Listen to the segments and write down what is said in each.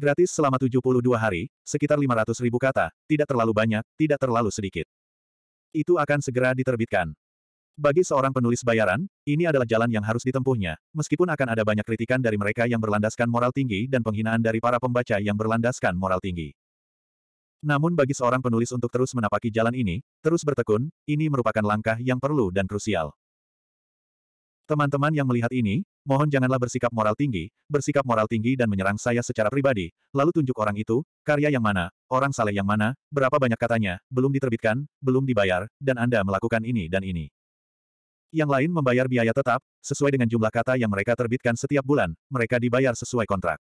Gratis selama 72 hari, sekitar 500 ribu kata, tidak terlalu banyak, tidak terlalu sedikit. Itu akan segera diterbitkan. Bagi seorang penulis bayaran, ini adalah jalan yang harus ditempuhnya, meskipun akan ada banyak kritikan dari mereka yang berlandaskan moral tinggi dan penghinaan dari para pembaca yang berlandaskan moral tinggi. Namun bagi seorang penulis untuk terus menapaki jalan ini, terus bertekun, ini merupakan langkah yang perlu dan krusial. Teman-teman yang melihat ini, mohon janganlah bersikap moral tinggi, bersikap moral tinggi dan menyerang saya secara pribadi, lalu tunjuk orang itu, karya yang mana, orang saleh yang mana, berapa banyak katanya, belum diterbitkan, belum dibayar, dan Anda melakukan ini dan ini. Yang lain membayar biaya tetap, sesuai dengan jumlah kata yang mereka terbitkan setiap bulan, mereka dibayar sesuai kontrak.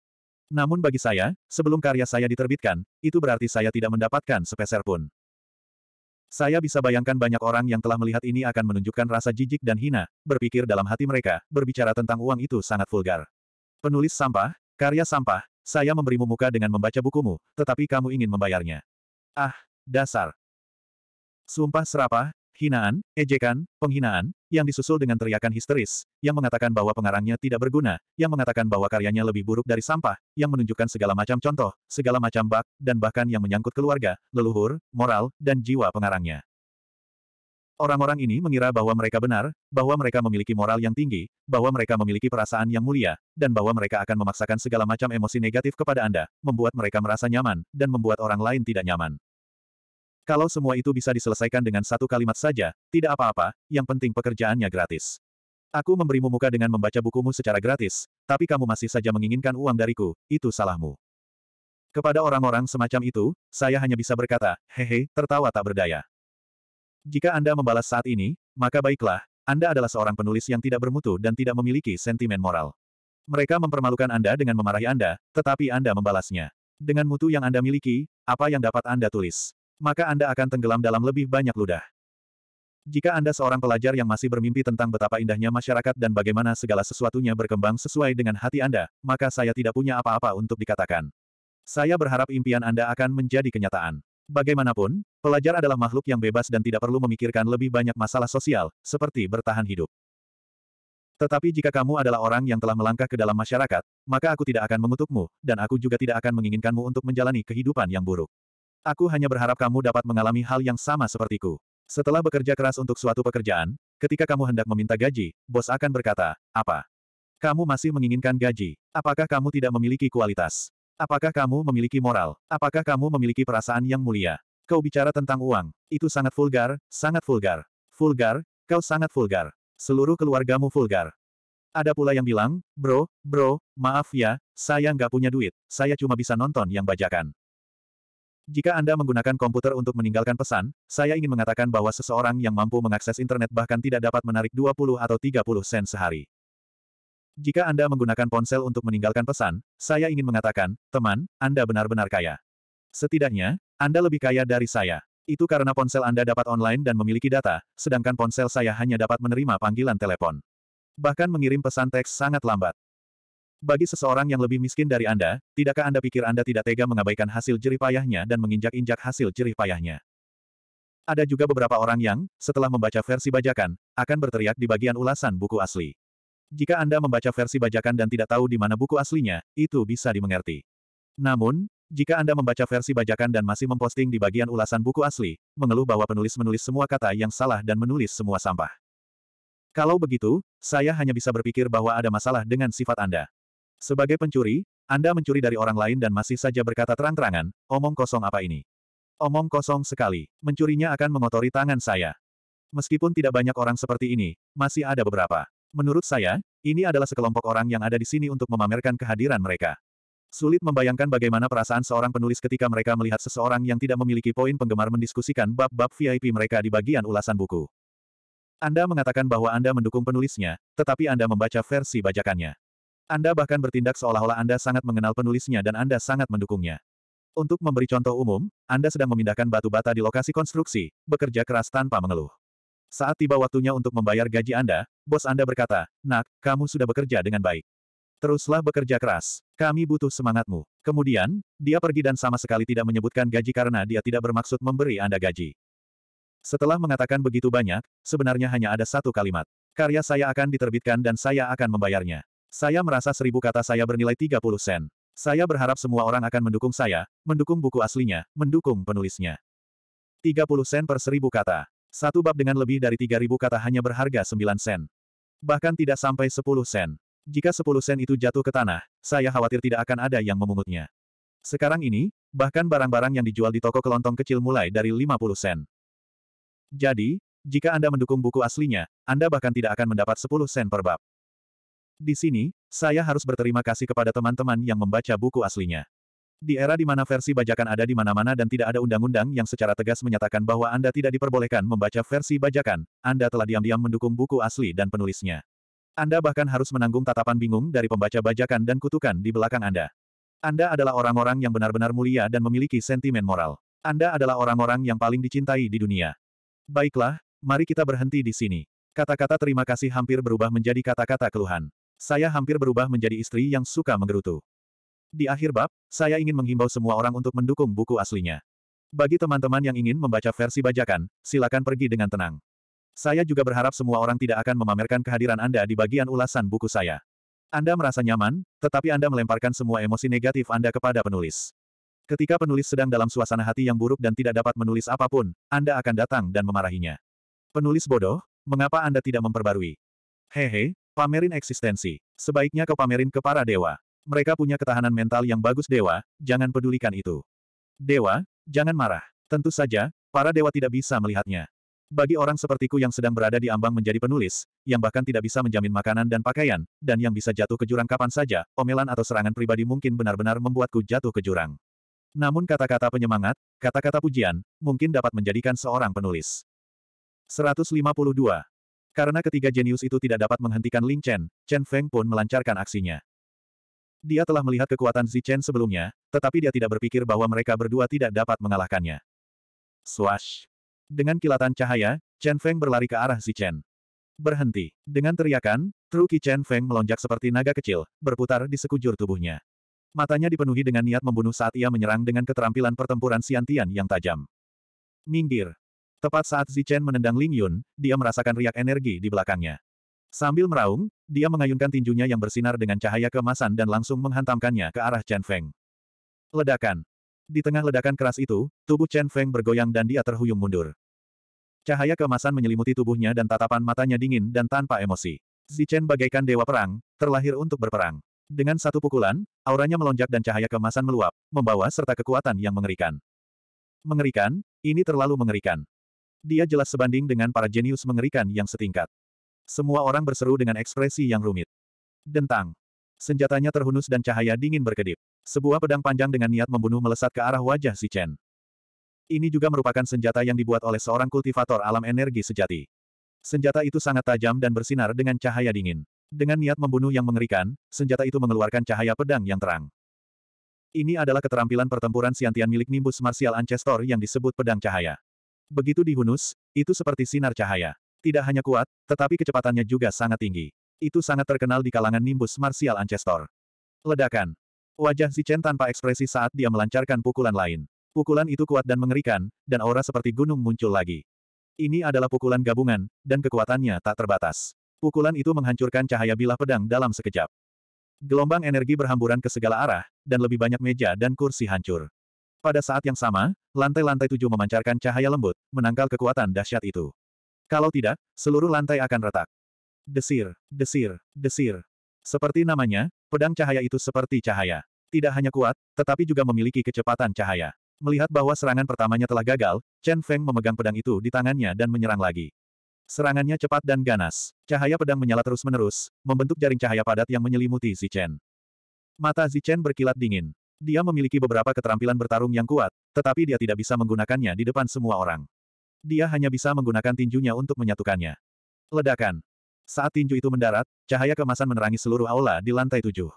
Namun bagi saya, sebelum karya saya diterbitkan, itu berarti saya tidak mendapatkan sepeser pun. Saya bisa bayangkan banyak orang yang telah melihat ini akan menunjukkan rasa jijik dan hina, berpikir dalam hati mereka, berbicara tentang uang itu sangat vulgar. Penulis sampah, karya sampah, saya memberimu muka dengan membaca bukumu, tetapi kamu ingin membayarnya. Ah, dasar. Sumpah serapah, hinaan, ejekan, penghinaan, yang disusul dengan teriakan histeris, yang mengatakan bahwa pengarangnya tidak berguna, yang mengatakan bahwa karyanya lebih buruk dari sampah, yang menunjukkan segala macam contoh, segala macam bak, dan bahkan yang menyangkut keluarga, leluhur, moral, dan jiwa pengarangnya. Orang-orang ini mengira bahwa mereka benar, bahwa mereka memiliki moral yang tinggi, bahwa mereka memiliki perasaan yang mulia, dan bahwa mereka akan memaksakan segala macam emosi negatif kepada Anda, membuat mereka merasa nyaman, dan membuat orang lain tidak nyaman. Kalau semua itu bisa diselesaikan dengan satu kalimat saja, tidak apa-apa, yang penting pekerjaannya gratis. Aku memberimu muka dengan membaca bukumu secara gratis, tapi kamu masih saja menginginkan uang dariku, itu salahmu. Kepada orang-orang semacam itu, saya hanya bisa berkata, hehe, tertawa tak berdaya. Jika Anda membalas saat ini, maka baiklah, Anda adalah seorang penulis yang tidak bermutu dan tidak memiliki sentimen moral. Mereka mempermalukan Anda dengan memarahi Anda, tetapi Anda membalasnya. Dengan mutu yang Anda miliki, apa yang dapat Anda tulis? maka Anda akan tenggelam dalam lebih banyak ludah. Jika Anda seorang pelajar yang masih bermimpi tentang betapa indahnya masyarakat dan bagaimana segala sesuatunya berkembang sesuai dengan hati Anda, maka saya tidak punya apa-apa untuk dikatakan. Saya berharap impian Anda akan menjadi kenyataan. Bagaimanapun, pelajar adalah makhluk yang bebas dan tidak perlu memikirkan lebih banyak masalah sosial, seperti bertahan hidup. Tetapi jika kamu adalah orang yang telah melangkah ke dalam masyarakat, maka aku tidak akan mengutukmu, dan aku juga tidak akan menginginkanmu untuk menjalani kehidupan yang buruk. Aku hanya berharap kamu dapat mengalami hal yang sama sepertiku. Setelah bekerja keras untuk suatu pekerjaan, ketika kamu hendak meminta gaji, bos akan berkata, apa? Kamu masih menginginkan gaji. Apakah kamu tidak memiliki kualitas? Apakah kamu memiliki moral? Apakah kamu memiliki perasaan yang mulia? Kau bicara tentang uang. Itu sangat vulgar, sangat vulgar. Vulgar, kau sangat vulgar. Seluruh keluargamu vulgar. Ada pula yang bilang, bro, bro, maaf ya, saya nggak punya duit, saya cuma bisa nonton yang bajakan. Jika Anda menggunakan komputer untuk meninggalkan pesan, saya ingin mengatakan bahwa seseorang yang mampu mengakses internet bahkan tidak dapat menarik 20 atau 30 sen sehari. Jika Anda menggunakan ponsel untuk meninggalkan pesan, saya ingin mengatakan, teman, Anda benar-benar kaya. Setidaknya, Anda lebih kaya dari saya. Itu karena ponsel Anda dapat online dan memiliki data, sedangkan ponsel saya hanya dapat menerima panggilan telepon. Bahkan mengirim pesan teks sangat lambat. Bagi seseorang yang lebih miskin dari Anda, tidakkah Anda pikir Anda tidak tega mengabaikan hasil jerih payahnya dan menginjak-injak hasil jerih payahnya? Ada juga beberapa orang yang, setelah membaca versi bajakan, akan berteriak di bagian ulasan buku asli. Jika Anda membaca versi bajakan dan tidak tahu di mana buku aslinya, itu bisa dimengerti. Namun, jika Anda membaca versi bajakan dan masih memposting di bagian ulasan buku asli, mengeluh bahwa penulis menulis semua kata yang salah dan menulis semua sampah. Kalau begitu, saya hanya bisa berpikir bahwa ada masalah dengan sifat Anda. Sebagai pencuri, Anda mencuri dari orang lain dan masih saja berkata terang-terangan, omong kosong apa ini? Omong kosong sekali, mencurinya akan mengotori tangan saya. Meskipun tidak banyak orang seperti ini, masih ada beberapa. Menurut saya, ini adalah sekelompok orang yang ada di sini untuk memamerkan kehadiran mereka. Sulit membayangkan bagaimana perasaan seorang penulis ketika mereka melihat seseorang yang tidak memiliki poin penggemar mendiskusikan bab-bab VIP mereka di bagian ulasan buku. Anda mengatakan bahwa Anda mendukung penulisnya, tetapi Anda membaca versi bajakannya. Anda bahkan bertindak seolah-olah Anda sangat mengenal penulisnya dan Anda sangat mendukungnya. Untuk memberi contoh umum, Anda sedang memindahkan batu bata di lokasi konstruksi, bekerja keras tanpa mengeluh. Saat tiba waktunya untuk membayar gaji Anda, bos Anda berkata, Nak, kamu sudah bekerja dengan baik. Teruslah bekerja keras. Kami butuh semangatmu. Kemudian, dia pergi dan sama sekali tidak menyebutkan gaji karena dia tidak bermaksud memberi Anda gaji. Setelah mengatakan begitu banyak, sebenarnya hanya ada satu kalimat. Karya saya akan diterbitkan dan saya akan membayarnya. Saya merasa seribu kata saya bernilai 30 sen. Saya berharap semua orang akan mendukung saya, mendukung buku aslinya, mendukung penulisnya. 30 sen per seribu kata. Satu bab dengan lebih dari 3000 kata hanya berharga 9 sen. Bahkan tidak sampai 10 sen. Jika 10 sen itu jatuh ke tanah, saya khawatir tidak akan ada yang memungutnya. Sekarang ini, bahkan barang-barang yang dijual di toko kelontong kecil mulai dari 50 sen. Jadi, jika Anda mendukung buku aslinya, Anda bahkan tidak akan mendapat 10 sen per bab. Di sini, saya harus berterima kasih kepada teman-teman yang membaca buku aslinya. Di era di mana versi bajakan ada di mana-mana dan tidak ada undang-undang yang secara tegas menyatakan bahwa Anda tidak diperbolehkan membaca versi bajakan, Anda telah diam-diam mendukung buku asli dan penulisnya. Anda bahkan harus menanggung tatapan bingung dari pembaca bajakan dan kutukan di belakang Anda. Anda adalah orang-orang yang benar-benar mulia dan memiliki sentimen moral. Anda adalah orang-orang yang paling dicintai di dunia. Baiklah, mari kita berhenti di sini. Kata-kata terima kasih hampir berubah menjadi kata-kata keluhan. Saya hampir berubah menjadi istri yang suka menggerutu. Di akhir bab, saya ingin menghimbau semua orang untuk mendukung buku aslinya. Bagi teman-teman yang ingin membaca versi bajakan, silakan pergi dengan tenang. Saya juga berharap semua orang tidak akan memamerkan kehadiran Anda di bagian ulasan buku saya. Anda merasa nyaman, tetapi Anda melemparkan semua emosi negatif Anda kepada penulis. Ketika penulis sedang dalam suasana hati yang buruk dan tidak dapat menulis apapun, Anda akan datang dan memarahinya. Penulis bodoh, mengapa Anda tidak memperbarui? Hehe, Pamerin eksistensi. Sebaiknya kau pamerin ke para dewa. Mereka punya ketahanan mental yang bagus dewa, jangan pedulikan itu. Dewa, jangan marah. Tentu saja, para dewa tidak bisa melihatnya. Bagi orang sepertiku yang sedang berada di ambang menjadi penulis, yang bahkan tidak bisa menjamin makanan dan pakaian, dan yang bisa jatuh ke jurang kapan saja, omelan atau serangan pribadi mungkin benar-benar membuatku jatuh ke jurang. Namun kata-kata penyemangat, kata-kata pujian, mungkin dapat menjadikan seorang penulis. 152. Karena ketiga jenius itu tidak dapat menghentikan Ling Chen, Chen Feng pun melancarkan aksinya. Dia telah melihat kekuatan Zi Chen sebelumnya, tetapi dia tidak berpikir bahwa mereka berdua tidak dapat mengalahkannya. Swash! Dengan kilatan cahaya, Chen Feng berlari ke arah Zi Chen. Berhenti. Dengan teriakan, Truki Chen Feng melonjak seperti naga kecil, berputar di sekujur tubuhnya. Matanya dipenuhi dengan niat membunuh saat ia menyerang dengan keterampilan pertempuran Siantian yang tajam. Minggir. Tepat saat Zichen menendang Ling Yun, dia merasakan riak energi di belakangnya. Sambil meraung, dia mengayunkan tinjunya yang bersinar dengan cahaya kemasan dan langsung menghantamkannya ke arah Chen Feng. Ledakan. Di tengah ledakan keras itu, tubuh Chen Feng bergoyang dan dia terhuyung mundur. Cahaya kemasan menyelimuti tubuhnya dan tatapan matanya dingin dan tanpa emosi. Zichen bagaikan dewa perang, terlahir untuk berperang. Dengan satu pukulan, auranya melonjak dan cahaya kemasan meluap, membawa serta kekuatan yang mengerikan. Mengerikan, ini terlalu mengerikan. Dia jelas sebanding dengan para jenius mengerikan yang setingkat. Semua orang berseru dengan ekspresi yang rumit. Dentang. Senjatanya terhunus dan cahaya dingin berkedip. Sebuah pedang panjang dengan niat membunuh melesat ke arah wajah si Chen. Ini juga merupakan senjata yang dibuat oleh seorang kultivator alam energi sejati. Senjata itu sangat tajam dan bersinar dengan cahaya dingin. Dengan niat membunuh yang mengerikan, senjata itu mengeluarkan cahaya pedang yang terang. Ini adalah keterampilan pertempuran siantian milik nimbus martial ancestor yang disebut pedang cahaya. Begitu dihunus, itu seperti sinar cahaya. Tidak hanya kuat, tetapi kecepatannya juga sangat tinggi. Itu sangat terkenal di kalangan nimbus martial ancestor. Ledakan. Wajah si Chen tanpa ekspresi saat dia melancarkan pukulan lain. Pukulan itu kuat dan mengerikan, dan aura seperti gunung muncul lagi. Ini adalah pukulan gabungan, dan kekuatannya tak terbatas. Pukulan itu menghancurkan cahaya bilah pedang dalam sekejap. Gelombang energi berhamburan ke segala arah, dan lebih banyak meja dan kursi hancur. Pada saat yang sama, lantai-lantai tujuh memancarkan cahaya lembut, menangkal kekuatan dahsyat itu. Kalau tidak, seluruh lantai akan retak. Desir, desir, desir. Seperti namanya, pedang cahaya itu seperti cahaya. Tidak hanya kuat, tetapi juga memiliki kecepatan cahaya. Melihat bahwa serangan pertamanya telah gagal, Chen Feng memegang pedang itu di tangannya dan menyerang lagi. Serangannya cepat dan ganas. Cahaya pedang menyala terus-menerus, membentuk jaring cahaya padat yang menyelimuti Zichen. Mata Zichen berkilat dingin. Dia memiliki beberapa keterampilan bertarung yang kuat, tetapi dia tidak bisa menggunakannya di depan semua orang. Dia hanya bisa menggunakan tinjunya untuk menyatukannya. Ledakan. Saat tinju itu mendarat, cahaya kemasan menerangi seluruh aula di lantai tujuh.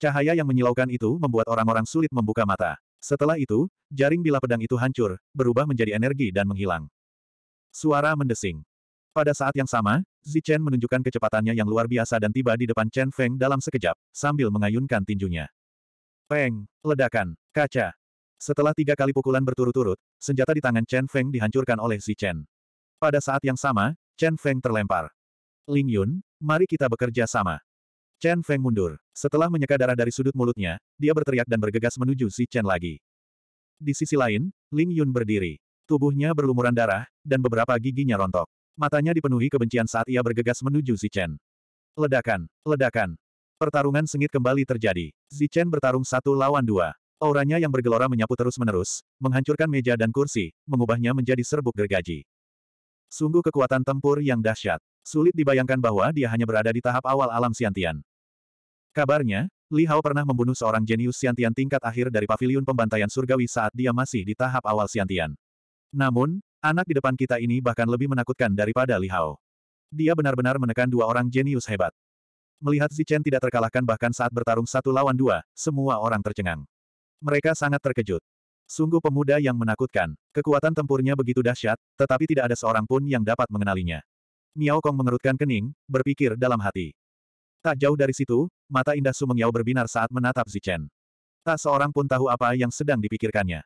Cahaya yang menyilaukan itu membuat orang-orang sulit membuka mata. Setelah itu, jaring bila pedang itu hancur, berubah menjadi energi dan menghilang. Suara mendesing. Pada saat yang sama, Zichen menunjukkan kecepatannya yang luar biasa dan tiba di depan Chen Feng dalam sekejap, sambil mengayunkan tinjunya. Peng, ledakan, kaca. Setelah tiga kali pukulan berturut-turut, senjata di tangan Chen Feng dihancurkan oleh Xi Chen. Pada saat yang sama, Chen Feng terlempar. Ling Yun, mari kita bekerja sama. Chen Feng mundur. Setelah menyeka darah dari sudut mulutnya, dia berteriak dan bergegas menuju Xi Chen lagi. Di sisi lain, Ling Yun berdiri. Tubuhnya berlumuran darah, dan beberapa giginya rontok. Matanya dipenuhi kebencian saat ia bergegas menuju Xi Chen. Ledakan, ledakan, Pertarungan sengit kembali terjadi. Zichen bertarung satu lawan dua. Auranya yang bergelora menyapu terus-menerus, menghancurkan meja dan kursi, mengubahnya menjadi serbuk gergaji. Sungguh kekuatan tempur yang dahsyat. Sulit dibayangkan bahwa dia hanya berada di tahap awal alam Siantian. Kabarnya, Li Hao pernah membunuh seorang jenius Siantian tingkat akhir dari paviliun pembantaian surgawi saat dia masih di tahap awal Siantian. Namun, anak di depan kita ini bahkan lebih menakutkan daripada Li Hao. Dia benar-benar menekan dua orang jenius hebat. Melihat Zichen tidak terkalahkan bahkan saat bertarung satu lawan dua, semua orang tercengang. Mereka sangat terkejut. Sungguh pemuda yang menakutkan. Kekuatan tempurnya begitu dahsyat, tetapi tidak ada seorang pun yang dapat mengenalinya. Miao Kong mengerutkan kening, berpikir dalam hati. Tak jauh dari situ, mata indah Su Mengyao berbinar saat menatap Zichen. Tak seorang pun tahu apa yang sedang dipikirkannya.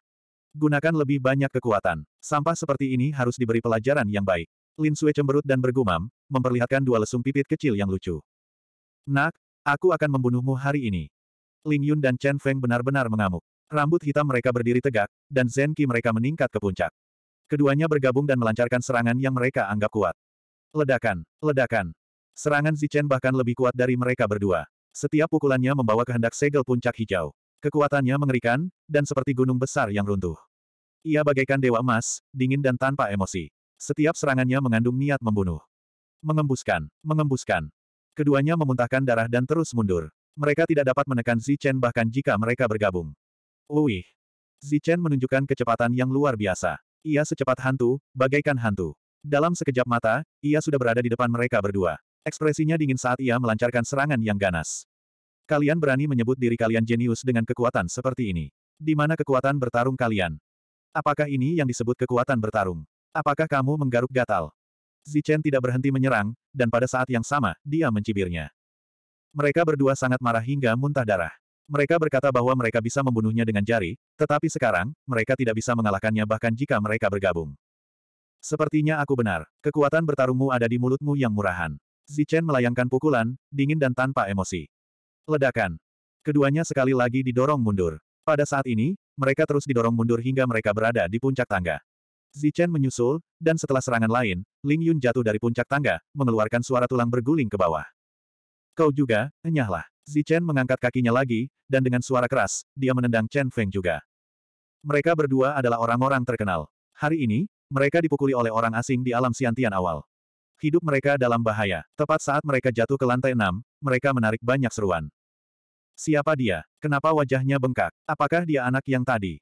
Gunakan lebih banyak kekuatan. Sampah seperti ini harus diberi pelajaran yang baik. Lin Sui cemberut dan bergumam, memperlihatkan dua lesung pipit kecil yang lucu. Nak, aku akan membunuhmu hari ini. Ling Yun dan Chen Feng benar-benar mengamuk. Rambut hitam mereka berdiri tegak, dan Zen Qi mereka meningkat ke puncak. Keduanya bergabung dan melancarkan serangan yang mereka anggap kuat. Ledakan, ledakan. Serangan Zichen bahkan lebih kuat dari mereka berdua. Setiap pukulannya membawa kehendak segel puncak hijau. Kekuatannya mengerikan, dan seperti gunung besar yang runtuh. Ia bagaikan dewa emas, dingin dan tanpa emosi. Setiap serangannya mengandung niat membunuh. Mengembuskan, mengembuskan. Keduanya memuntahkan darah dan terus mundur. Mereka tidak dapat menekan Zichen bahkan jika mereka bergabung. Uih! Zichen menunjukkan kecepatan yang luar biasa. Ia secepat hantu, bagaikan hantu. Dalam sekejap mata, ia sudah berada di depan mereka berdua. Ekspresinya dingin saat ia melancarkan serangan yang ganas. Kalian berani menyebut diri kalian jenius dengan kekuatan seperti ini. Di mana kekuatan bertarung kalian? Apakah ini yang disebut kekuatan bertarung? Apakah kamu menggaruk gatal? Zichen tidak berhenti menyerang, dan pada saat yang sama, dia mencibirnya. Mereka berdua sangat marah hingga muntah darah. Mereka berkata bahwa mereka bisa membunuhnya dengan jari, tetapi sekarang, mereka tidak bisa mengalahkannya bahkan jika mereka bergabung. Sepertinya aku benar, kekuatan bertarungmu ada di mulutmu yang murahan. Zichen melayangkan pukulan, dingin dan tanpa emosi. Ledakan. Keduanya sekali lagi didorong mundur. Pada saat ini, mereka terus didorong mundur hingga mereka berada di puncak tangga. Zichen menyusul, dan setelah serangan lain, Ling Yun jatuh dari puncak tangga, mengeluarkan suara tulang berguling ke bawah. Kau juga, enyahlah. Zichen mengangkat kakinya lagi, dan dengan suara keras, dia menendang Chen Feng juga. Mereka berdua adalah orang-orang terkenal. Hari ini, mereka dipukuli oleh orang asing di alam siantian awal. Hidup mereka dalam bahaya. Tepat saat mereka jatuh ke lantai enam, mereka menarik banyak seruan. Siapa dia? Kenapa wajahnya bengkak? Apakah dia anak yang tadi?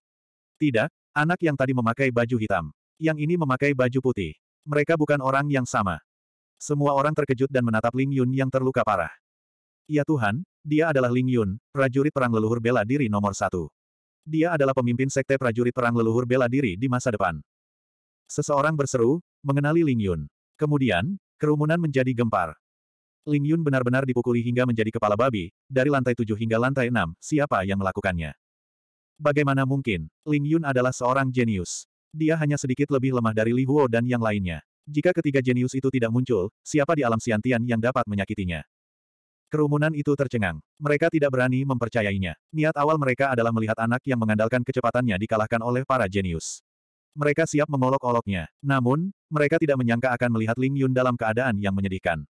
Tidak, anak yang tadi memakai baju hitam. Yang ini memakai baju putih. Mereka bukan orang yang sama. Semua orang terkejut dan menatap Ling Yun yang terluka parah. Ya Tuhan, dia adalah Ling Yun, prajurit perang leluhur bela diri nomor satu. Dia adalah pemimpin sekte prajurit perang leluhur bela diri di masa depan. Seseorang berseru, mengenali Ling Yun. Kemudian, kerumunan menjadi gempar. Ling Yun benar-benar dipukuli hingga menjadi kepala babi, dari lantai tujuh hingga lantai enam, siapa yang melakukannya? Bagaimana mungkin, Ling Yun adalah seorang jenius. Dia hanya sedikit lebih lemah dari Li Huo dan yang lainnya. Jika ketiga jenius itu tidak muncul, siapa di alam siantian yang dapat menyakitinya? Kerumunan itu tercengang. Mereka tidak berani mempercayainya. Niat awal mereka adalah melihat anak yang mengandalkan kecepatannya dikalahkan oleh para jenius. Mereka siap mengolok-oloknya. Namun, mereka tidak menyangka akan melihat Ling Yun dalam keadaan yang menyedihkan.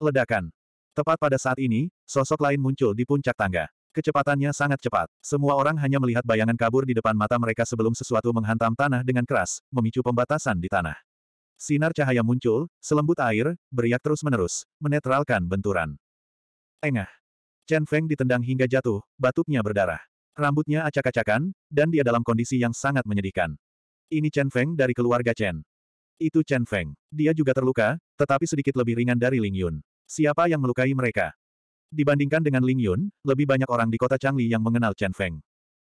Ledakan. Tepat pada saat ini, sosok lain muncul di puncak tangga. Kecepatannya sangat cepat. Semua orang hanya melihat bayangan kabur di depan mata mereka sebelum sesuatu menghantam tanah dengan keras, memicu pembatasan di tanah. Sinar cahaya muncul, selembut air, beriak terus-menerus, menetralkan benturan. Engah. Chen Feng ditendang hingga jatuh, batuknya berdarah. Rambutnya acak-acakan, dan dia dalam kondisi yang sangat menyedihkan. Ini Chen Feng dari keluarga Chen. Itu Chen Feng. Dia juga terluka, tetapi sedikit lebih ringan dari Ling Yun. Siapa yang melukai mereka? Dibandingkan dengan Ling Yun, lebih banyak orang di kota Changli yang mengenal Chen Feng.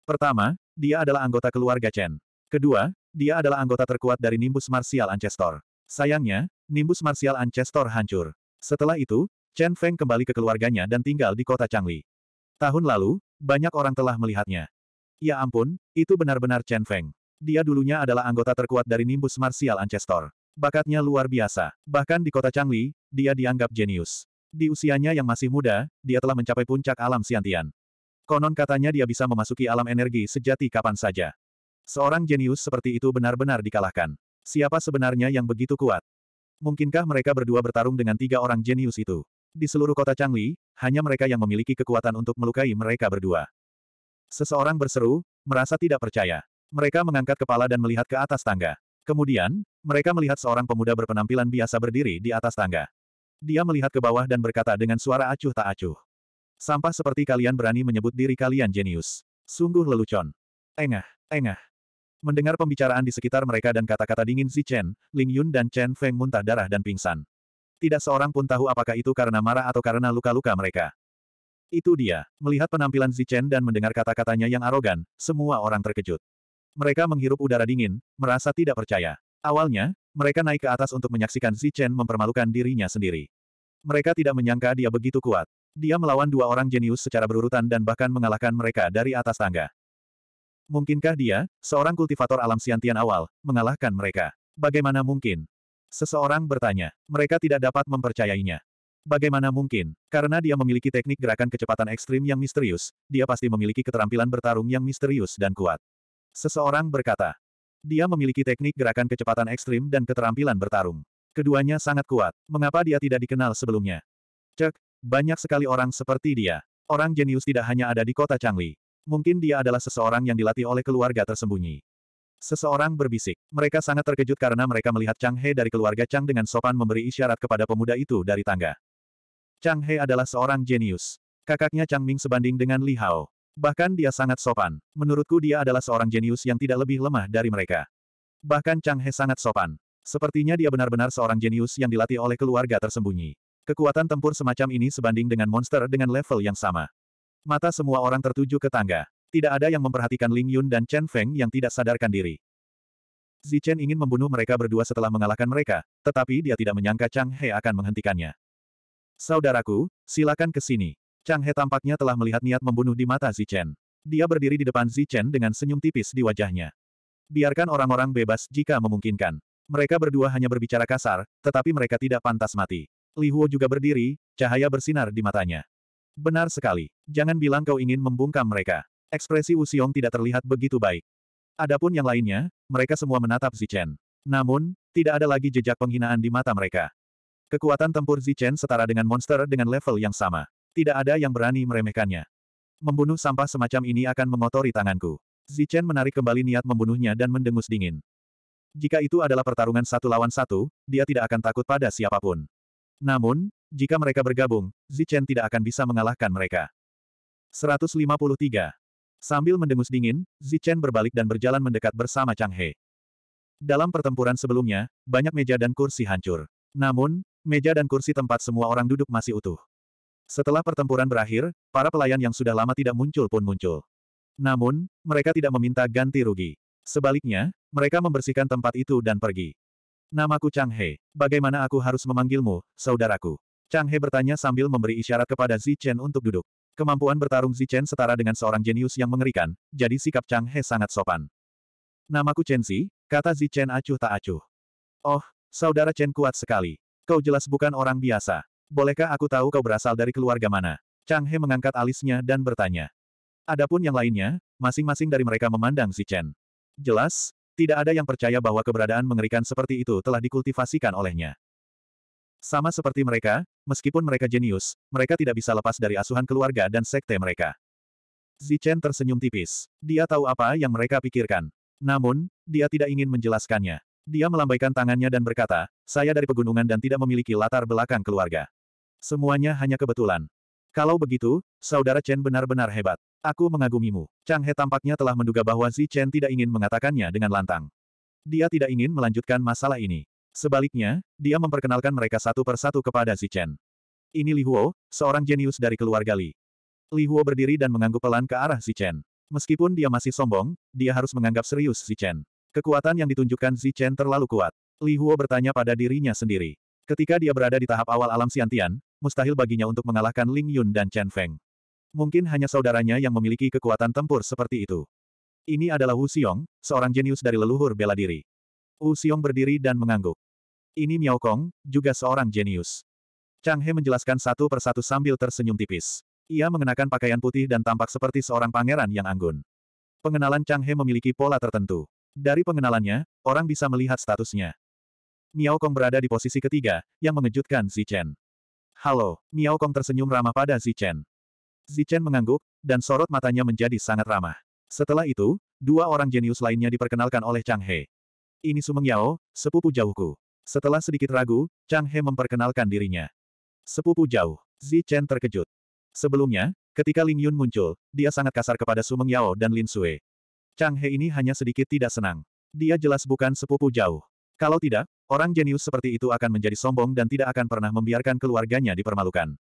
Pertama, dia adalah anggota keluarga Chen. Kedua, dia adalah anggota terkuat dari nimbus Martial Ancestor. Sayangnya, nimbus Martial Ancestor hancur. Setelah itu, Chen Feng kembali ke keluarganya dan tinggal di kota Changli. Tahun lalu, banyak orang telah melihatnya. Ya ampun, itu benar-benar Chen Feng. Dia dulunya adalah anggota terkuat dari nimbus Martial Ancestor. Bakatnya luar biasa. Bahkan di kota Changli, dia dianggap jenius. Di usianya yang masih muda, dia telah mencapai puncak alam siantian. Konon katanya dia bisa memasuki alam energi sejati kapan saja. Seorang jenius seperti itu benar-benar dikalahkan. Siapa sebenarnya yang begitu kuat? Mungkinkah mereka berdua bertarung dengan tiga orang jenius itu? Di seluruh kota Changli, hanya mereka yang memiliki kekuatan untuk melukai mereka berdua. Seseorang berseru, merasa tidak percaya. Mereka mengangkat kepala dan melihat ke atas tangga. Kemudian, mereka melihat seorang pemuda berpenampilan biasa berdiri di atas tangga. Dia melihat ke bawah dan berkata dengan suara acuh tak acuh. Sampah seperti kalian berani menyebut diri kalian jenius. Sungguh lelucon. Engah, engah. Mendengar pembicaraan di sekitar mereka dan kata-kata dingin si Chen, Ling Yun dan Chen Feng muntah darah dan pingsan. Tidak seorang pun tahu apakah itu karena marah atau karena luka-luka mereka. Itu dia. Melihat penampilan Zichen dan mendengar kata-katanya yang arogan, semua orang terkejut. Mereka menghirup udara dingin, merasa tidak percaya. Awalnya, mereka naik ke atas untuk menyaksikan Zichen mempermalukan dirinya sendiri. Mereka tidak menyangka dia begitu kuat. Dia melawan dua orang jenius secara berurutan dan bahkan mengalahkan mereka dari atas tangga. Mungkinkah dia, seorang kultivator alam siantian awal, mengalahkan mereka? Bagaimana mungkin? Seseorang bertanya. Mereka tidak dapat mempercayainya. Bagaimana mungkin? Karena dia memiliki teknik gerakan kecepatan ekstrim yang misterius, dia pasti memiliki keterampilan bertarung yang misterius dan kuat. Seseorang berkata. Dia memiliki teknik gerakan kecepatan ekstrim dan keterampilan bertarung. Keduanya sangat kuat. Mengapa dia tidak dikenal sebelumnya? Cek, banyak sekali orang seperti dia. Orang jenius tidak hanya ada di kota Changli. Mungkin dia adalah seseorang yang dilatih oleh keluarga tersembunyi. Seseorang berbisik. Mereka sangat terkejut karena mereka melihat Chang He dari keluarga Chang dengan sopan memberi isyarat kepada pemuda itu dari tangga. Chang He adalah seorang jenius. Kakaknya Chang Ming sebanding dengan Li Hao. Bahkan dia sangat sopan. Menurutku dia adalah seorang jenius yang tidak lebih lemah dari mereka. Bahkan Chang He sangat sopan. Sepertinya dia benar-benar seorang jenius yang dilatih oleh keluarga tersembunyi. Kekuatan tempur semacam ini sebanding dengan monster dengan level yang sama. Mata semua orang tertuju ke tangga. Tidak ada yang memperhatikan Ling Yun dan Chen Feng yang tidak sadarkan diri. Zichen ingin membunuh mereka berdua setelah mengalahkan mereka, tetapi dia tidak menyangka Chang He akan menghentikannya. Saudaraku, silakan ke sini. Chang He tampaknya telah melihat niat membunuh di mata Zichen. Dia berdiri di depan Zichen dengan senyum tipis di wajahnya. Biarkan orang-orang bebas jika memungkinkan. Mereka berdua hanya berbicara kasar, tetapi mereka tidak pantas mati. Li Huo juga berdiri, cahaya bersinar di matanya. Benar sekali. Jangan bilang kau ingin membungkam mereka. Ekspresi Wu Xiong tidak terlihat begitu baik. Adapun yang lainnya, mereka semua menatap Zichen. Namun, tidak ada lagi jejak penghinaan di mata mereka. Kekuatan tempur Zichen setara dengan monster dengan level yang sama. Tidak ada yang berani meremehkannya. Membunuh sampah semacam ini akan mengotori tanganku. Zichen menarik kembali niat membunuhnya dan mendengus dingin. Jika itu adalah pertarungan satu lawan satu, dia tidak akan takut pada siapapun. Namun, jika mereka bergabung, Zichen tidak akan bisa mengalahkan mereka. 153. Sambil mendengus dingin, Zichen berbalik dan berjalan mendekat bersama Chang He. Dalam pertempuran sebelumnya, banyak meja dan kursi hancur. Namun, meja dan kursi tempat semua orang duduk masih utuh. Setelah pertempuran berakhir, para pelayan yang sudah lama tidak muncul pun muncul. Namun, mereka tidak meminta ganti rugi. Sebaliknya, mereka membersihkan tempat itu dan pergi. Namaku Chang He. Bagaimana aku harus memanggilmu, saudaraku? Chang He bertanya sambil memberi isyarat kepada Zi Chen untuk duduk. Kemampuan bertarung Zi Chen setara dengan seorang jenius yang mengerikan, jadi sikap Chang He sangat sopan. Namaku Chen Xi, kata Zi Chen acuh tak acuh. Oh, saudara Chen kuat sekali. Kau jelas bukan orang biasa. Bolehkah aku tahu kau berasal dari keluarga mana? Chang He mengangkat alisnya dan bertanya. Adapun yang lainnya, masing-masing dari mereka memandang Zi Chen. Jelas, tidak ada yang percaya bahwa keberadaan mengerikan seperti itu telah dikultivasikan olehnya. Sama seperti mereka, meskipun mereka jenius, mereka tidak bisa lepas dari asuhan keluarga dan sekte mereka. Zichen tersenyum tipis. Dia tahu apa yang mereka pikirkan. Namun, dia tidak ingin menjelaskannya. Dia melambaikan tangannya dan berkata, saya dari pegunungan dan tidak memiliki latar belakang keluarga. Semuanya hanya kebetulan. Kalau begitu, saudara Chen benar-benar hebat. Aku mengagumimu. Chang He tampaknya telah menduga bahwa Zi Chen tidak ingin mengatakannya dengan lantang. Dia tidak ingin melanjutkan masalah ini. Sebaliknya, dia memperkenalkan mereka satu persatu kepada Zi Chen. Ini Li Huo, seorang jenius dari keluarga Li. Li Huo berdiri dan mengangguk pelan ke arah Zi Chen. Meskipun dia masih sombong, dia harus menganggap serius Zi Chen. Kekuatan yang ditunjukkan Zi Chen terlalu kuat. Li Huo bertanya pada dirinya sendiri. Ketika dia berada di tahap awal alam siantian, mustahil baginya untuk mengalahkan Ling Yun dan Chen Feng. Mungkin hanya saudaranya yang memiliki kekuatan tempur seperti itu. Ini adalah Wu Xiong, seorang jenius dari leluhur bela diri. Wu Xiong berdiri dan mengangguk. Ini Miao Kong, juga seorang jenius. Chang He menjelaskan satu persatu sambil tersenyum tipis. Ia mengenakan pakaian putih dan tampak seperti seorang pangeran yang anggun. Pengenalan Chang He memiliki pola tertentu. Dari pengenalannya, orang bisa melihat statusnya. Miao Kong berada di posisi ketiga, yang mengejutkan Zichen. Halo, Miao Kong tersenyum ramah pada Zichen. Zichen mengangguk, dan sorot matanya menjadi sangat ramah. Setelah itu, dua orang jenius lainnya diperkenalkan oleh Chang He. Ini Sumeng Yao, sepupu jauhku. Setelah sedikit ragu, Chang He memperkenalkan dirinya. Sepupu jauh, Zichen terkejut. Sebelumnya, ketika Ling Yun muncul, dia sangat kasar kepada Sumeng Yao dan Lin Sui. Chang He ini hanya sedikit tidak senang. Dia jelas bukan sepupu jauh. Kalau tidak, orang jenius seperti itu akan menjadi sombong dan tidak akan pernah membiarkan keluarganya dipermalukan.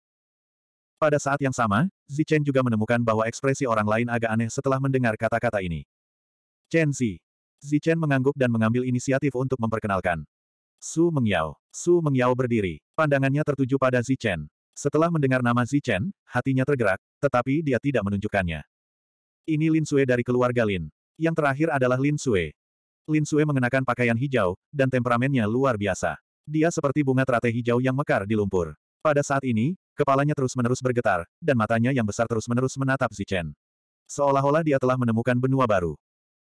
Pada saat yang sama, Zichen juga menemukan bahwa ekspresi orang lain agak aneh setelah mendengar kata-kata ini. Chen Zi. Zichen mengangguk dan mengambil inisiatif untuk memperkenalkan. Su Mengyao. Su Mengyao berdiri. Pandangannya tertuju pada Zichen. Setelah mendengar nama Zichen, hatinya tergerak, tetapi dia tidak menunjukkannya. Ini Lin Sue dari keluarga Lin. Yang terakhir adalah Lin Sue. Lin Sue mengenakan pakaian hijau, dan temperamennya luar biasa. Dia seperti bunga teratai hijau yang mekar di lumpur. Pada saat ini, kepalanya terus-menerus bergetar, dan matanya yang besar terus-menerus menatap Zichen. Seolah-olah dia telah menemukan benua baru.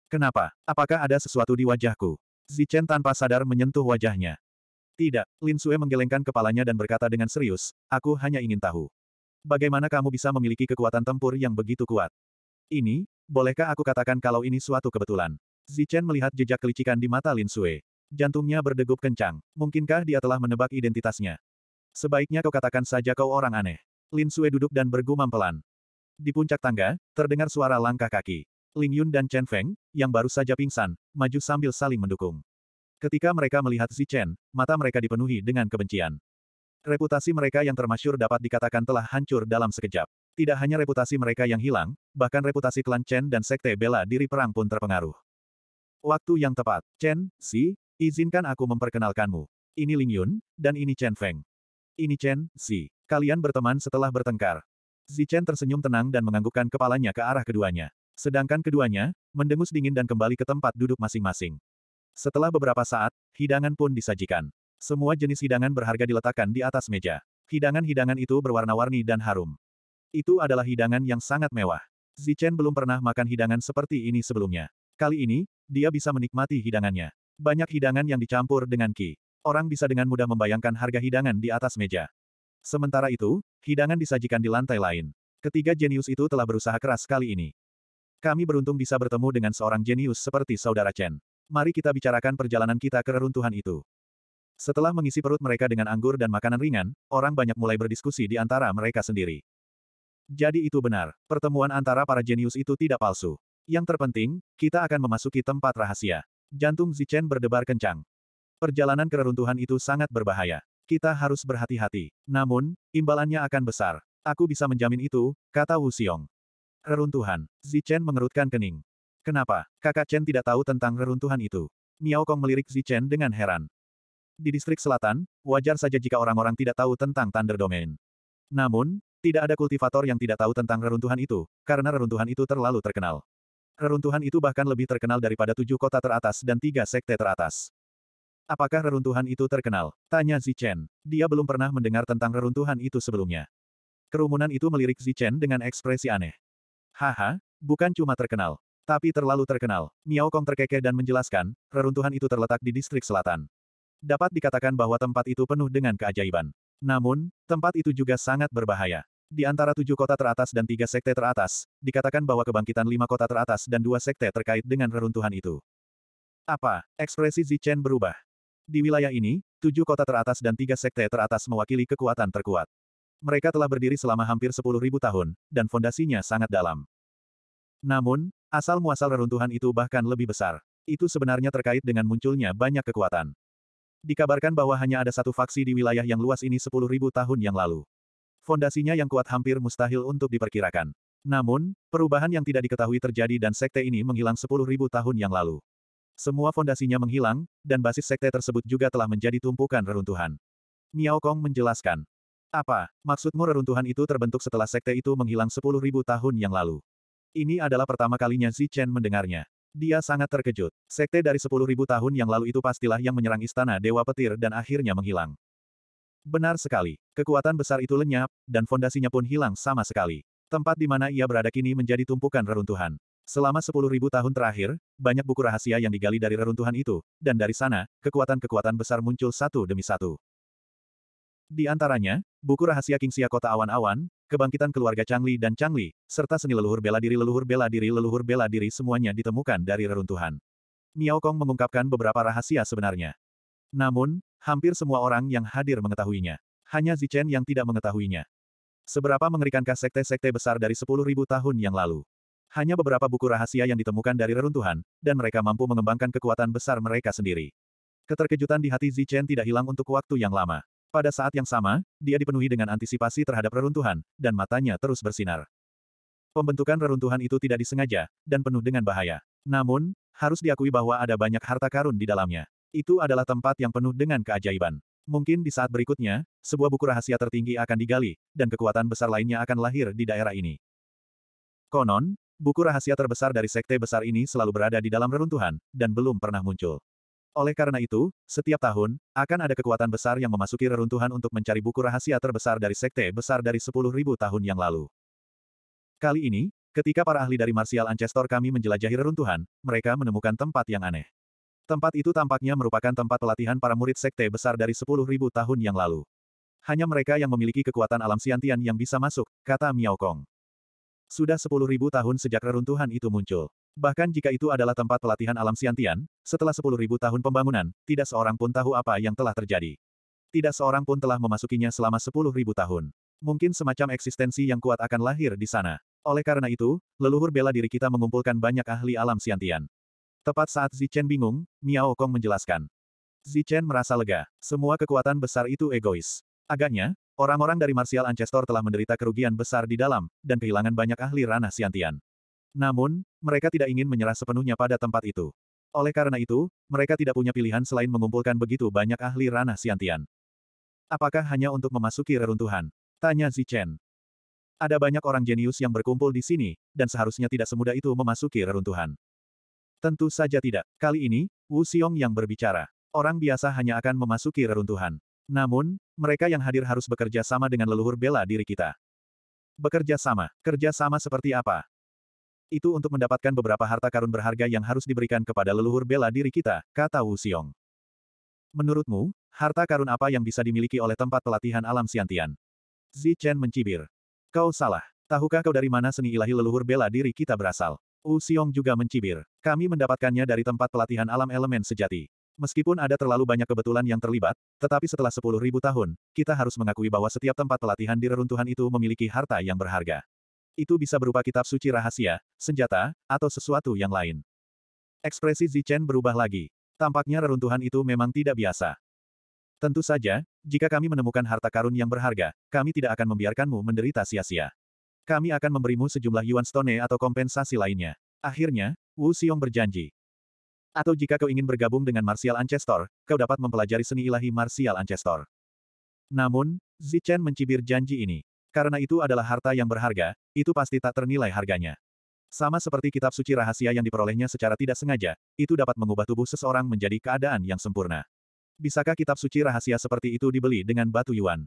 Kenapa? Apakah ada sesuatu di wajahku? Zichen tanpa sadar menyentuh wajahnya. Tidak, Lin Sue menggelengkan kepalanya dan berkata dengan serius, aku hanya ingin tahu. Bagaimana kamu bisa memiliki kekuatan tempur yang begitu kuat? Ini, bolehkah aku katakan kalau ini suatu kebetulan? Zichen melihat jejak kelicikan di mata Lin Sue. Jantungnya berdegup kencang. Mungkinkah dia telah menebak identitasnya? Sebaiknya kau katakan saja kau orang aneh. Lin Sue duduk dan bergumam pelan. Di puncak tangga, terdengar suara langkah kaki. Ling Yun dan Chen Feng, yang baru saja pingsan, maju sambil saling mendukung. Ketika mereka melihat Zi Chen, mata mereka dipenuhi dengan kebencian. Reputasi mereka yang termasyur dapat dikatakan telah hancur dalam sekejap. Tidak hanya reputasi mereka yang hilang, bahkan reputasi klan Chen dan sekte bela diri perang pun terpengaruh. Waktu yang tepat, Chen, Si, izinkan aku memperkenalkanmu. Ini Ling Yun, dan ini Chen Feng. Ini Chen, Si. Kalian berteman setelah bertengkar. Zi Chen tersenyum tenang dan menganggukkan kepalanya ke arah keduanya. Sedangkan keduanya, mendengus dingin dan kembali ke tempat duduk masing-masing. Setelah beberapa saat, hidangan pun disajikan. Semua jenis hidangan berharga diletakkan di atas meja. Hidangan-hidangan itu berwarna-warni dan harum. Itu adalah hidangan yang sangat mewah. Zi Chen belum pernah makan hidangan seperti ini sebelumnya. Kali ini, dia bisa menikmati hidangannya. Banyak hidangan yang dicampur dengan ki orang bisa dengan mudah membayangkan harga hidangan di atas meja. Sementara itu, hidangan disajikan di lantai lain. Ketiga jenius itu telah berusaha keras kali ini. Kami beruntung bisa bertemu dengan seorang jenius seperti saudara Chen. Mari kita bicarakan perjalanan kita ke reruntuhan itu. Setelah mengisi perut mereka dengan anggur dan makanan ringan, orang banyak mulai berdiskusi di antara mereka sendiri. Jadi itu benar, pertemuan antara para jenius itu tidak palsu. Yang terpenting, kita akan memasuki tempat rahasia. Jantung Zichen berdebar kencang. Perjalanan kereruntuhan itu sangat berbahaya. Kita harus berhati-hati. Namun, imbalannya akan besar. Aku bisa menjamin itu, kata Wu Xiong. Reruntuhan. Zichen mengerutkan kening. Kenapa? Kakak Chen tidak tahu tentang reruntuhan itu. Miao Kong melirik Zichen dengan heran. Di distrik selatan, wajar saja jika orang-orang tidak tahu tentang Thunder Domain. Namun, tidak ada kultivator yang tidak tahu tentang reruntuhan itu, karena reruntuhan itu terlalu terkenal. Reruntuhan itu bahkan lebih terkenal daripada tujuh kota teratas dan tiga sekte teratas. Apakah reruntuhan itu terkenal? Tanya Zichen. Dia belum pernah mendengar tentang reruntuhan itu sebelumnya. Kerumunan itu melirik Zichen dengan ekspresi aneh. Haha, bukan cuma terkenal. Tapi terlalu terkenal. Miao Kong terkekeh dan menjelaskan, reruntuhan itu terletak di distrik selatan. Dapat dikatakan bahwa tempat itu penuh dengan keajaiban. Namun, tempat itu juga sangat berbahaya. Di antara tujuh kota teratas dan tiga sekte teratas, dikatakan bahwa kebangkitan lima kota teratas dan dua sekte terkait dengan reruntuhan itu. Apa? Ekspresi Zichen berubah. Di wilayah ini, tujuh kota teratas dan tiga sekte teratas mewakili kekuatan terkuat. Mereka telah berdiri selama hampir sepuluh ribu tahun, dan fondasinya sangat dalam. Namun, asal-muasal reruntuhan itu bahkan lebih besar. Itu sebenarnya terkait dengan munculnya banyak kekuatan. Dikabarkan bahwa hanya ada satu faksi di wilayah yang luas ini sepuluh ribu tahun yang lalu. Fondasinya yang kuat hampir mustahil untuk diperkirakan. Namun, perubahan yang tidak diketahui terjadi dan sekte ini menghilang sepuluh ribu tahun yang lalu. Semua fondasinya menghilang, dan basis sekte tersebut juga telah menjadi tumpukan reruntuhan. Miao Kong menjelaskan. Apa, maksudmu reruntuhan itu terbentuk setelah sekte itu menghilang 10.000 tahun yang lalu? Ini adalah pertama kalinya Xi Chen mendengarnya. Dia sangat terkejut. Sekte dari 10.000 tahun yang lalu itu pastilah yang menyerang istana Dewa Petir dan akhirnya menghilang. Benar sekali. Kekuatan besar itu lenyap, dan fondasinya pun hilang sama sekali. Tempat di mana ia berada kini menjadi tumpukan reruntuhan. Selama 10.000 tahun terakhir, banyak buku rahasia yang digali dari reruntuhan itu, dan dari sana, kekuatan-kekuatan besar muncul satu demi satu. Di antaranya, buku rahasia Kingsia Kota Awan-Awan, kebangkitan keluarga Changli dan Changli, serta seni leluhur bela diri leluhur bela diri leluhur bela diri semuanya ditemukan dari reruntuhan. Miao Kong mengungkapkan beberapa rahasia sebenarnya. Namun, hampir semua orang yang hadir mengetahuinya. Hanya Zichen yang tidak mengetahuinya. Seberapa mengerikankah sekte-sekte besar dari 10.000 tahun yang lalu? hanya beberapa buku rahasia yang ditemukan dari reruntuhan, dan mereka mampu mengembangkan kekuatan besar mereka sendiri. Keterkejutan di hati Zichen tidak hilang untuk waktu yang lama. Pada saat yang sama, dia dipenuhi dengan antisipasi terhadap reruntuhan, dan matanya terus bersinar. Pembentukan reruntuhan itu tidak disengaja, dan penuh dengan bahaya. Namun, harus diakui bahwa ada banyak harta karun di dalamnya. Itu adalah tempat yang penuh dengan keajaiban. Mungkin di saat berikutnya, sebuah buku rahasia tertinggi akan digali, dan kekuatan besar lainnya akan lahir di daerah ini. Konon, Buku rahasia terbesar dari sekte besar ini selalu berada di dalam reruntuhan, dan belum pernah muncul. Oleh karena itu, setiap tahun, akan ada kekuatan besar yang memasuki reruntuhan untuk mencari buku rahasia terbesar dari sekte besar dari 10.000 tahun yang lalu. Kali ini, ketika para ahli dari Martial Ancestor kami menjelajahi reruntuhan, mereka menemukan tempat yang aneh. Tempat itu tampaknya merupakan tempat pelatihan para murid sekte besar dari 10.000 tahun yang lalu. Hanya mereka yang memiliki kekuatan alam siantian yang bisa masuk, kata Miao Kong. Sudah sepuluh ribu tahun sejak reruntuhan itu muncul. Bahkan jika itu adalah tempat pelatihan alam siantian, setelah sepuluh ribu tahun pembangunan, tidak seorang pun tahu apa yang telah terjadi. Tidak seorang pun telah memasukinya selama sepuluh ribu tahun. Mungkin semacam eksistensi yang kuat akan lahir di sana. Oleh karena itu, leluhur bela diri kita mengumpulkan banyak ahli alam siantian. Tepat saat Zichen bingung, Miao Kong menjelaskan. Zichen merasa lega. Semua kekuatan besar itu egois. Agaknya, Orang-orang dari Martial Ancestor telah menderita kerugian besar di dalam, dan kehilangan banyak ahli ranah Siantian. Namun, mereka tidak ingin menyerah sepenuhnya pada tempat itu. Oleh karena itu, mereka tidak punya pilihan selain mengumpulkan begitu banyak ahli ranah Siantian. Apakah hanya untuk memasuki reruntuhan? Tanya Zichen. Ada banyak orang jenius yang berkumpul di sini, dan seharusnya tidak semudah itu memasuki reruntuhan. Tentu saja tidak. Kali ini, Wu Xiong yang berbicara. Orang biasa hanya akan memasuki reruntuhan. Namun, mereka yang hadir harus bekerja sama dengan leluhur bela diri kita. Bekerja sama, kerja sama seperti apa? Itu untuk mendapatkan beberapa harta karun berharga yang harus diberikan kepada leluhur bela diri kita, kata Wu Xiong. Menurutmu, harta karun apa yang bisa dimiliki oleh tempat pelatihan alam Siantian? Zi Chen mencibir. Kau salah. Tahukah kau dari mana seni ilahi leluhur bela diri kita berasal? Wu Xiong juga mencibir. Kami mendapatkannya dari tempat pelatihan alam elemen sejati. Meskipun ada terlalu banyak kebetulan yang terlibat, tetapi setelah 10.000 tahun, kita harus mengakui bahwa setiap tempat pelatihan di reruntuhan itu memiliki harta yang berharga. Itu bisa berupa kitab suci rahasia, senjata, atau sesuatu yang lain. Ekspresi Zichen berubah lagi. Tampaknya reruntuhan itu memang tidak biasa. Tentu saja, jika kami menemukan harta karun yang berharga, kami tidak akan membiarkanmu menderita sia-sia. Kami akan memberimu sejumlah yuan stone atau kompensasi lainnya. Akhirnya, Wu Xiong berjanji. Atau jika kau ingin bergabung dengan Martial Ancestor, kau dapat mempelajari seni ilahi Martial Ancestor. Namun, Zichen mencibir janji ini. Karena itu adalah harta yang berharga, itu pasti tak ternilai harganya. Sama seperti kitab suci rahasia yang diperolehnya secara tidak sengaja, itu dapat mengubah tubuh seseorang menjadi keadaan yang sempurna. Bisakah kitab suci rahasia seperti itu dibeli dengan batu yuan?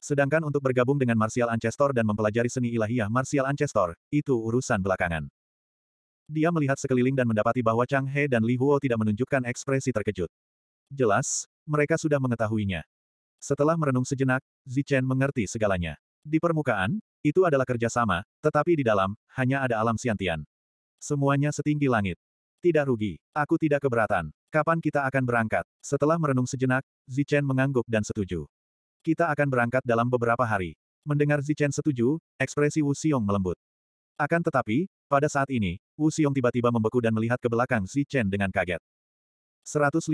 Sedangkan untuk bergabung dengan Martial Ancestor dan mempelajari seni ilahiyah Martial Ancestor, itu urusan belakangan. Dia melihat sekeliling dan mendapati bahwa Chang He dan Li Huo tidak menunjukkan ekspresi terkejut. Jelas, mereka sudah mengetahuinya. Setelah merenung sejenak, Zichen mengerti segalanya. Di permukaan, itu adalah kerjasama, tetapi di dalam, hanya ada alam siantian. Semuanya setinggi langit. Tidak rugi, aku tidak keberatan. Kapan kita akan berangkat? Setelah merenung sejenak, Zichen mengangguk dan setuju. Kita akan berangkat dalam beberapa hari. Mendengar Zichen setuju, ekspresi Wu Xiong melembut. Akan tetapi, pada saat ini, Wu Xiong tiba-tiba membeku dan melihat ke belakang Xi Chen dengan kaget. 154.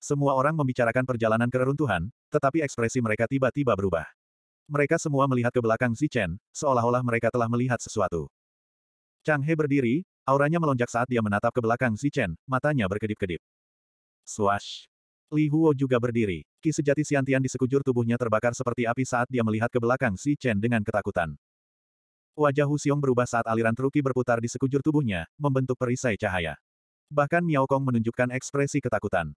Semua orang membicarakan perjalanan keruntuhan, tetapi ekspresi mereka tiba-tiba berubah. Mereka semua melihat ke belakang Xi Chen, seolah-olah mereka telah melihat sesuatu. Chang He berdiri, auranya melonjak saat dia menatap ke belakang Xi Chen, matanya berkedip-kedip. Swash! Li Huo juga berdiri. Ki sejati Xiantian di sekujur tubuhnya terbakar seperti api saat dia melihat ke belakang Xi Chen dengan ketakutan. Wajah Hu Xiong berubah saat aliran Truki berputar di sekujur tubuhnya, membentuk perisai cahaya. Bahkan Miao Kong menunjukkan ekspresi ketakutan.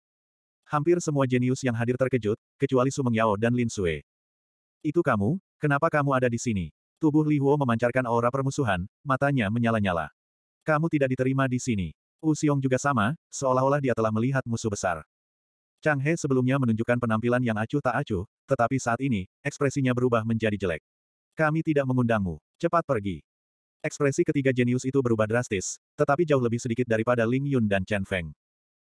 Hampir semua jenius yang hadir terkejut, kecuali Sumeng Yao dan Lin Sui. Itu kamu? Kenapa kamu ada di sini? Tubuh Li Huo memancarkan aura permusuhan, matanya menyala-nyala. Kamu tidak diterima di sini. Wu Xiong juga sama, seolah-olah dia telah melihat musuh besar. Chang He sebelumnya menunjukkan penampilan yang acuh tak acuh, tetapi saat ini, ekspresinya berubah menjadi jelek. Kami tidak mengundangmu. Cepat pergi. Ekspresi ketiga jenius itu berubah drastis, tetapi jauh lebih sedikit daripada Ling Yun dan Chen Feng.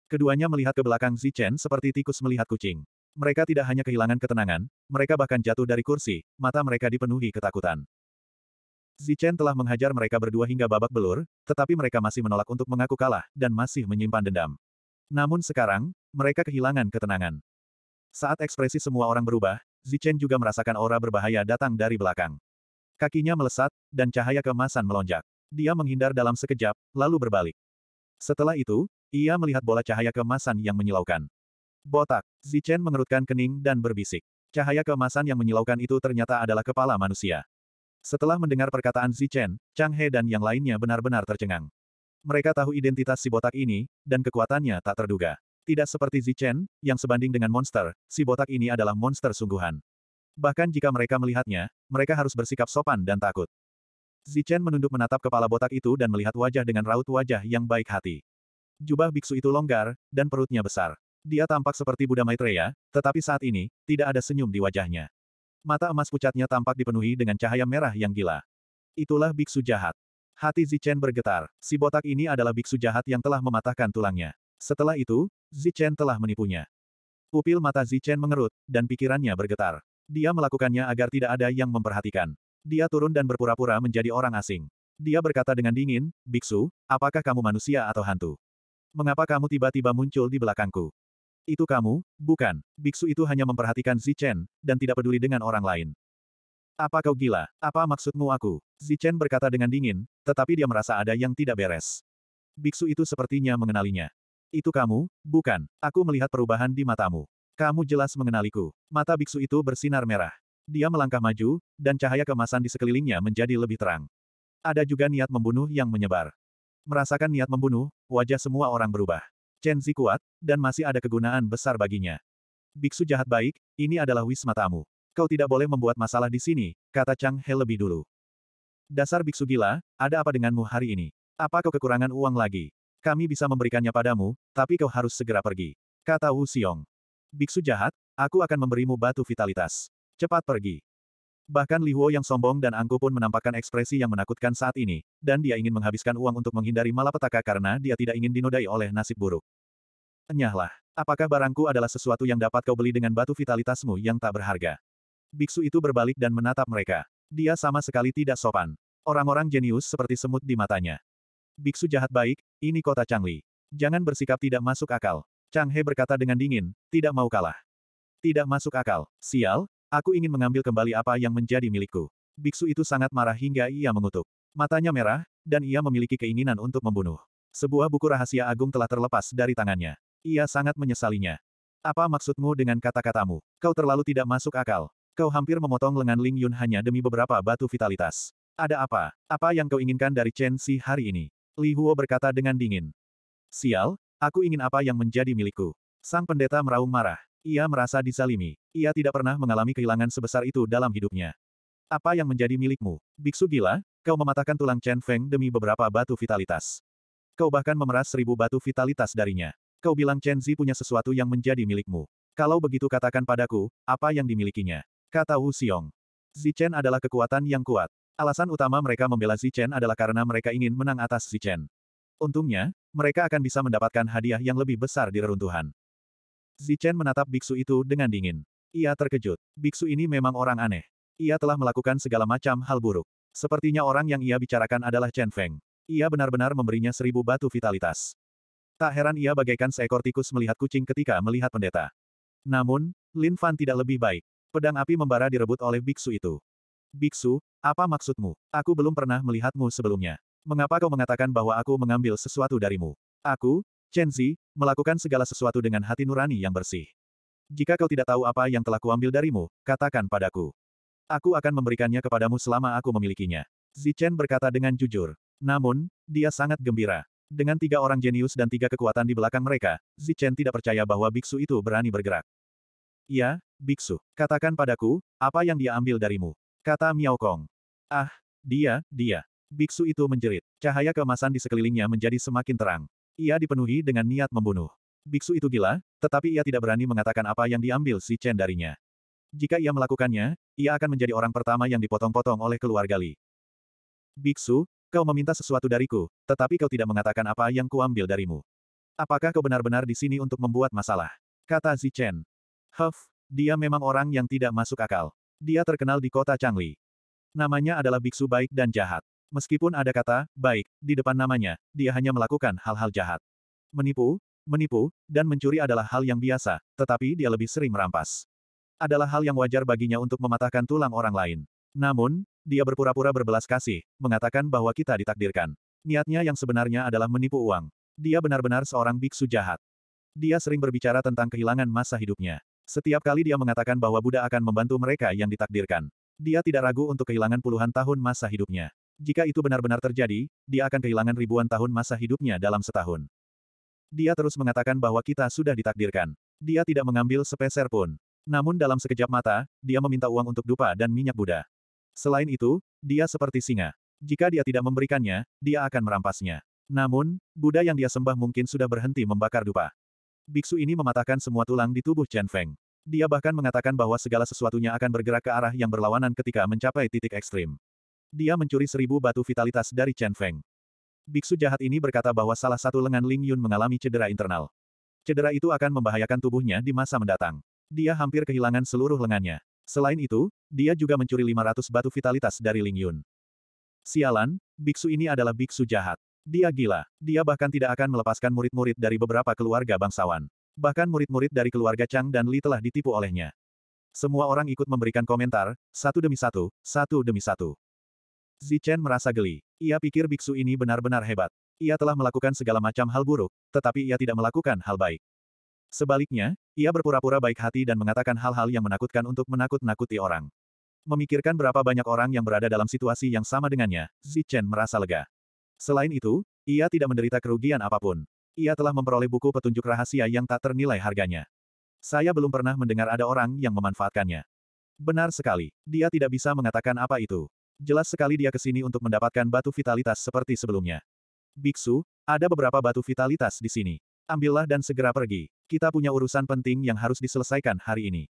Keduanya melihat ke belakang Zi Chen seperti tikus melihat kucing. Mereka tidak hanya kehilangan ketenangan, mereka bahkan jatuh dari kursi, mata mereka dipenuhi ketakutan. Zi Chen telah menghajar mereka berdua hingga babak belur, tetapi mereka masih menolak untuk mengaku kalah, dan masih menyimpan dendam. Namun sekarang, mereka kehilangan ketenangan. Saat ekspresi semua orang berubah, Zi Chen juga merasakan aura berbahaya datang dari belakang. Kakinya melesat, dan cahaya kemasan melonjak. Dia menghindar dalam sekejap, lalu berbalik. Setelah itu, ia melihat bola cahaya kemasan yang menyilaukan. Botak, Zichen mengerutkan kening dan berbisik. Cahaya kemasan yang menyilaukan itu ternyata adalah kepala manusia. Setelah mendengar perkataan Zichen, Chang He dan yang lainnya benar-benar tercengang. Mereka tahu identitas si botak ini, dan kekuatannya tak terduga. Tidak seperti Zichen, yang sebanding dengan monster, si botak ini adalah monster sungguhan. Bahkan jika mereka melihatnya, mereka harus bersikap sopan dan takut. Zichen menunduk menatap kepala botak itu dan melihat wajah dengan raut wajah yang baik hati. Jubah biksu itu longgar, dan perutnya besar. Dia tampak seperti Buddha Maitreya, tetapi saat ini, tidak ada senyum di wajahnya. Mata emas pucatnya tampak dipenuhi dengan cahaya merah yang gila. Itulah biksu jahat. Hati Zichen bergetar. Si botak ini adalah biksu jahat yang telah mematahkan tulangnya. Setelah itu, Zichen telah menipunya. Pupil mata Zichen mengerut, dan pikirannya bergetar. Dia melakukannya agar tidak ada yang memperhatikan. Dia turun dan berpura-pura menjadi orang asing. Dia berkata dengan dingin, Biksu, apakah kamu manusia atau hantu? Mengapa kamu tiba-tiba muncul di belakangku? Itu kamu, bukan. Biksu itu hanya memperhatikan Zichen, dan tidak peduli dengan orang lain. Apa kau gila? Apa maksudmu aku? Zichen berkata dengan dingin, tetapi dia merasa ada yang tidak beres. Biksu itu sepertinya mengenalinya. Itu kamu, bukan. Aku melihat perubahan di matamu. Kamu jelas mengenaliku. Mata biksu itu bersinar merah. Dia melangkah maju, dan cahaya kemasan di sekelilingnya menjadi lebih terang. Ada juga niat membunuh yang menyebar. Merasakan niat membunuh, wajah semua orang berubah. Chenzi kuat, dan masih ada kegunaan besar baginya. Biksu jahat baik, ini adalah wismatamu. matamu. Kau tidak boleh membuat masalah di sini, kata Chang He lebih dulu. Dasar biksu gila, ada apa denganmu hari ini? Apa kau kekurangan uang lagi? Kami bisa memberikannya padamu, tapi kau harus segera pergi. Kata Wu Xiong. Biksu jahat, aku akan memberimu batu vitalitas. Cepat pergi. Bahkan Li Huo yang sombong dan angkuh pun menampakkan ekspresi yang menakutkan saat ini, dan dia ingin menghabiskan uang untuk menghindari malapetaka karena dia tidak ingin dinodai oleh nasib buruk. Enyahlah, apakah barangku adalah sesuatu yang dapat kau beli dengan batu vitalitasmu yang tak berharga? Biksu itu berbalik dan menatap mereka. Dia sama sekali tidak sopan. Orang-orang jenius seperti semut di matanya. Biksu jahat baik, ini kota Changli. Jangan bersikap tidak masuk akal. Chang He berkata dengan dingin, tidak mau kalah. Tidak masuk akal. Sial, aku ingin mengambil kembali apa yang menjadi milikku. Biksu itu sangat marah hingga ia mengutuk. Matanya merah, dan ia memiliki keinginan untuk membunuh. Sebuah buku rahasia agung telah terlepas dari tangannya. Ia sangat menyesalinya. Apa maksudmu dengan kata-katamu? Kau terlalu tidak masuk akal. Kau hampir memotong lengan Ling Yun hanya demi beberapa batu vitalitas. Ada apa? Apa yang kau inginkan dari Chen Si hari ini? Li Huo berkata dengan dingin. Sial, Aku ingin apa yang menjadi milikku. Sang pendeta meraung marah. Ia merasa disalimi. Ia tidak pernah mengalami kehilangan sebesar itu dalam hidupnya. Apa yang menjadi milikmu? Biksu gila, kau mematahkan tulang Chen Feng demi beberapa batu vitalitas. Kau bahkan memeras seribu batu vitalitas darinya. Kau bilang Chen Zi punya sesuatu yang menjadi milikmu. Kalau begitu katakan padaku, apa yang dimilikinya? Kata Wu Xiong. Zi Chen adalah kekuatan yang kuat. Alasan utama mereka membela Chen adalah karena mereka ingin menang atas Zi Chen. Untungnya, mereka akan bisa mendapatkan hadiah yang lebih besar di reruntuhan. Zichen menatap biksu itu dengan dingin. Ia terkejut. Biksu ini memang orang aneh. Ia telah melakukan segala macam hal buruk. Sepertinya orang yang ia bicarakan adalah Chen Feng. Ia benar-benar memberinya seribu batu vitalitas. Tak heran ia bagaikan seekor tikus melihat kucing ketika melihat pendeta. Namun, Lin Fan tidak lebih baik. Pedang api membara direbut oleh biksu itu. Biksu, apa maksudmu? Aku belum pernah melihatmu sebelumnya. Mengapa kau mengatakan bahwa aku mengambil sesuatu darimu? Aku, Chen Zi, melakukan segala sesuatu dengan hati nurani yang bersih. Jika kau tidak tahu apa yang telah kuambil darimu, katakan padaku. Aku akan memberikannya kepadamu selama aku memilikinya. Zi Chen berkata dengan jujur. Namun, dia sangat gembira. Dengan tiga orang jenius dan tiga kekuatan di belakang mereka, Zi Chen tidak percaya bahwa biksu itu berani bergerak. Ya, biksu, katakan padaku, apa yang dia ambil darimu? Kata Miao Kong. Ah, dia, dia. Biksu itu menjerit. Cahaya keemasan di sekelilingnya menjadi semakin terang. Ia dipenuhi dengan niat membunuh. Biksu itu gila, tetapi ia tidak berani mengatakan apa yang diambil si Chen darinya. Jika ia melakukannya, ia akan menjadi orang pertama yang dipotong-potong oleh keluarga Li. Biksu, kau meminta sesuatu dariku, tetapi kau tidak mengatakan apa yang kuambil darimu. Apakah kau benar-benar di sini untuk membuat masalah? Kata Si Chen. Huff, dia memang orang yang tidak masuk akal. Dia terkenal di kota Changli. Namanya adalah biksu baik dan jahat. Meskipun ada kata, baik, di depan namanya, dia hanya melakukan hal-hal jahat. Menipu, menipu, dan mencuri adalah hal yang biasa, tetapi dia lebih sering merampas. Adalah hal yang wajar baginya untuk mematahkan tulang orang lain. Namun, dia berpura-pura berbelas kasih, mengatakan bahwa kita ditakdirkan. Niatnya yang sebenarnya adalah menipu uang. Dia benar-benar seorang biksu jahat. Dia sering berbicara tentang kehilangan masa hidupnya. Setiap kali dia mengatakan bahwa Buddha akan membantu mereka yang ditakdirkan. Dia tidak ragu untuk kehilangan puluhan tahun masa hidupnya. Jika itu benar-benar terjadi, dia akan kehilangan ribuan tahun masa hidupnya dalam setahun. Dia terus mengatakan bahwa kita sudah ditakdirkan. Dia tidak mengambil sepeser pun. Namun dalam sekejap mata, dia meminta uang untuk dupa dan minyak Buddha. Selain itu, dia seperti singa. Jika dia tidak memberikannya, dia akan merampasnya. Namun, Buddha yang dia sembah mungkin sudah berhenti membakar dupa. Biksu ini mematahkan semua tulang di tubuh Chen Feng. Dia bahkan mengatakan bahwa segala sesuatunya akan bergerak ke arah yang berlawanan ketika mencapai titik ekstrim. Dia mencuri seribu batu vitalitas dari Chen Feng. Biksu jahat ini berkata bahwa salah satu lengan Ling Yun mengalami cedera internal. Cedera itu akan membahayakan tubuhnya di masa mendatang. Dia hampir kehilangan seluruh lengannya. Selain itu, dia juga mencuri 500 batu vitalitas dari Ling Yun. Sialan, biksu ini adalah biksu jahat. Dia gila. Dia bahkan tidak akan melepaskan murid-murid dari beberapa keluarga bangsawan. Bahkan murid-murid dari keluarga Chang dan Li telah ditipu olehnya. Semua orang ikut memberikan komentar, satu demi satu, satu demi satu. Zichen merasa geli. Ia pikir biksu ini benar-benar hebat. Ia telah melakukan segala macam hal buruk, tetapi ia tidak melakukan hal baik. Sebaliknya, ia berpura-pura baik hati dan mengatakan hal-hal yang menakutkan untuk menakut-nakuti orang. Memikirkan berapa banyak orang yang berada dalam situasi yang sama dengannya, Zichen merasa lega. Selain itu, ia tidak menderita kerugian apapun. Ia telah memperoleh buku petunjuk rahasia yang tak ternilai harganya. Saya belum pernah mendengar ada orang yang memanfaatkannya. Benar sekali, dia tidak bisa mengatakan apa itu jelas sekali dia ke sini untuk mendapatkan batu vitalitas seperti sebelumnya. Biksu, ada beberapa batu vitalitas di sini. Ambillah dan segera pergi. Kita punya urusan penting yang harus diselesaikan hari ini.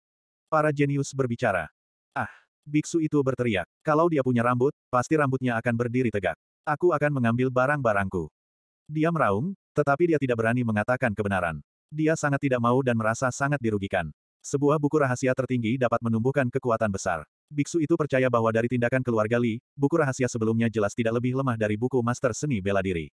Para jenius berbicara. Ah, biksu itu berteriak. Kalau dia punya rambut, pasti rambutnya akan berdiri tegak. Aku akan mengambil barang-barangku. Dia meraung, tetapi dia tidak berani mengatakan kebenaran. Dia sangat tidak mau dan merasa sangat dirugikan. Sebuah buku rahasia tertinggi dapat menumbuhkan kekuatan besar. Biksu itu percaya bahwa dari tindakan keluarga Li, buku rahasia sebelumnya jelas tidak lebih lemah dari buku master seni bela diri.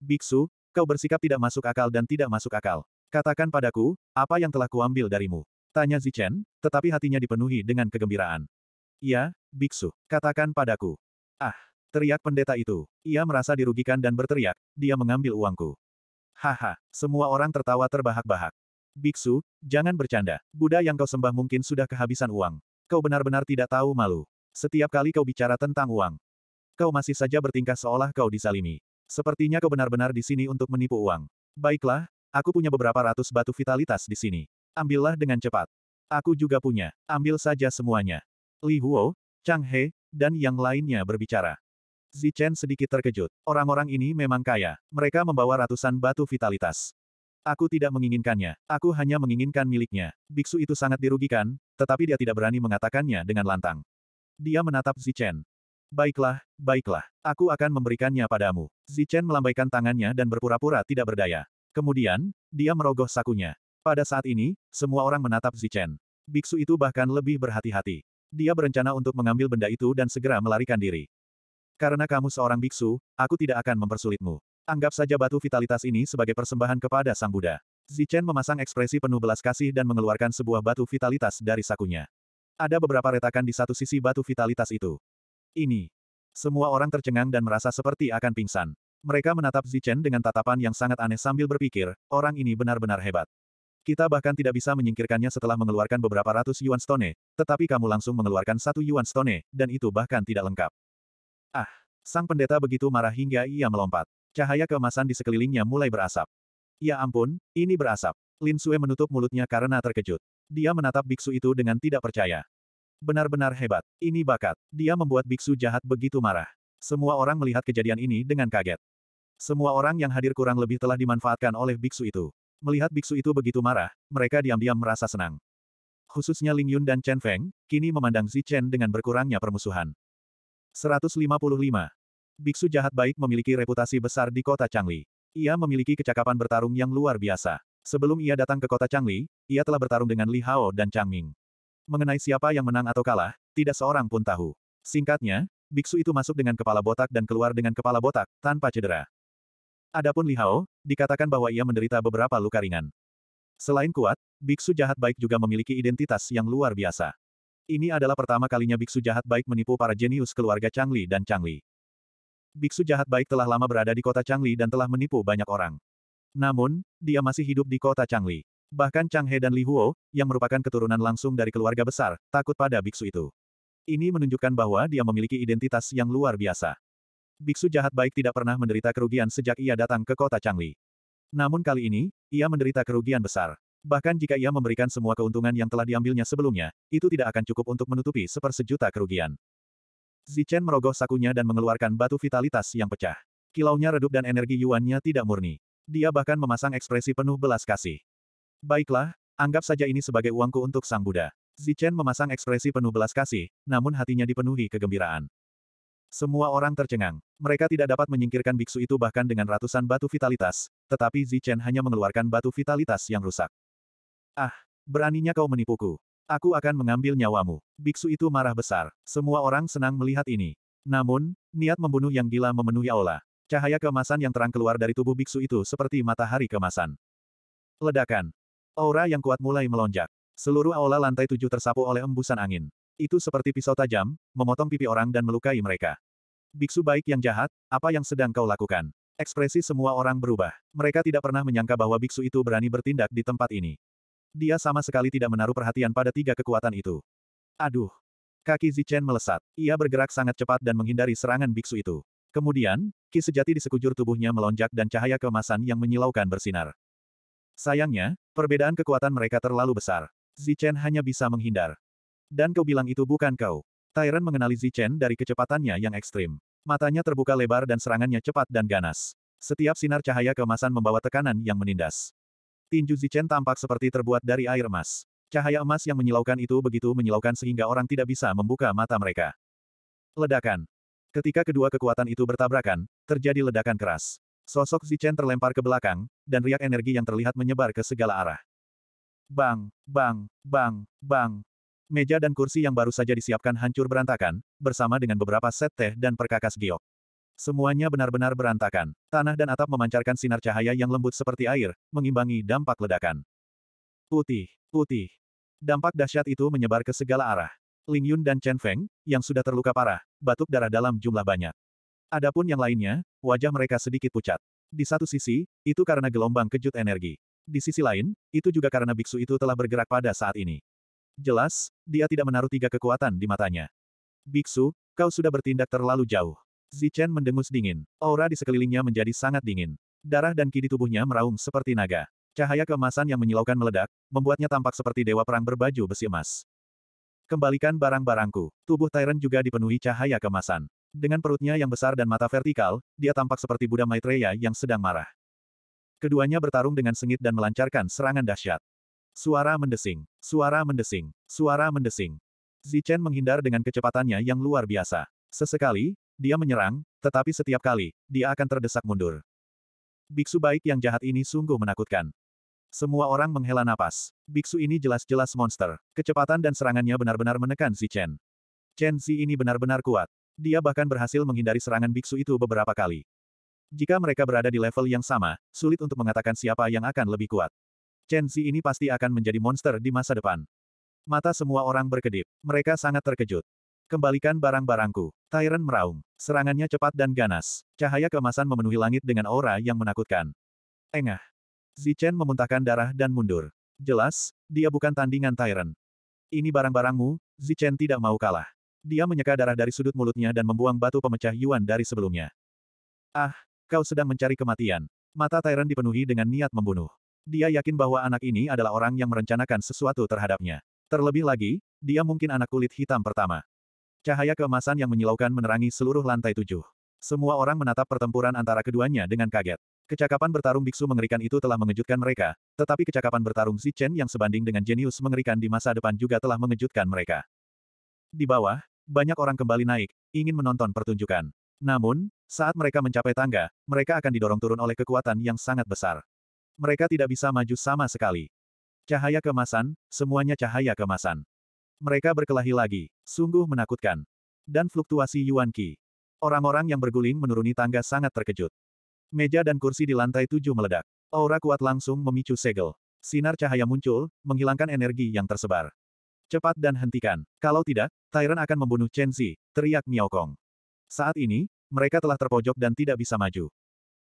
Biksu, kau bersikap tidak masuk akal dan tidak masuk akal. Katakan padaku, apa yang telah kuambil darimu? Tanya Zichen, tetapi hatinya dipenuhi dengan kegembiraan. Iya, Biksu, katakan padaku. Ah, teriak pendeta itu. Ia merasa dirugikan dan berteriak, dia mengambil uangku. Haha, semua orang tertawa terbahak-bahak. Biksu, jangan bercanda. Buddha yang kau sembah mungkin sudah kehabisan uang. Kau benar-benar tidak tahu malu. Setiap kali kau bicara tentang uang, kau masih saja bertingkah seolah kau disalimi. Sepertinya kau benar-benar di sini untuk menipu uang. Baiklah, aku punya beberapa ratus batu vitalitas di sini. Ambillah dengan cepat. Aku juga punya. Ambil saja semuanya. Li Huo, Chang He, dan yang lainnya berbicara. Zichen sedikit terkejut. Orang-orang ini memang kaya. Mereka membawa ratusan batu vitalitas. Aku tidak menginginkannya, aku hanya menginginkan miliknya. Biksu itu sangat dirugikan, tetapi dia tidak berani mengatakannya dengan lantang. Dia menatap Zichen. Baiklah, baiklah, aku akan memberikannya padamu. Zichen melambaikan tangannya dan berpura-pura tidak berdaya. Kemudian, dia merogoh sakunya. Pada saat ini, semua orang menatap Zichen. Biksu itu bahkan lebih berhati-hati. Dia berencana untuk mengambil benda itu dan segera melarikan diri. Karena kamu seorang biksu, aku tidak akan mempersulitmu. Anggap saja batu vitalitas ini sebagai persembahan kepada Sang Buddha. Zichen memasang ekspresi penuh belas kasih dan mengeluarkan sebuah batu vitalitas dari sakunya. Ada beberapa retakan di satu sisi batu vitalitas itu. Ini. Semua orang tercengang dan merasa seperti akan pingsan. Mereka menatap Zichen dengan tatapan yang sangat aneh sambil berpikir, orang ini benar-benar hebat. Kita bahkan tidak bisa menyingkirkannya setelah mengeluarkan beberapa ratus yuan stone, tetapi kamu langsung mengeluarkan satu yuan stone, dan itu bahkan tidak lengkap. Ah! Sang pendeta begitu marah hingga ia melompat. Cahaya keemasan di sekelilingnya mulai berasap. Ya ampun, ini berasap. Lin Sue menutup mulutnya karena terkejut. Dia menatap biksu itu dengan tidak percaya. Benar-benar hebat. Ini bakat. Dia membuat biksu jahat begitu marah. Semua orang melihat kejadian ini dengan kaget. Semua orang yang hadir kurang lebih telah dimanfaatkan oleh biksu itu. Melihat biksu itu begitu marah, mereka diam-diam merasa senang. Khususnya Ling Yun dan Chen Feng, kini memandang Zi Chen dengan berkurangnya permusuhan. 155. Biksu jahat baik memiliki reputasi besar di kota Changli. Ia memiliki kecakapan bertarung yang luar biasa. Sebelum ia datang ke kota Changli, ia telah bertarung dengan Li Hao dan Chang Ming. Mengenai siapa yang menang atau kalah, tidak seorang pun tahu. Singkatnya, biksu itu masuk dengan kepala botak dan keluar dengan kepala botak, tanpa cedera. Adapun Li Hao, dikatakan bahwa ia menderita beberapa luka ringan. Selain kuat, biksu jahat baik juga memiliki identitas yang luar biasa. Ini adalah pertama kalinya biksu jahat baik menipu para jenius keluarga Changli dan Changli. Biksu jahat baik telah lama berada di kota Changli dan telah menipu banyak orang. Namun, dia masih hidup di kota Changli. Bahkan Chang He dan Li Huo, yang merupakan keturunan langsung dari keluarga besar, takut pada biksu itu. Ini menunjukkan bahwa dia memiliki identitas yang luar biasa. Biksu jahat baik tidak pernah menderita kerugian sejak ia datang ke kota Changli. Namun kali ini, ia menderita kerugian besar. Bahkan jika ia memberikan semua keuntungan yang telah diambilnya sebelumnya, itu tidak akan cukup untuk menutupi sepersejuta kerugian. Zichen merogoh sakunya dan mengeluarkan batu vitalitas yang pecah. Kilaunya redup dan energi Yuannya tidak murni. Dia bahkan memasang ekspresi penuh belas kasih. Baiklah, anggap saja ini sebagai uangku untuk Sang Buddha. Zichen memasang ekspresi penuh belas kasih, namun hatinya dipenuhi kegembiraan. Semua orang tercengang. Mereka tidak dapat menyingkirkan biksu itu bahkan dengan ratusan batu vitalitas, tetapi Zichen hanya mengeluarkan batu vitalitas yang rusak. Ah, beraninya kau menipuku. Aku akan mengambil nyawamu. Biksu itu marah besar. Semua orang senang melihat ini. Namun, niat membunuh yang gila memenuhi aula. Cahaya kemasan yang terang keluar dari tubuh biksu itu seperti matahari kemasan. Ledakan. Aura yang kuat mulai melonjak. Seluruh aula lantai tujuh tersapu oleh embusan angin. Itu seperti pisau tajam, memotong pipi orang dan melukai mereka. Biksu baik yang jahat, apa yang sedang kau lakukan? Ekspresi semua orang berubah. Mereka tidak pernah menyangka bahwa biksu itu berani bertindak di tempat ini. Dia sama sekali tidak menaruh perhatian pada tiga kekuatan itu. Aduh! Kaki Zichen melesat. Ia bergerak sangat cepat dan menghindari serangan biksu itu. Kemudian, ki sejati di sekujur tubuhnya melonjak dan cahaya kemasan yang menyilaukan bersinar. Sayangnya, perbedaan kekuatan mereka terlalu besar. Zichen hanya bisa menghindar. Dan kau bilang itu bukan kau. Tyrant mengenali Zichen dari kecepatannya yang ekstrim. Matanya terbuka lebar dan serangannya cepat dan ganas. Setiap sinar cahaya kemasan membawa tekanan yang menindas. Tinju Zichen tampak seperti terbuat dari air emas. Cahaya emas yang menyilaukan itu begitu menyilaukan sehingga orang tidak bisa membuka mata mereka. Ledakan. Ketika kedua kekuatan itu bertabrakan, terjadi ledakan keras. Sosok Zichen terlempar ke belakang, dan riak energi yang terlihat menyebar ke segala arah. Bang, bang, bang, bang. Meja dan kursi yang baru saja disiapkan hancur berantakan, bersama dengan beberapa set teh dan perkakas giok. Semuanya benar-benar berantakan. Tanah dan atap memancarkan sinar cahaya yang lembut seperti air, mengimbangi dampak ledakan. Putih, putih. Dampak dahsyat itu menyebar ke segala arah. Ling Yun dan Chen Feng, yang sudah terluka parah, batuk darah dalam jumlah banyak. Adapun yang lainnya, wajah mereka sedikit pucat. Di satu sisi, itu karena gelombang kejut energi. Di sisi lain, itu juga karena biksu itu telah bergerak pada saat ini. Jelas, dia tidak menaruh tiga kekuatan di matanya. Biksu, kau sudah bertindak terlalu jauh. Zichen mendengus dingin. Aura di sekelilingnya menjadi sangat dingin. Darah dan ki di tubuhnya meraung seperti naga. Cahaya keemasan yang menyilaukan meledak, membuatnya tampak seperti dewa perang berbaju besi emas. Kembalikan barang-barangku. Tubuh Tyrant juga dipenuhi cahaya kemasan. Dengan perutnya yang besar dan mata vertikal, dia tampak seperti Buddha Maitreya yang sedang marah. Keduanya bertarung dengan sengit dan melancarkan serangan dahsyat. Suara mendesing, suara mendesing, suara mendesing. Zichen menghindar dengan kecepatannya yang luar biasa. Sesekali, dia menyerang, tetapi setiap kali, dia akan terdesak mundur. Biksu baik yang jahat ini sungguh menakutkan. Semua orang menghela napas. Biksu ini jelas-jelas monster. Kecepatan dan serangannya benar-benar menekan si Chen. Chen Xi ini benar-benar kuat. Dia bahkan berhasil menghindari serangan biksu itu beberapa kali. Jika mereka berada di level yang sama, sulit untuk mengatakan siapa yang akan lebih kuat. Chen Xi ini pasti akan menjadi monster di masa depan. Mata semua orang berkedip. Mereka sangat terkejut. Kembalikan barang-barangku. Tyran meraung. Serangannya cepat dan ganas. Cahaya kemasan memenuhi langit dengan aura yang menakutkan. Engah. Zichen memuntahkan darah dan mundur. Jelas, dia bukan tandingan Tyran. Ini barang-barangmu, Zichen tidak mau kalah. Dia menyeka darah dari sudut mulutnya dan membuang batu pemecah Yuan dari sebelumnya. Ah, kau sedang mencari kematian. Mata Tyran dipenuhi dengan niat membunuh. Dia yakin bahwa anak ini adalah orang yang merencanakan sesuatu terhadapnya. Terlebih lagi, dia mungkin anak kulit hitam pertama. Cahaya keemasan yang menyilaukan menerangi seluruh lantai tujuh. Semua orang menatap pertempuran antara keduanya dengan kaget. Kecakapan bertarung biksu mengerikan itu telah mengejutkan mereka, tetapi kecakapan bertarung Chen yang sebanding dengan jenius mengerikan di masa depan juga telah mengejutkan mereka. Di bawah, banyak orang kembali naik, ingin menonton pertunjukan. Namun, saat mereka mencapai tangga, mereka akan didorong turun oleh kekuatan yang sangat besar. Mereka tidak bisa maju sama sekali. Cahaya kemasan, semuanya cahaya kemasan. Mereka berkelahi lagi. Sungguh menakutkan. Dan fluktuasi Yuan Qi. Orang-orang yang berguling menuruni tangga sangat terkejut. Meja dan kursi di lantai tujuh meledak. Aura kuat langsung memicu segel. Sinar cahaya muncul, menghilangkan energi yang tersebar. Cepat dan hentikan. Kalau tidak, Tyrant akan membunuh Chen Zi. teriak Miao Kong. Saat ini, mereka telah terpojok dan tidak bisa maju.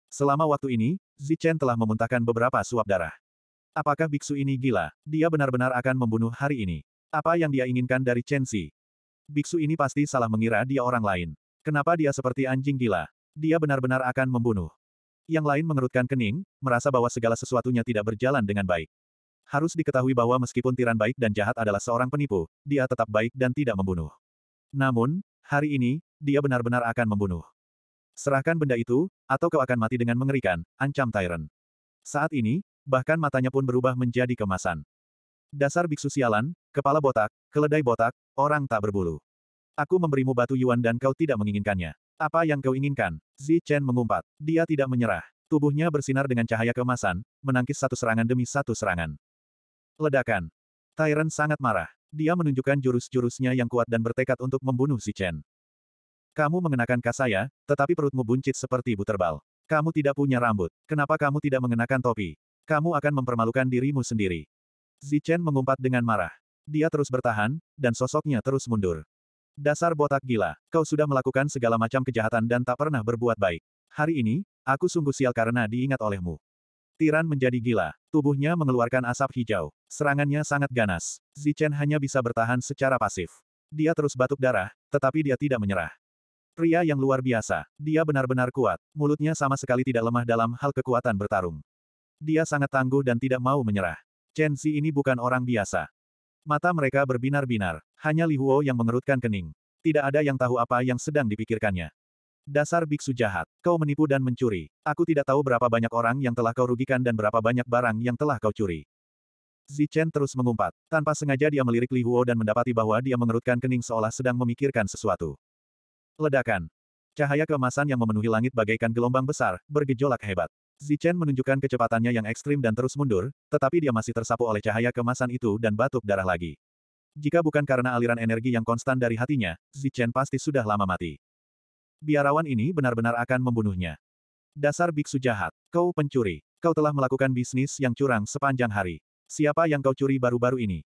Selama waktu ini, Zi Chen telah memuntahkan beberapa suap darah. Apakah biksu ini gila? Dia benar-benar akan membunuh hari ini. Apa yang dia inginkan dari Chen Xi? Biksu ini pasti salah mengira dia orang lain. Kenapa dia seperti anjing gila? Dia benar-benar akan membunuh. Yang lain mengerutkan kening, merasa bahwa segala sesuatunya tidak berjalan dengan baik. Harus diketahui bahwa meskipun tiran baik dan jahat adalah seorang penipu, dia tetap baik dan tidak membunuh. Namun, hari ini, dia benar-benar akan membunuh. Serahkan benda itu, atau kau akan mati dengan mengerikan, ancam Tyrant. Saat ini, bahkan matanya pun berubah menjadi kemasan. Dasar biksu sialan, kepala botak, keledai botak, orang tak berbulu. Aku memberimu batu yuan dan kau tidak menginginkannya. Apa yang kau inginkan? Zi Chen mengumpat. Dia tidak menyerah. Tubuhnya bersinar dengan cahaya kemasan, menangkis satu serangan demi satu serangan. Ledakan. Tyrant sangat marah. Dia menunjukkan jurus-jurusnya yang kuat dan bertekad untuk membunuh Zi Chen. Kamu mengenakan kasaya, tetapi perutmu buncit seperti buterbal. Kamu tidak punya rambut. Kenapa kamu tidak mengenakan topi? Kamu akan mempermalukan dirimu sendiri. Zichen mengumpat dengan marah. Dia terus bertahan, dan sosoknya terus mundur. Dasar botak gila, kau sudah melakukan segala macam kejahatan dan tak pernah berbuat baik. Hari ini, aku sungguh sial karena diingat olehmu. Tiran menjadi gila, tubuhnya mengeluarkan asap hijau. Serangannya sangat ganas. Zichen hanya bisa bertahan secara pasif. Dia terus batuk darah, tetapi dia tidak menyerah. Pria yang luar biasa, dia benar-benar kuat, mulutnya sama sekali tidak lemah dalam hal kekuatan bertarung. Dia sangat tangguh dan tidak mau menyerah. Chen Xi ini bukan orang biasa. Mata mereka berbinar-binar, hanya Li Huo yang mengerutkan kening. Tidak ada yang tahu apa yang sedang dipikirkannya. Dasar biksu jahat, kau menipu dan mencuri. Aku tidak tahu berapa banyak orang yang telah kau rugikan dan berapa banyak barang yang telah kau curi. Zi Chen terus mengumpat. Tanpa sengaja dia melirik Li Huo dan mendapati bahwa dia mengerutkan kening seolah sedang memikirkan sesuatu. Ledakan. Cahaya keemasan yang memenuhi langit bagaikan gelombang besar, bergejolak hebat. Zichen menunjukkan kecepatannya yang ekstrim dan terus mundur, tetapi dia masih tersapu oleh cahaya kemasan itu dan batuk darah lagi. Jika bukan karena aliran energi yang konstan dari hatinya, Zichen pasti sudah lama mati. Biarawan ini benar-benar akan membunuhnya. Dasar biksu jahat, kau pencuri. Kau telah melakukan bisnis yang curang sepanjang hari. Siapa yang kau curi baru-baru ini?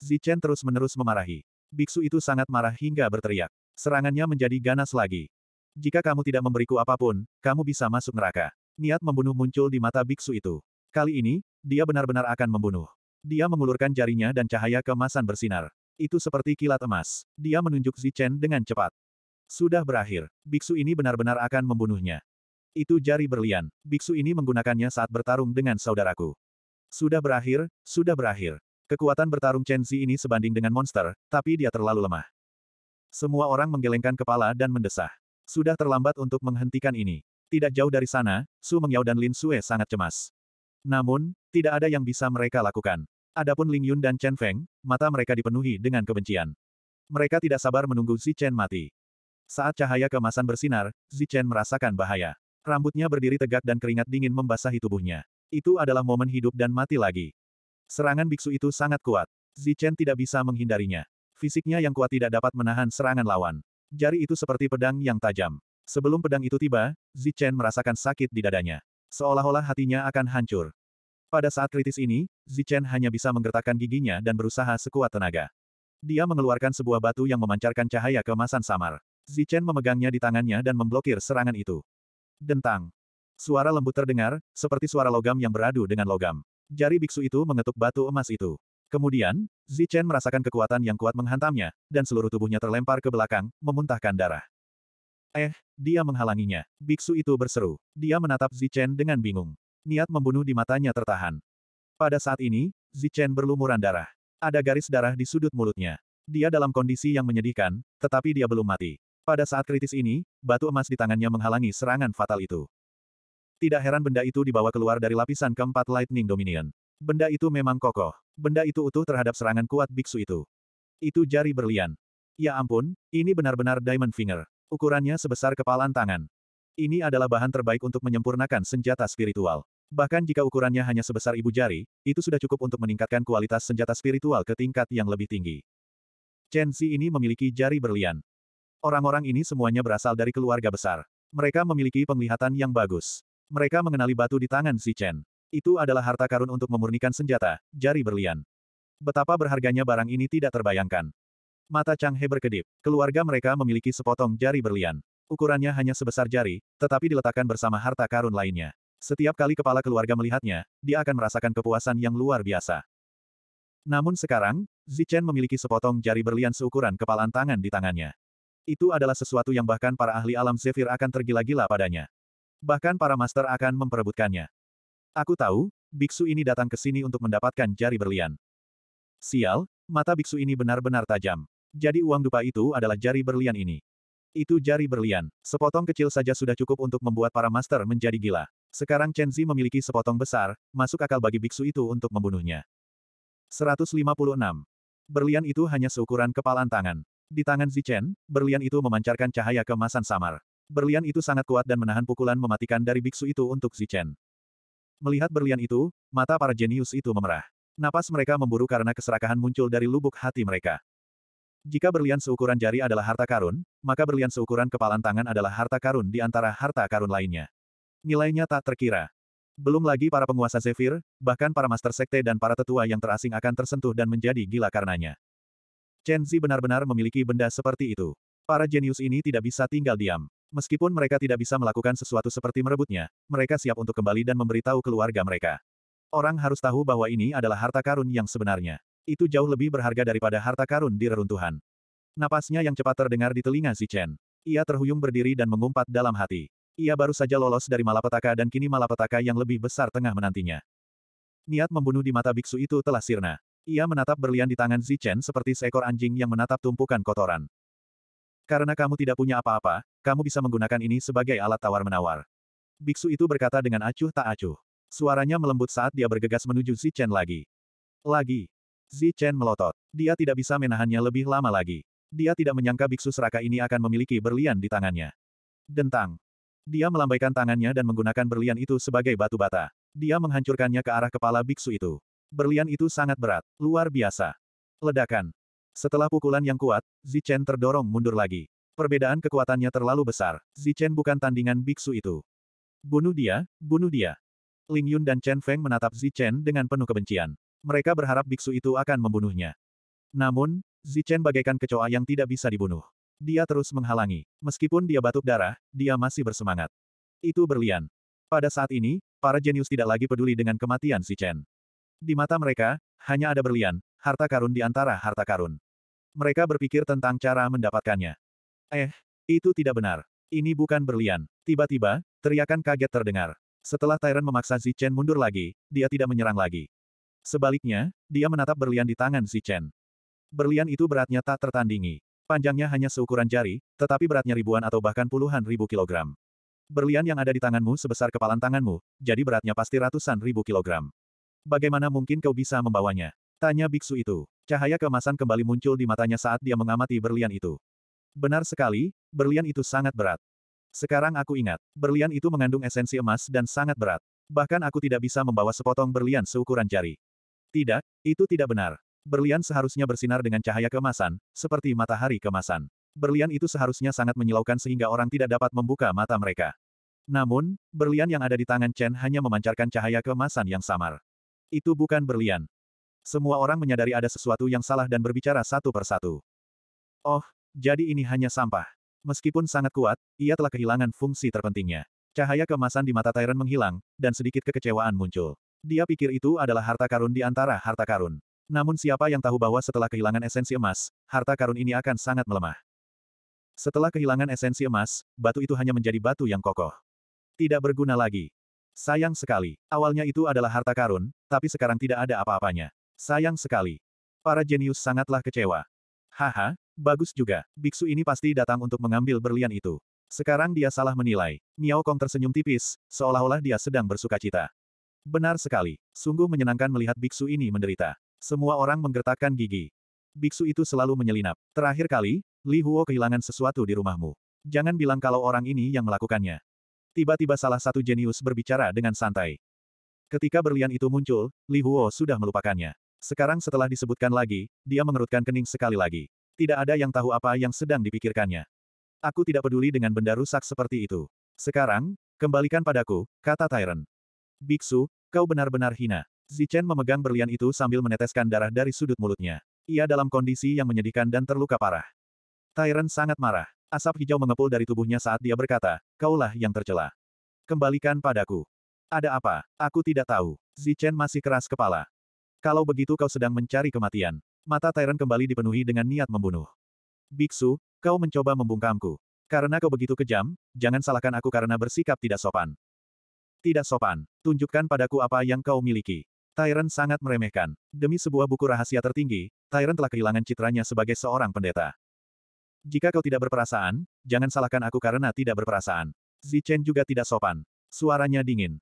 Zichen terus-menerus memarahi. Biksu itu sangat marah hingga berteriak. Serangannya menjadi ganas lagi. Jika kamu tidak memberiku apapun, kamu bisa masuk neraka. Niat membunuh muncul di mata biksu itu. Kali ini, dia benar-benar akan membunuh. Dia mengulurkan jarinya dan cahaya kemasan bersinar. Itu seperti kilat emas. Dia menunjuk Zichen dengan cepat. Sudah berakhir. Biksu ini benar-benar akan membunuhnya. Itu jari berlian. Biksu ini menggunakannya saat bertarung dengan saudaraku. Sudah berakhir, sudah berakhir. Kekuatan bertarung Chen Zi ini sebanding dengan monster, tapi dia terlalu lemah. Semua orang menggelengkan kepala dan mendesah. Sudah terlambat untuk menghentikan ini. Tidak jauh dari sana, Su Mengyao dan Lin Sue sangat cemas. Namun, tidak ada yang bisa mereka lakukan. Adapun Ling Yun dan Chen Feng, mata mereka dipenuhi dengan kebencian. Mereka tidak sabar menunggu Zi Chen mati. Saat cahaya kemasan bersinar, Zi Chen merasakan bahaya. Rambutnya berdiri tegak dan keringat dingin membasahi tubuhnya. Itu adalah momen hidup dan mati lagi. Serangan biksu itu sangat kuat. Zi Chen tidak bisa menghindarinya. Fisiknya yang kuat tidak dapat menahan serangan lawan. Jari itu seperti pedang yang tajam. Sebelum pedang itu tiba, Zichen merasakan sakit di dadanya. Seolah-olah hatinya akan hancur. Pada saat kritis ini, Zichen hanya bisa menggertakkan giginya dan berusaha sekuat tenaga. Dia mengeluarkan sebuah batu yang memancarkan cahaya kemasan samar. Zichen memegangnya di tangannya dan memblokir serangan itu. Dentang. Suara lembut terdengar, seperti suara logam yang beradu dengan logam. Jari biksu itu mengetuk batu emas itu. Kemudian, Zichen merasakan kekuatan yang kuat menghantamnya, dan seluruh tubuhnya terlempar ke belakang, memuntahkan darah. Eh, dia menghalanginya. Biksu itu berseru. Dia menatap Zichen dengan bingung. Niat membunuh di matanya tertahan. Pada saat ini, Zichen berlumuran darah. Ada garis darah di sudut mulutnya. Dia dalam kondisi yang menyedihkan, tetapi dia belum mati. Pada saat kritis ini, batu emas di tangannya menghalangi serangan fatal itu. Tidak heran benda itu dibawa keluar dari lapisan keempat Lightning Dominion. Benda itu memang kokoh. Benda itu utuh terhadap serangan kuat biksu itu. Itu jari berlian. Ya ampun, ini benar-benar Diamond Finger. Ukurannya sebesar kepalan tangan. Ini adalah bahan terbaik untuk menyempurnakan senjata spiritual. Bahkan jika ukurannya hanya sebesar ibu jari, itu sudah cukup untuk meningkatkan kualitas senjata spiritual ke tingkat yang lebih tinggi. Chen Xi ini memiliki jari berlian. Orang-orang ini semuanya berasal dari keluarga besar. Mereka memiliki penglihatan yang bagus. Mereka mengenali batu di tangan si Chen. Itu adalah harta karun untuk memurnikan senjata, jari berlian. Betapa berharganya barang ini tidak terbayangkan. Mata Chang He berkedip. Keluarga mereka memiliki sepotong jari berlian. Ukurannya hanya sebesar jari, tetapi diletakkan bersama harta karun lainnya. Setiap kali kepala keluarga melihatnya, dia akan merasakan kepuasan yang luar biasa. Namun sekarang, Zichen memiliki sepotong jari berlian seukuran kepalan tangan di tangannya. Itu adalah sesuatu yang bahkan para ahli alam Zephyr akan tergila-gila padanya. Bahkan para master akan memperebutkannya. Aku tahu, biksu ini datang ke sini untuk mendapatkan jari berlian. Sial, mata biksu ini benar-benar tajam. Jadi uang dupa itu adalah jari berlian ini. Itu jari berlian. Sepotong kecil saja sudah cukup untuk membuat para master menjadi gila. Sekarang Chen Zi memiliki sepotong besar, masuk akal bagi biksu itu untuk membunuhnya. 156. Berlian itu hanya seukuran kepalan tangan. Di tangan Zi Chen, berlian itu memancarkan cahaya kemasan samar. Berlian itu sangat kuat dan menahan pukulan mematikan dari biksu itu untuk Zi Chen. Melihat berlian itu, mata para jenius itu memerah. Napas mereka memburu karena keserakahan muncul dari lubuk hati mereka. Jika berlian seukuran jari adalah harta karun, maka berlian seukuran kepalan tangan adalah harta karun di antara harta karun lainnya. Nilainya tak terkira. Belum lagi para penguasa Zephyr, bahkan para master sekte dan para tetua yang terasing akan tersentuh dan menjadi gila karenanya. Chen Zi benar-benar memiliki benda seperti itu. Para jenius ini tidak bisa tinggal diam. Meskipun mereka tidak bisa melakukan sesuatu seperti merebutnya, mereka siap untuk kembali dan memberitahu keluarga mereka. Orang harus tahu bahwa ini adalah harta karun yang sebenarnya. Itu jauh lebih berharga daripada harta karun di reruntuhan. Napasnya yang cepat terdengar di telinga Chen. Ia terhuyung berdiri dan mengumpat dalam hati. Ia baru saja lolos dari malapetaka dan kini malapetaka yang lebih besar tengah menantinya. Niat membunuh di mata biksu itu telah sirna. Ia menatap berlian di tangan Chen seperti seekor anjing yang menatap tumpukan kotoran. Karena kamu tidak punya apa-apa, kamu bisa menggunakan ini sebagai alat tawar-menawar. Biksu itu berkata dengan acuh tak acuh. Suaranya melembut saat dia bergegas menuju Chen lagi. Lagi. Zi Chen melotot. Dia tidak bisa menahannya lebih lama lagi. Dia tidak menyangka biksu seraka ini akan memiliki berlian di tangannya. Dentang. Dia melambaikan tangannya dan menggunakan berlian itu sebagai batu bata. Dia menghancurkannya ke arah kepala biksu itu. Berlian itu sangat berat, luar biasa. Ledakan. Setelah pukulan yang kuat, Zi Chen terdorong mundur lagi. Perbedaan kekuatannya terlalu besar. Zi Chen bukan tandingan biksu itu. Bunuh dia, bunuh dia. Ling Yun dan Chen Feng menatap Zi Chen dengan penuh kebencian mereka berharap biksu itu akan membunuhnya. Namun, Zichen bagaikan kecoa yang tidak bisa dibunuh. Dia terus menghalangi. Meskipun dia batuk darah, dia masih bersemangat. Itu berlian. Pada saat ini, para jenius tidak lagi peduli dengan kematian Zichen. Di mata mereka, hanya ada berlian, harta karun di antara harta karun. Mereka berpikir tentang cara mendapatkannya. Eh, itu tidak benar. Ini bukan berlian. Tiba-tiba, teriakan kaget terdengar. Setelah Tyrant memaksa Zichen mundur lagi, dia tidak menyerang lagi. Sebaliknya, dia menatap berlian di tangan si Chen. Berlian itu beratnya tak tertandingi. Panjangnya hanya seukuran jari, tetapi beratnya ribuan atau bahkan puluhan ribu kilogram. Berlian yang ada di tanganmu sebesar kepalan tanganmu, jadi beratnya pasti ratusan ribu kilogram. Bagaimana mungkin kau bisa membawanya? Tanya biksu itu. Cahaya kemasan kembali muncul di matanya saat dia mengamati berlian itu. Benar sekali, berlian itu sangat berat. Sekarang aku ingat, berlian itu mengandung esensi emas dan sangat berat. Bahkan aku tidak bisa membawa sepotong berlian seukuran jari. Tidak, itu tidak benar. Berlian seharusnya bersinar dengan cahaya kemasan, seperti matahari kemasan. Berlian itu seharusnya sangat menyilaukan sehingga orang tidak dapat membuka mata mereka. Namun, berlian yang ada di tangan Chen hanya memancarkan cahaya kemasan yang samar. Itu bukan berlian. Semua orang menyadari ada sesuatu yang salah dan berbicara satu persatu. Oh, jadi ini hanya sampah. Meskipun sangat kuat, ia telah kehilangan fungsi terpentingnya. Cahaya kemasan di mata Tyrant menghilang, dan sedikit kekecewaan muncul. Dia pikir itu adalah harta karun di antara harta karun. Namun siapa yang tahu bahwa setelah kehilangan esensi emas, harta karun ini akan sangat melemah. Setelah kehilangan esensi emas, batu itu hanya menjadi batu yang kokoh. Tidak berguna lagi. Sayang sekali. Awalnya itu adalah harta karun, tapi sekarang tidak ada apa-apanya. Sayang sekali. Para jenius sangatlah kecewa. Haha, bagus juga. Biksu ini pasti datang untuk mengambil berlian itu. Sekarang dia salah menilai. Miao Kong tersenyum tipis, seolah-olah dia sedang bersukacita. Benar sekali. Sungguh menyenangkan melihat biksu ini menderita. Semua orang menggertakkan gigi. Biksu itu selalu menyelinap. Terakhir kali, Li Huo kehilangan sesuatu di rumahmu. Jangan bilang kalau orang ini yang melakukannya. Tiba-tiba salah satu jenius berbicara dengan santai. Ketika berlian itu muncul, Li Huo sudah melupakannya. Sekarang setelah disebutkan lagi, dia mengerutkan kening sekali lagi. Tidak ada yang tahu apa yang sedang dipikirkannya. Aku tidak peduli dengan benda rusak seperti itu. Sekarang, kembalikan padaku, kata Tyrant. Biksu, Kau benar-benar hina. Zichen memegang berlian itu sambil meneteskan darah dari sudut mulutnya. Ia dalam kondisi yang menyedihkan dan terluka parah. Tyrant sangat marah. Asap hijau mengepul dari tubuhnya saat dia berkata, kaulah yang tercela. Kembalikan padaku. Ada apa? Aku tidak tahu. Zichen masih keras kepala. Kalau begitu kau sedang mencari kematian. Mata Tyrant kembali dipenuhi dengan niat membunuh. Biksu, kau mencoba membungkamku. Karena kau begitu kejam, jangan salahkan aku karena bersikap tidak sopan. Tidak sopan. Tunjukkan padaku apa yang kau miliki. Tyrant sangat meremehkan. Demi sebuah buku rahasia tertinggi, Tyrant telah kehilangan citranya sebagai seorang pendeta. Jika kau tidak berperasaan, jangan salahkan aku karena tidak berperasaan. Zichen juga tidak sopan. Suaranya dingin.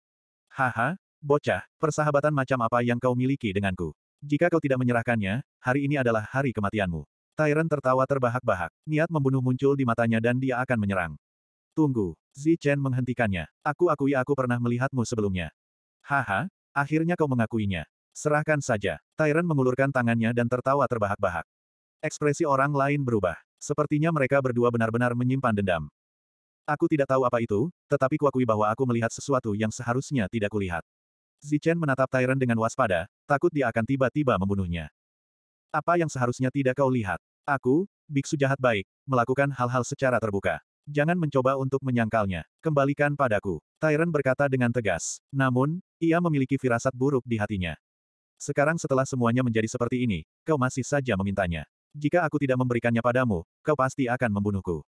Haha, bocah, persahabatan macam apa yang kau miliki denganku? Jika kau tidak menyerahkannya, hari ini adalah hari kematianmu. Tyrant tertawa terbahak-bahak. Niat membunuh muncul di matanya dan dia akan menyerang. Tunggu. Zi Chen menghentikannya. Aku akui aku pernah melihatmu sebelumnya. Haha, akhirnya kau mengakuinya. Serahkan saja. Tyrant mengulurkan tangannya dan tertawa terbahak-bahak. Ekspresi orang lain berubah. Sepertinya mereka berdua benar-benar menyimpan dendam. Aku tidak tahu apa itu, tetapi kuakui bahwa aku melihat sesuatu yang seharusnya tidak kulihat. Zi Chen menatap Tyrant dengan waspada, takut dia akan tiba-tiba membunuhnya. Apa yang seharusnya tidak kau lihat? Aku, biksu jahat baik, melakukan hal-hal secara terbuka. Jangan mencoba untuk menyangkalnya. Kembalikan padaku. Tyrant berkata dengan tegas. Namun, ia memiliki firasat buruk di hatinya. Sekarang setelah semuanya menjadi seperti ini, kau masih saja memintanya. Jika aku tidak memberikannya padamu, kau pasti akan membunuhku.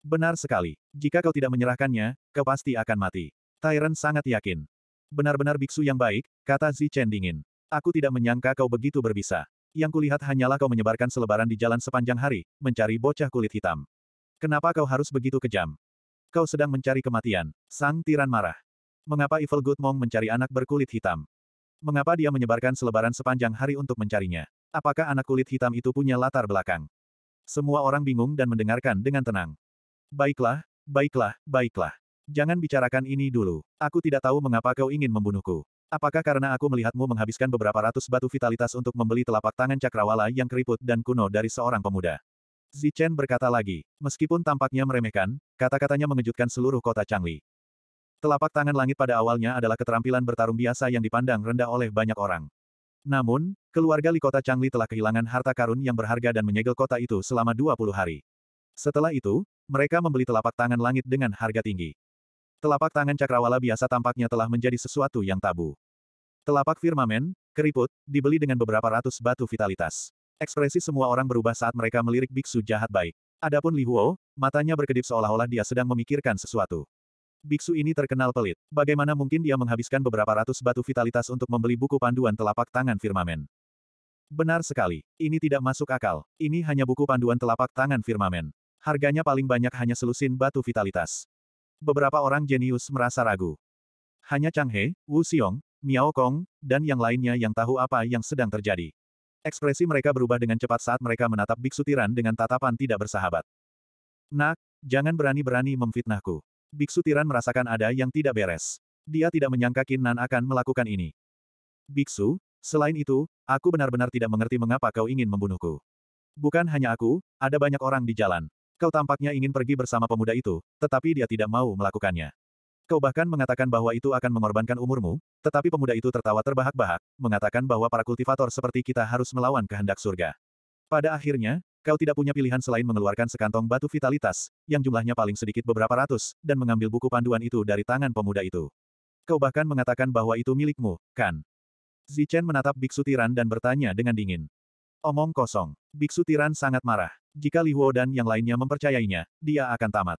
Benar sekali. Jika kau tidak menyerahkannya, kau pasti akan mati. Tyrant sangat yakin. Benar-benar biksu yang baik, kata Zi Chen dingin. Aku tidak menyangka kau begitu berbisa. Yang kulihat hanyalah kau menyebarkan selebaran di jalan sepanjang hari, mencari bocah kulit hitam. Kenapa kau harus begitu kejam? Kau sedang mencari kematian. Sang tiran marah. Mengapa Evil Good Mong mencari anak berkulit hitam? Mengapa dia menyebarkan selebaran sepanjang hari untuk mencarinya? Apakah anak kulit hitam itu punya latar belakang? Semua orang bingung dan mendengarkan dengan tenang. Baiklah, baiklah, baiklah. Jangan bicarakan ini dulu. Aku tidak tahu mengapa kau ingin membunuhku. Apakah karena aku melihatmu menghabiskan beberapa ratus batu vitalitas untuk membeli telapak tangan cakrawala yang keriput dan kuno dari seorang pemuda? Zichen berkata lagi, meskipun tampaknya meremehkan, kata-katanya mengejutkan seluruh kota Changli. Telapak tangan langit pada awalnya adalah keterampilan bertarung biasa yang dipandang rendah oleh banyak orang. Namun, keluarga Li kota Changli telah kehilangan harta karun yang berharga dan menyegel kota itu selama 20 hari. Setelah itu, mereka membeli telapak tangan langit dengan harga tinggi. Telapak tangan cakrawala biasa tampaknya telah menjadi sesuatu yang tabu. Telapak firmamen, keriput, dibeli dengan beberapa ratus batu vitalitas. Ekspresi semua orang berubah saat mereka melirik biksu jahat baik. Adapun Li Huo, matanya berkedip seolah-olah dia sedang memikirkan sesuatu. Biksu ini terkenal pelit. Bagaimana mungkin dia menghabiskan beberapa ratus batu vitalitas untuk membeli buku panduan telapak tangan firmamen? Benar sekali. Ini tidak masuk akal. Ini hanya buku panduan telapak tangan firmamen. Harganya paling banyak hanya selusin batu vitalitas. Beberapa orang jenius merasa ragu. Hanya Chang He, Wu Xiong, Miao Kong, dan yang lainnya yang tahu apa yang sedang terjadi. Ekspresi mereka berubah dengan cepat saat mereka menatap Biksu Tiran dengan tatapan tidak bersahabat. Nak, jangan berani-berani memfitnahku. Biksu Tiran merasakan ada yang tidak beres. Dia tidak menyangka Kinnan akan melakukan ini. Biksu, selain itu, aku benar-benar tidak mengerti mengapa kau ingin membunuhku. Bukan hanya aku, ada banyak orang di jalan. Kau tampaknya ingin pergi bersama pemuda itu, tetapi dia tidak mau melakukannya. Kau bahkan mengatakan bahwa itu akan mengorbankan umurmu, tetapi pemuda itu tertawa terbahak-bahak, mengatakan bahwa para kultivator seperti kita harus melawan kehendak surga. Pada akhirnya, kau tidak punya pilihan selain mengeluarkan sekantong batu vitalitas, yang jumlahnya paling sedikit beberapa ratus, dan mengambil buku panduan itu dari tangan pemuda itu. Kau bahkan mengatakan bahwa itu milikmu, kan? Zichen menatap Biksu Tiran dan bertanya dengan dingin. Omong kosong. Biksu Tiran sangat marah. Jika Li Huo dan yang lainnya mempercayainya, dia akan tamat.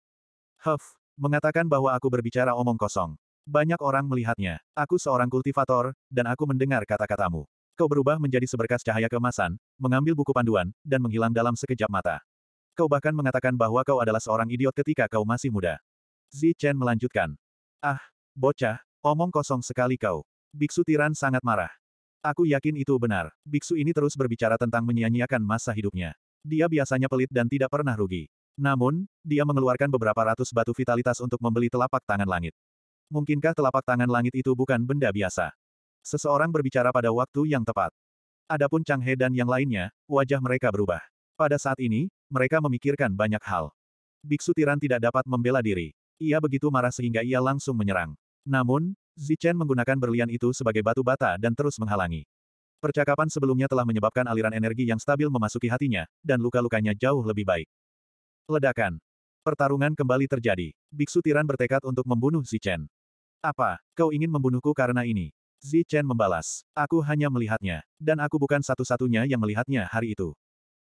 Huff, Mengatakan bahwa aku berbicara omong kosong. Banyak orang melihatnya. Aku seorang kultivator, dan aku mendengar kata-katamu. Kau berubah menjadi seberkas cahaya kemasan, mengambil buku panduan, dan menghilang dalam sekejap mata. Kau bahkan mengatakan bahwa kau adalah seorang idiot ketika kau masih muda. Zi Chen melanjutkan. Ah, bocah, omong kosong sekali kau. Biksu Tiran sangat marah. Aku yakin itu benar. Biksu ini terus berbicara tentang menyia-nyiakan masa hidupnya. Dia biasanya pelit dan tidak pernah rugi. Namun, dia mengeluarkan beberapa ratus batu vitalitas untuk membeli telapak tangan langit. Mungkinkah telapak tangan langit itu bukan benda biasa? Seseorang berbicara pada waktu yang tepat. Adapun Chang He dan yang lainnya, wajah mereka berubah. Pada saat ini, mereka memikirkan banyak hal. Biksu Tiran tidak dapat membela diri. Ia begitu marah sehingga ia langsung menyerang. Namun, Zichen menggunakan berlian itu sebagai batu bata dan terus menghalangi. Percakapan sebelumnya telah menyebabkan aliran energi yang stabil memasuki hatinya, dan luka-lukanya jauh lebih baik. Ledakan. Pertarungan kembali terjadi. Biksu Tiran bertekad untuk membunuh Chen. Apa, kau ingin membunuhku karena ini? Chen membalas. Aku hanya melihatnya. Dan aku bukan satu-satunya yang melihatnya hari itu.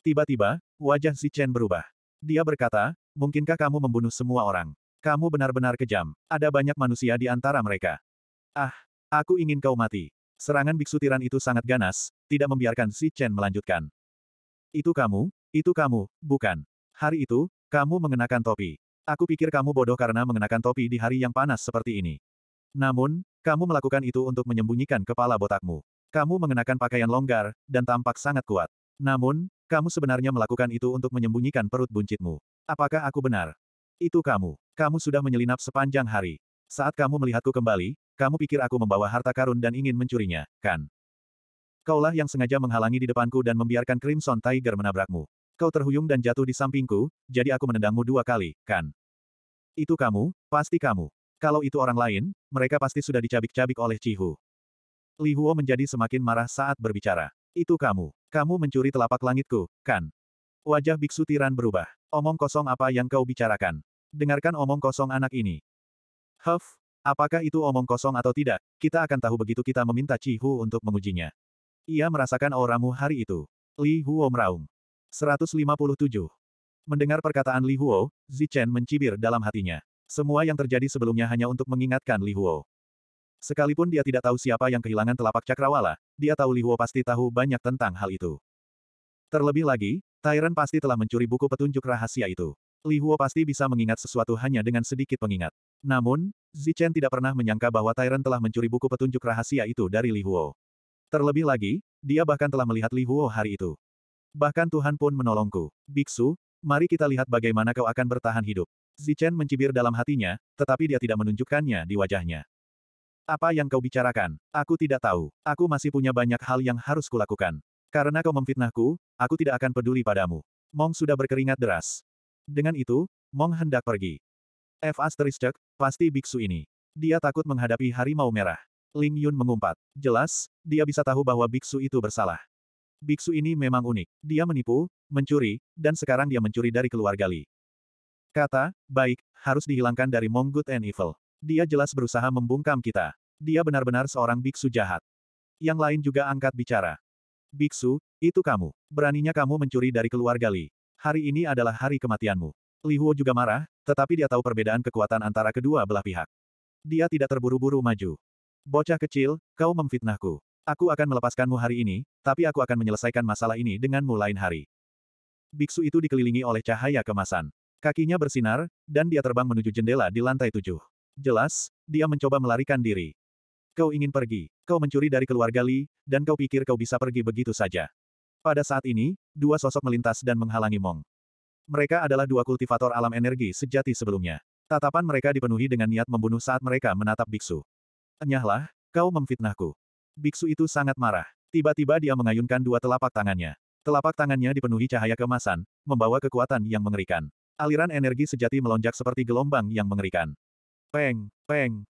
Tiba-tiba, wajah Chen berubah. Dia berkata, mungkinkah kamu membunuh semua orang? Kamu benar-benar kejam. Ada banyak manusia di antara mereka. Ah, aku ingin kau mati. Serangan biksu tiran itu sangat ganas, tidak membiarkan Chen melanjutkan. Itu kamu, itu kamu, bukan. Hari itu, kamu mengenakan topi. Aku pikir kamu bodoh karena mengenakan topi di hari yang panas seperti ini. Namun, kamu melakukan itu untuk menyembunyikan kepala botakmu. Kamu mengenakan pakaian longgar, dan tampak sangat kuat. Namun, kamu sebenarnya melakukan itu untuk menyembunyikan perut buncitmu. Apakah aku benar? Itu kamu. Kamu sudah menyelinap sepanjang hari. Saat kamu melihatku kembali, kamu pikir aku membawa harta karun dan ingin mencurinya, kan? Kaulah yang sengaja menghalangi di depanku dan membiarkan Crimson Tiger menabrakmu. Kau terhuyung dan jatuh di sampingku, jadi aku menendangmu dua kali, kan? Itu kamu, pasti kamu. Kalau itu orang lain, mereka pasti sudah dicabik-cabik oleh Cihu. Li Huo menjadi semakin marah saat berbicara. Itu kamu. Kamu mencuri telapak langitku, kan? Wajah biksu tiran berubah. Omong kosong apa yang kau bicarakan? Dengarkan omong kosong anak ini. Huff, apakah itu omong kosong atau tidak, kita akan tahu begitu kita meminta Cihu untuk mengujinya. Ia merasakan auramu hari itu. Li Huo meraung. 157. Mendengar perkataan Li Huo, Zichen mencibir dalam hatinya. Semua yang terjadi sebelumnya hanya untuk mengingatkan Li Huo. Sekalipun dia tidak tahu siapa yang kehilangan telapak cakrawala, dia tahu Li Huo pasti tahu banyak tentang hal itu. Terlebih lagi, Tyran pasti telah mencuri buku petunjuk rahasia itu. Li Huo pasti bisa mengingat sesuatu hanya dengan sedikit pengingat. Namun, Zichen tidak pernah menyangka bahwa Tyran telah mencuri buku petunjuk rahasia itu dari Li Huo. Terlebih lagi, dia bahkan telah melihat Li Huo hari itu. Bahkan Tuhan pun menolongku. Biksu, mari kita lihat bagaimana kau akan bertahan hidup. Zichen mencibir dalam hatinya, tetapi dia tidak menunjukkannya di wajahnya. Apa yang kau bicarakan? Aku tidak tahu. Aku masih punya banyak hal yang harus kulakukan. Karena kau memfitnahku, aku tidak akan peduli padamu. Mong sudah berkeringat deras. Dengan itu, Mong hendak pergi. F. Asteriscek, pasti biksu ini. Dia takut menghadapi harimau merah. Ling Yun mengumpat. Jelas, dia bisa tahu bahwa biksu itu bersalah. Biksu ini memang unik. Dia menipu, mencuri, dan sekarang dia mencuri dari keluarga Li. Kata, baik, harus dihilangkan dari Mong Good and Evil. Dia jelas berusaha membungkam kita. Dia benar-benar seorang biksu jahat. Yang lain juga angkat bicara. Biksu, itu kamu. Beraninya kamu mencuri dari keluarga Li. Hari ini adalah hari kematianmu. Li Huo juga marah, tetapi dia tahu perbedaan kekuatan antara kedua belah pihak. Dia tidak terburu-buru maju. Bocah kecil, kau memfitnahku. Aku akan melepaskanmu hari ini, tapi aku akan menyelesaikan masalah ini denganmu lain hari. Biksu itu dikelilingi oleh cahaya kemasan. Kakinya bersinar, dan dia terbang menuju jendela di lantai tujuh. Jelas, dia mencoba melarikan diri. Kau ingin pergi, kau mencuri dari keluarga Li, dan kau pikir kau bisa pergi begitu saja. Pada saat ini, dua sosok melintas dan menghalangi Mong. Mereka adalah dua kultivator alam energi sejati sebelumnya. Tatapan mereka dipenuhi dengan niat membunuh saat mereka menatap biksu. Enyahlah, kau memfitnahku. Biksu itu sangat marah. Tiba-tiba dia mengayunkan dua telapak tangannya. Telapak tangannya dipenuhi cahaya kemasan, membawa kekuatan yang mengerikan. Aliran energi sejati melonjak seperti gelombang yang mengerikan. Peng, peng.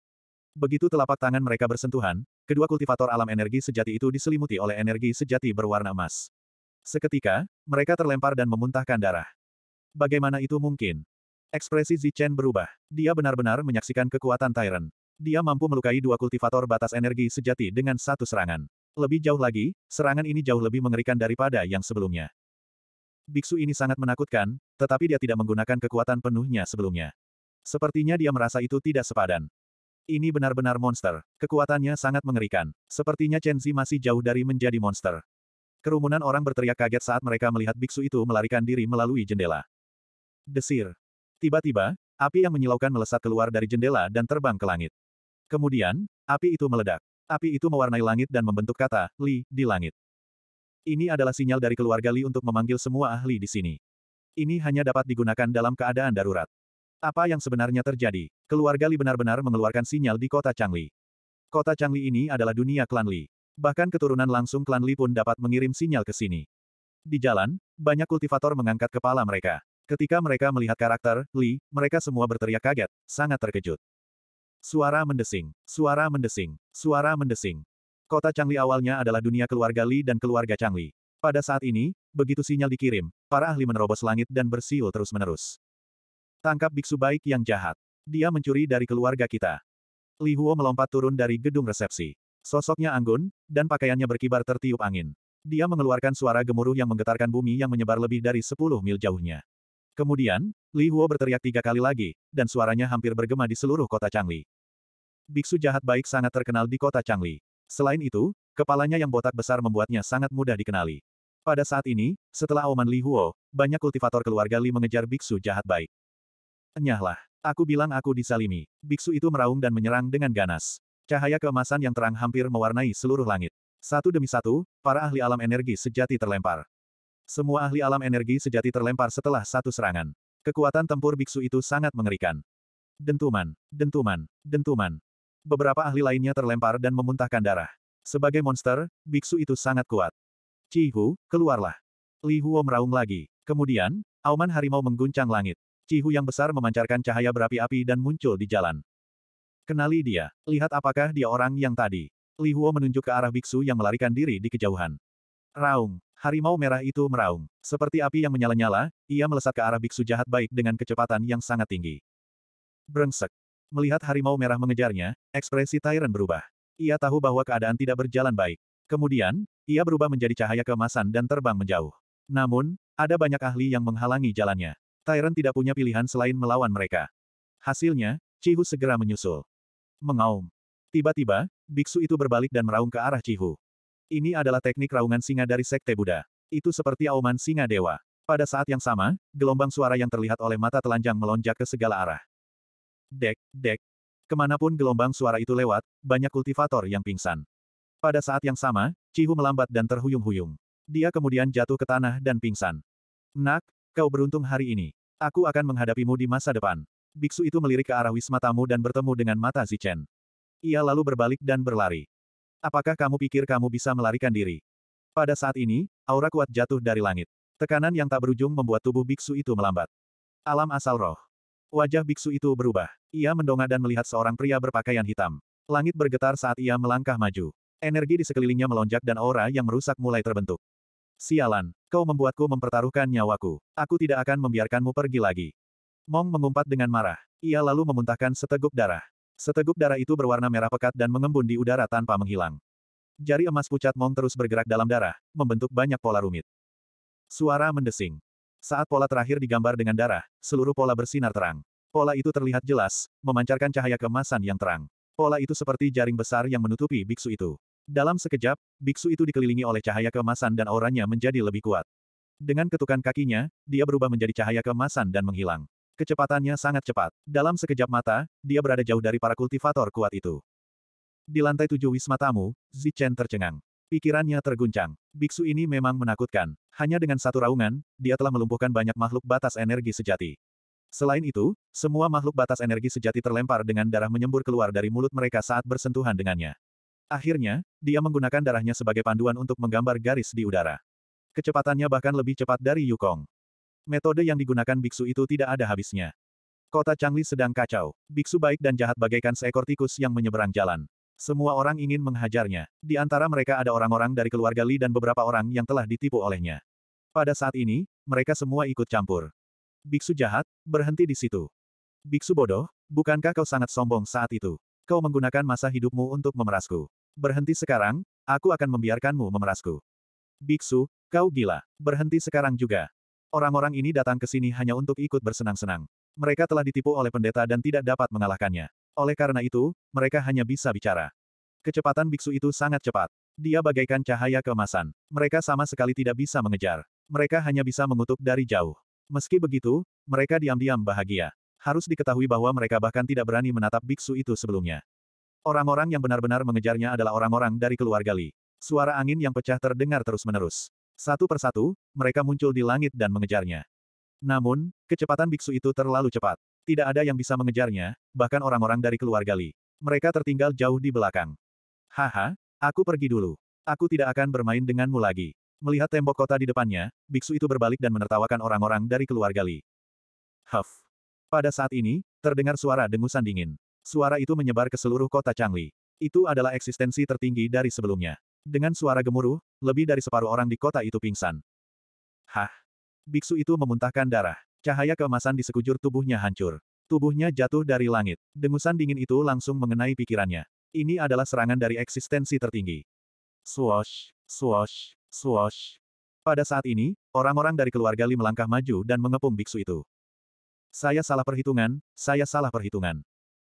Begitu telapak tangan mereka bersentuhan, kedua kultivator alam energi sejati itu diselimuti oleh energi sejati berwarna emas. Seketika, mereka terlempar dan memuntahkan darah. Bagaimana itu mungkin? Ekspresi Zichen berubah. Dia benar-benar menyaksikan kekuatan Tyrant. Dia mampu melukai dua kultivator batas energi sejati dengan satu serangan. Lebih jauh lagi, serangan ini jauh lebih mengerikan daripada yang sebelumnya. Biksu ini sangat menakutkan, tetapi dia tidak menggunakan kekuatan penuhnya sebelumnya. Sepertinya dia merasa itu tidak sepadan. Ini benar-benar monster. Kekuatannya sangat mengerikan. Sepertinya Chen Zi masih jauh dari menjadi monster. Kerumunan orang berteriak kaget saat mereka melihat biksu itu melarikan diri melalui jendela. Desir. Tiba-tiba, api yang menyilaukan melesat keluar dari jendela dan terbang ke langit. Kemudian, api itu meledak. Api itu mewarnai langit dan membentuk kata, Li, di langit. Ini adalah sinyal dari keluarga Li untuk memanggil semua ahli di sini. Ini hanya dapat digunakan dalam keadaan darurat. Apa yang sebenarnya terjadi? Keluarga Li benar-benar mengeluarkan sinyal di kota Changli. Kota Changli ini adalah dunia klan Li. Bahkan keturunan langsung klan Li pun dapat mengirim sinyal ke sini. Di jalan, banyak kultivator mengangkat kepala mereka. Ketika mereka melihat karakter, Li, mereka semua berteriak kaget, sangat terkejut. Suara mendesing, suara mendesing, suara mendesing. Kota Changli awalnya adalah dunia keluarga Li dan keluarga Changli. Pada saat ini, begitu sinyal dikirim, para ahli menerobos langit dan bersiul terus-menerus. Tangkap biksu baik yang jahat. Dia mencuri dari keluarga kita. Li Huo melompat turun dari gedung resepsi. Sosoknya anggun, dan pakaiannya berkibar tertiup angin. Dia mengeluarkan suara gemuruh yang menggetarkan bumi yang menyebar lebih dari 10 mil jauhnya. Kemudian, Li Huo berteriak tiga kali lagi, dan suaranya hampir bergema di seluruh kota Changli. Biksu jahat baik sangat terkenal di kota Changli. Selain itu, kepalanya yang botak besar membuatnya sangat mudah dikenali. Pada saat ini, setelah Oman Li Huo, banyak kultivator keluarga Li mengejar biksu jahat baik. Enyahlah. Aku bilang aku disalimi. Biksu itu meraung dan menyerang dengan ganas. Cahaya keemasan yang terang hampir mewarnai seluruh langit. Satu demi satu, para ahli alam energi sejati terlempar. Semua ahli alam energi sejati terlempar setelah satu serangan. Kekuatan tempur biksu itu sangat mengerikan. Dentuman, dentuman, dentuman. Beberapa ahli lainnya terlempar dan memuntahkan darah. Sebagai monster, biksu itu sangat kuat. Cihu, keluarlah. Li Huo meraung lagi. Kemudian, auman harimau mengguncang langit. Cihu yang besar memancarkan cahaya berapi-api dan muncul di jalan. Kenali dia. Lihat apakah dia orang yang tadi. Li Huo menunjuk ke arah biksu yang melarikan diri di kejauhan. Raung. Harimau merah itu meraung. Seperti api yang menyala-nyala, ia melesat ke arah biksu jahat baik dengan kecepatan yang sangat tinggi. Brengsek. Melihat harimau merah mengejarnya, ekspresi Tyron berubah. Ia tahu bahwa keadaan tidak berjalan baik. Kemudian, ia berubah menjadi cahaya kemasan dan terbang menjauh. Namun, ada banyak ahli yang menghalangi jalannya. Tyron tidak punya pilihan selain melawan mereka. Hasilnya, Cihu segera menyusul. Mengaum. Tiba-tiba, biksu itu berbalik dan meraung ke arah Cihu. Ini adalah teknik raungan singa dari Sekte Buddha. Itu seperti auman singa dewa. Pada saat yang sama, gelombang suara yang terlihat oleh mata telanjang melonjak ke segala arah. Dek, dek. Kemanapun gelombang suara itu lewat, banyak kultivator yang pingsan. Pada saat yang sama, Cihu melambat dan terhuyung-huyung. Dia kemudian jatuh ke tanah dan pingsan. Nak, kau beruntung hari ini. Aku akan menghadapimu di masa depan. Biksu itu melirik ke arah wisma tamu dan bertemu dengan mata Zichen. Ia lalu berbalik dan berlari. Apakah kamu pikir kamu bisa melarikan diri? Pada saat ini, aura kuat jatuh dari langit. Tekanan yang tak berujung membuat tubuh biksu itu melambat. Alam asal roh. Wajah biksu itu berubah. Ia mendongak dan melihat seorang pria berpakaian hitam. Langit bergetar saat ia melangkah maju. Energi di sekelilingnya melonjak dan aura yang merusak mulai terbentuk. Sialan, kau membuatku mempertaruhkan nyawaku. Aku tidak akan membiarkanmu pergi lagi. Mong mengumpat dengan marah. Ia lalu memuntahkan seteguk darah. Seteguk darah itu berwarna merah pekat dan mengembun di udara tanpa menghilang. Jari emas pucat Mong terus bergerak dalam darah, membentuk banyak pola rumit. Suara mendesing. Saat pola terakhir digambar dengan darah, seluruh pola bersinar terang. Pola itu terlihat jelas, memancarkan cahaya kemasan yang terang. Pola itu seperti jaring besar yang menutupi biksu itu. Dalam sekejap, biksu itu dikelilingi oleh cahaya kemasan dan auranya menjadi lebih kuat. Dengan ketukan kakinya, dia berubah menjadi cahaya kemasan dan menghilang. Kecepatannya sangat cepat. Dalam sekejap mata, dia berada jauh dari para kultivator kuat itu. Di lantai tujuh wisma tamu, Zichen tercengang. Pikirannya terguncang. Biksu ini memang menakutkan. Hanya dengan satu raungan, dia telah melumpuhkan banyak makhluk batas energi sejati. Selain itu, semua makhluk batas energi sejati terlempar dengan darah menyembur keluar dari mulut mereka saat bersentuhan dengannya. Akhirnya, dia menggunakan darahnya sebagai panduan untuk menggambar garis di udara. Kecepatannya bahkan lebih cepat dari Yukong. Metode yang digunakan biksu itu tidak ada habisnya. Kota Changli sedang kacau. Biksu baik dan jahat bagaikan seekor tikus yang menyeberang jalan. Semua orang ingin menghajarnya. Di antara mereka ada orang-orang dari keluarga Li dan beberapa orang yang telah ditipu olehnya. Pada saat ini, mereka semua ikut campur. Biksu jahat, berhenti di situ. Biksu bodoh, bukankah kau sangat sombong saat itu? Kau menggunakan masa hidupmu untuk memerasku. Berhenti sekarang, aku akan membiarkanmu memerasku. Biksu, kau gila. Berhenti sekarang juga. Orang-orang ini datang ke sini hanya untuk ikut bersenang-senang. Mereka telah ditipu oleh pendeta dan tidak dapat mengalahkannya. Oleh karena itu, mereka hanya bisa bicara. Kecepatan biksu itu sangat cepat. Dia bagaikan cahaya keemasan. Mereka sama sekali tidak bisa mengejar. Mereka hanya bisa mengutuk dari jauh. Meski begitu, mereka diam-diam bahagia. Harus diketahui bahwa mereka bahkan tidak berani menatap biksu itu sebelumnya. Orang-orang yang benar-benar mengejarnya adalah orang-orang dari keluarga Li. Suara angin yang pecah terdengar terus-menerus. Satu persatu, mereka muncul di langit dan mengejarnya. Namun, kecepatan biksu itu terlalu cepat. Tidak ada yang bisa mengejarnya, bahkan orang-orang dari keluarga Li. Mereka tertinggal jauh di belakang. Haha, aku pergi dulu. Aku tidak akan bermain denganmu lagi. Melihat tembok kota di depannya, biksu itu berbalik dan menertawakan orang-orang dari keluarga Li. Huff. Pada saat ini, terdengar suara dengusan dingin. Suara itu menyebar ke seluruh kota Changli. Itu adalah eksistensi tertinggi dari sebelumnya. Dengan suara gemuruh, lebih dari separuh orang di kota itu pingsan. Hah? Biksu itu memuntahkan darah. Cahaya keemasan di sekujur tubuhnya hancur. Tubuhnya jatuh dari langit. Dengusan dingin itu langsung mengenai pikirannya. Ini adalah serangan dari eksistensi tertinggi. Swash, swash, swash. Pada saat ini, orang-orang dari keluarga Li melangkah maju dan mengepung biksu itu. Saya salah perhitungan, saya salah perhitungan.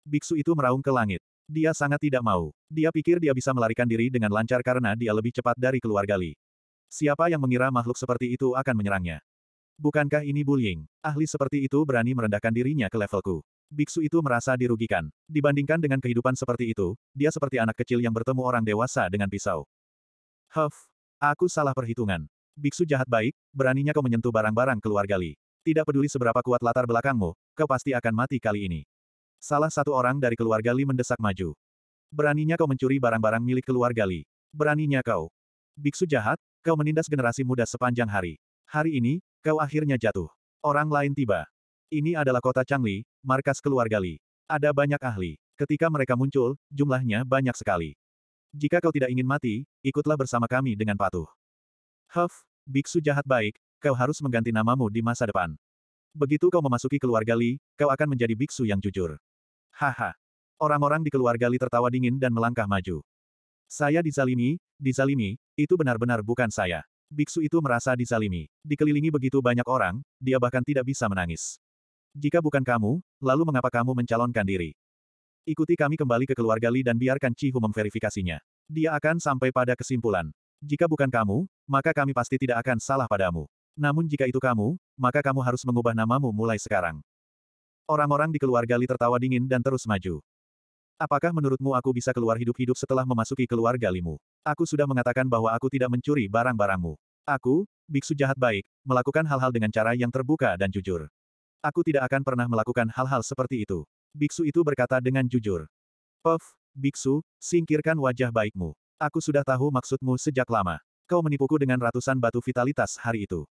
Biksu itu meraung ke langit. Dia sangat tidak mau. Dia pikir dia bisa melarikan diri dengan lancar karena dia lebih cepat dari keluarga Li. Siapa yang mengira makhluk seperti itu akan menyerangnya? Bukankah ini bullying? Ahli seperti itu berani merendahkan dirinya ke levelku. Biksu itu merasa dirugikan. Dibandingkan dengan kehidupan seperti itu, dia seperti anak kecil yang bertemu orang dewasa dengan pisau. Huff, aku salah perhitungan. Biksu jahat baik, beraninya kau menyentuh barang-barang keluarga Li. Tidak peduli seberapa kuat latar belakangmu, kau pasti akan mati kali ini. Salah satu orang dari keluarga Li mendesak maju. Beraninya kau mencuri barang-barang milik keluarga Li. Beraninya kau. Biksu jahat, kau menindas generasi muda sepanjang hari. Hari ini, Kau akhirnya jatuh. Orang lain tiba. Ini adalah kota Changli, markas keluarga Li. Ada banyak ahli. Ketika mereka muncul, jumlahnya banyak sekali. Jika kau tidak ingin mati, ikutlah bersama kami dengan patuh. Huff, biksu jahat baik, kau harus mengganti namamu di masa depan. Begitu kau memasuki keluarga Li, kau akan menjadi biksu yang jujur. Haha. Orang-orang di keluarga Li tertawa dingin dan melangkah maju. Saya dizalimi, dizalimi, itu benar-benar bukan saya. Biksu itu merasa dizalimi. Dikelilingi begitu banyak orang, dia bahkan tidak bisa menangis. Jika bukan kamu, lalu mengapa kamu mencalonkan diri? Ikuti kami kembali ke keluarga Li dan biarkan Cihu memverifikasinya. Dia akan sampai pada kesimpulan. Jika bukan kamu, maka kami pasti tidak akan salah padamu. Namun jika itu kamu, maka kamu harus mengubah namamu mulai sekarang. Orang-orang di keluarga Li tertawa dingin dan terus maju. Apakah menurutmu aku bisa keluar hidup-hidup setelah memasuki keluarga limu? Aku sudah mengatakan bahwa aku tidak mencuri barang-barangmu. Aku, biksu jahat baik, melakukan hal-hal dengan cara yang terbuka dan jujur. Aku tidak akan pernah melakukan hal-hal seperti itu. Biksu itu berkata dengan jujur. Puff, biksu, singkirkan wajah baikmu. Aku sudah tahu maksudmu sejak lama. Kau menipuku dengan ratusan batu vitalitas hari itu.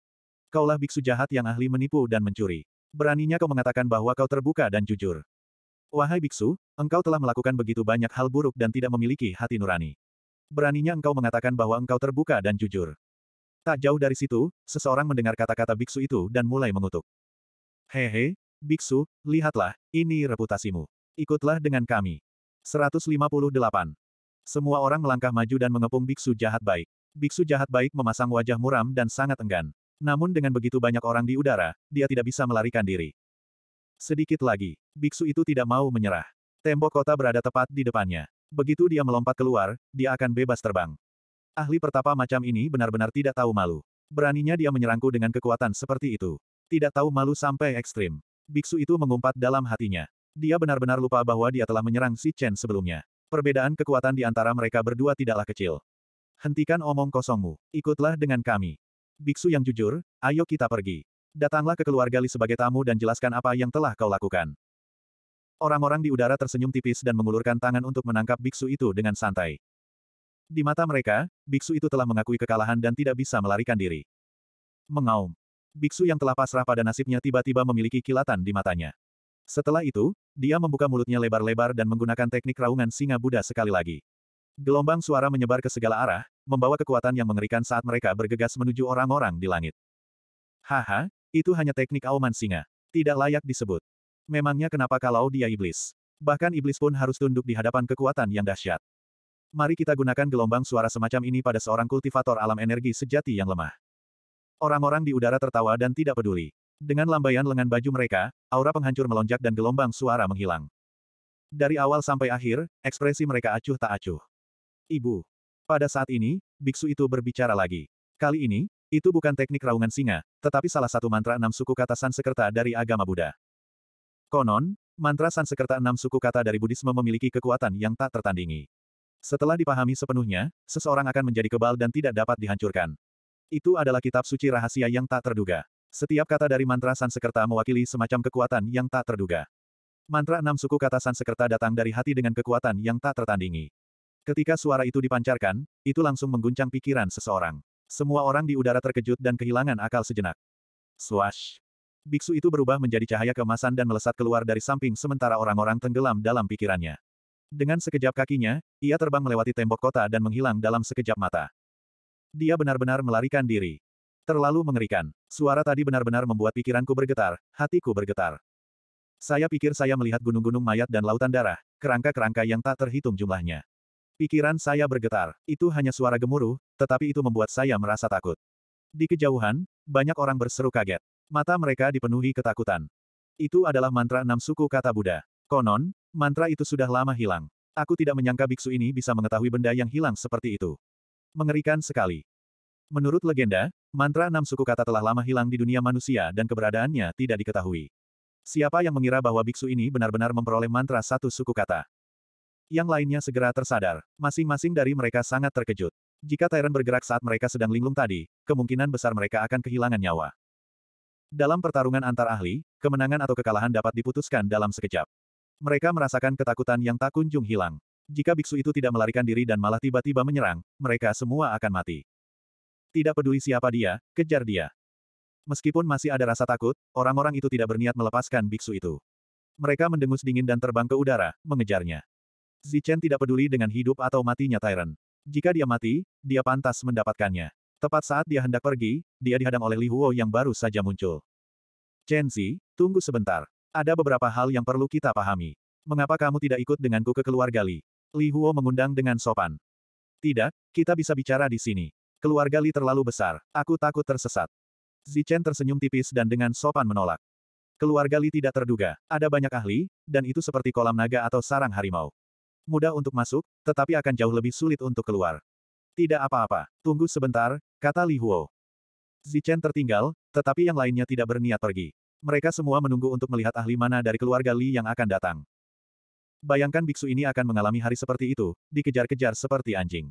Kaulah biksu jahat yang ahli menipu dan mencuri. Beraninya kau mengatakan bahwa kau terbuka dan jujur. Wahai biksu, engkau telah melakukan begitu banyak hal buruk dan tidak memiliki hati nurani. Beraninya engkau mengatakan bahwa engkau terbuka dan jujur. Tak jauh dari situ, seseorang mendengar kata-kata biksu itu dan mulai mengutuk. Hehe, biksu, lihatlah, ini reputasimu. Ikutlah dengan kami. 158. Semua orang melangkah maju dan mengepung biksu jahat baik. Biksu jahat baik memasang wajah muram dan sangat enggan. Namun dengan begitu banyak orang di udara, dia tidak bisa melarikan diri. Sedikit lagi, biksu itu tidak mau menyerah. Tembok kota berada tepat di depannya. Begitu dia melompat keluar, dia akan bebas terbang. Ahli pertapa macam ini benar-benar tidak tahu malu. Beraninya dia menyerangku dengan kekuatan seperti itu. Tidak tahu malu sampai ekstrim. Biksu itu mengumpat dalam hatinya. Dia benar-benar lupa bahwa dia telah menyerang si Chen sebelumnya. Perbedaan kekuatan di antara mereka berdua tidaklah kecil. Hentikan omong kosongmu, ikutlah dengan kami. Biksu yang jujur, ayo kita pergi. Datanglah ke keluarga Li sebagai tamu dan jelaskan apa yang telah kau lakukan. Orang-orang di udara tersenyum tipis dan mengulurkan tangan untuk menangkap biksu itu dengan santai. Di mata mereka, biksu itu telah mengakui kekalahan dan tidak bisa melarikan diri. Mengaum. Biksu yang telah pasrah pada nasibnya tiba-tiba memiliki kilatan di matanya. Setelah itu, dia membuka mulutnya lebar-lebar dan menggunakan teknik raungan singa Buddha sekali lagi. Gelombang suara menyebar ke segala arah, membawa kekuatan yang mengerikan saat mereka bergegas menuju orang-orang di langit. Haha, itu hanya teknik auman singa. Tidak layak disebut. Memangnya kenapa kalau dia iblis? Bahkan iblis pun harus tunduk di hadapan kekuatan yang dahsyat. Mari kita gunakan gelombang suara semacam ini pada seorang kultivator alam energi sejati yang lemah. Orang-orang di udara tertawa dan tidak peduli. Dengan lambaian lengan baju mereka, aura penghancur melonjak dan gelombang suara menghilang. Dari awal sampai akhir, ekspresi mereka acuh tak acuh. Ibu. Pada saat ini, biksu itu berbicara lagi. Kali ini, itu bukan teknik raungan singa, tetapi salah satu mantra enam suku kata Sansekerta dari agama Buddha. Konon, mantra Sansekerta enam suku kata dari Buddhisme memiliki kekuatan yang tak tertandingi. Setelah dipahami sepenuhnya, seseorang akan menjadi kebal dan tidak dapat dihancurkan. Itu adalah kitab suci rahasia yang tak terduga. Setiap kata dari mantra Sansekerta mewakili semacam kekuatan yang tak terduga. Mantra enam suku kata Sansekerta datang dari hati dengan kekuatan yang tak tertandingi. Ketika suara itu dipancarkan, itu langsung mengguncang pikiran seseorang. Semua orang di udara terkejut dan kehilangan akal sejenak. Swash! Biksu itu berubah menjadi cahaya kemasan dan melesat keluar dari samping sementara orang-orang tenggelam dalam pikirannya. Dengan sekejap kakinya, ia terbang melewati tembok kota dan menghilang dalam sekejap mata. Dia benar-benar melarikan diri. Terlalu mengerikan. Suara tadi benar-benar membuat pikiranku bergetar, hatiku bergetar. Saya pikir saya melihat gunung-gunung mayat dan lautan darah, kerangka-kerangka yang tak terhitung jumlahnya. Pikiran saya bergetar. Itu hanya suara gemuruh, tetapi itu membuat saya merasa takut. Di kejauhan, banyak orang berseru kaget. Mata mereka dipenuhi ketakutan. Itu adalah mantra enam suku kata Buddha. Konon, mantra itu sudah lama hilang. Aku tidak menyangka biksu ini bisa mengetahui benda yang hilang seperti itu. Mengerikan sekali. Menurut legenda, mantra enam suku kata telah lama hilang di dunia manusia dan keberadaannya tidak diketahui. Siapa yang mengira bahwa biksu ini benar-benar memperoleh mantra satu suku kata? Yang lainnya segera tersadar. Masing-masing dari mereka sangat terkejut. Jika Tyron bergerak saat mereka sedang linglung tadi, kemungkinan besar mereka akan kehilangan nyawa. Dalam pertarungan antar ahli, kemenangan atau kekalahan dapat diputuskan dalam sekejap. Mereka merasakan ketakutan yang tak kunjung hilang. Jika biksu itu tidak melarikan diri dan malah tiba-tiba menyerang, mereka semua akan mati. Tidak peduli siapa dia, kejar dia. Meskipun masih ada rasa takut, orang-orang itu tidak berniat melepaskan biksu itu. Mereka mendengus dingin dan terbang ke udara, mengejarnya. Zichen tidak peduli dengan hidup atau matinya Tyrant. Jika dia mati, dia pantas mendapatkannya. Tepat saat dia hendak pergi, dia dihadang oleh Li Huo yang baru saja muncul. Chen Zi, tunggu sebentar. Ada beberapa hal yang perlu kita pahami. Mengapa kamu tidak ikut denganku ke keluarga Li? Li Huo mengundang dengan sopan. Tidak, kita bisa bicara di sini. Keluarga Li terlalu besar, aku takut tersesat. Zichen tersenyum tipis dan dengan sopan menolak. Keluarga Li tidak terduga, ada banyak ahli, dan itu seperti kolam naga atau sarang harimau. Mudah untuk masuk, tetapi akan jauh lebih sulit untuk keluar. Tidak apa-apa, tunggu sebentar, kata Li Huo. Zichen tertinggal, tetapi yang lainnya tidak berniat pergi. Mereka semua menunggu untuk melihat ahli mana dari keluarga Li yang akan datang. Bayangkan biksu ini akan mengalami hari seperti itu, dikejar-kejar seperti anjing.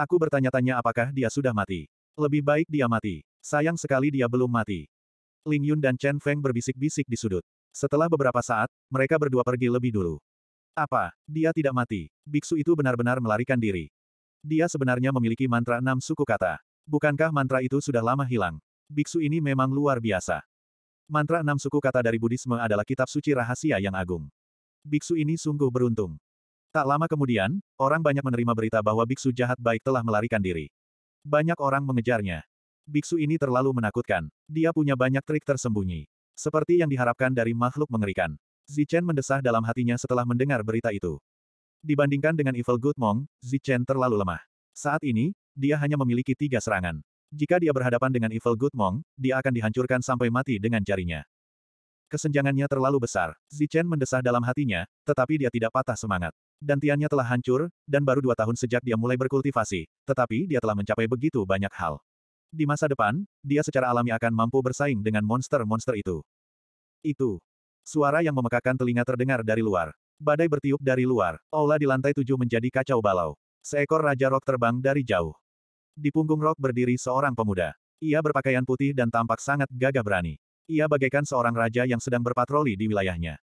Aku bertanya-tanya apakah dia sudah mati. Lebih baik dia mati. Sayang sekali dia belum mati. Ling Yun dan Chen Feng berbisik-bisik di sudut. Setelah beberapa saat, mereka berdua pergi lebih dulu. Apa, dia tidak mati? Biksu itu benar-benar melarikan diri. Dia sebenarnya memiliki mantra enam suku kata. Bukankah mantra itu sudah lama hilang? Biksu ini memang luar biasa. Mantra enam suku kata dari Buddhisme adalah kitab suci rahasia yang agung. Biksu ini sungguh beruntung. Tak lama kemudian, orang banyak menerima berita bahwa biksu jahat baik telah melarikan diri. Banyak orang mengejarnya. Biksu ini terlalu menakutkan. Dia punya banyak trik tersembunyi. Seperti yang diharapkan dari makhluk mengerikan. Zichen mendesah dalam hatinya setelah mendengar berita itu. Dibandingkan dengan Evil Good Monk, Zichen terlalu lemah. Saat ini, dia hanya memiliki tiga serangan. Jika dia berhadapan dengan Evil Good Monk, dia akan dihancurkan sampai mati dengan jarinya. Kesenjangannya terlalu besar. Zichen mendesah dalam hatinya, tetapi dia tidak patah semangat. Dantiannya telah hancur, dan baru dua tahun sejak dia mulai berkultivasi, tetapi dia telah mencapai begitu banyak hal. Di masa depan, dia secara alami akan mampu bersaing dengan monster-monster itu. Itu Suara yang memekakan telinga terdengar dari luar. Badai bertiup dari luar. Aula di lantai tujuh menjadi kacau balau. Seekor Raja Rok terbang dari jauh. Di punggung Rok berdiri seorang pemuda. Ia berpakaian putih dan tampak sangat gagah berani. Ia bagaikan seorang raja yang sedang berpatroli di wilayahnya.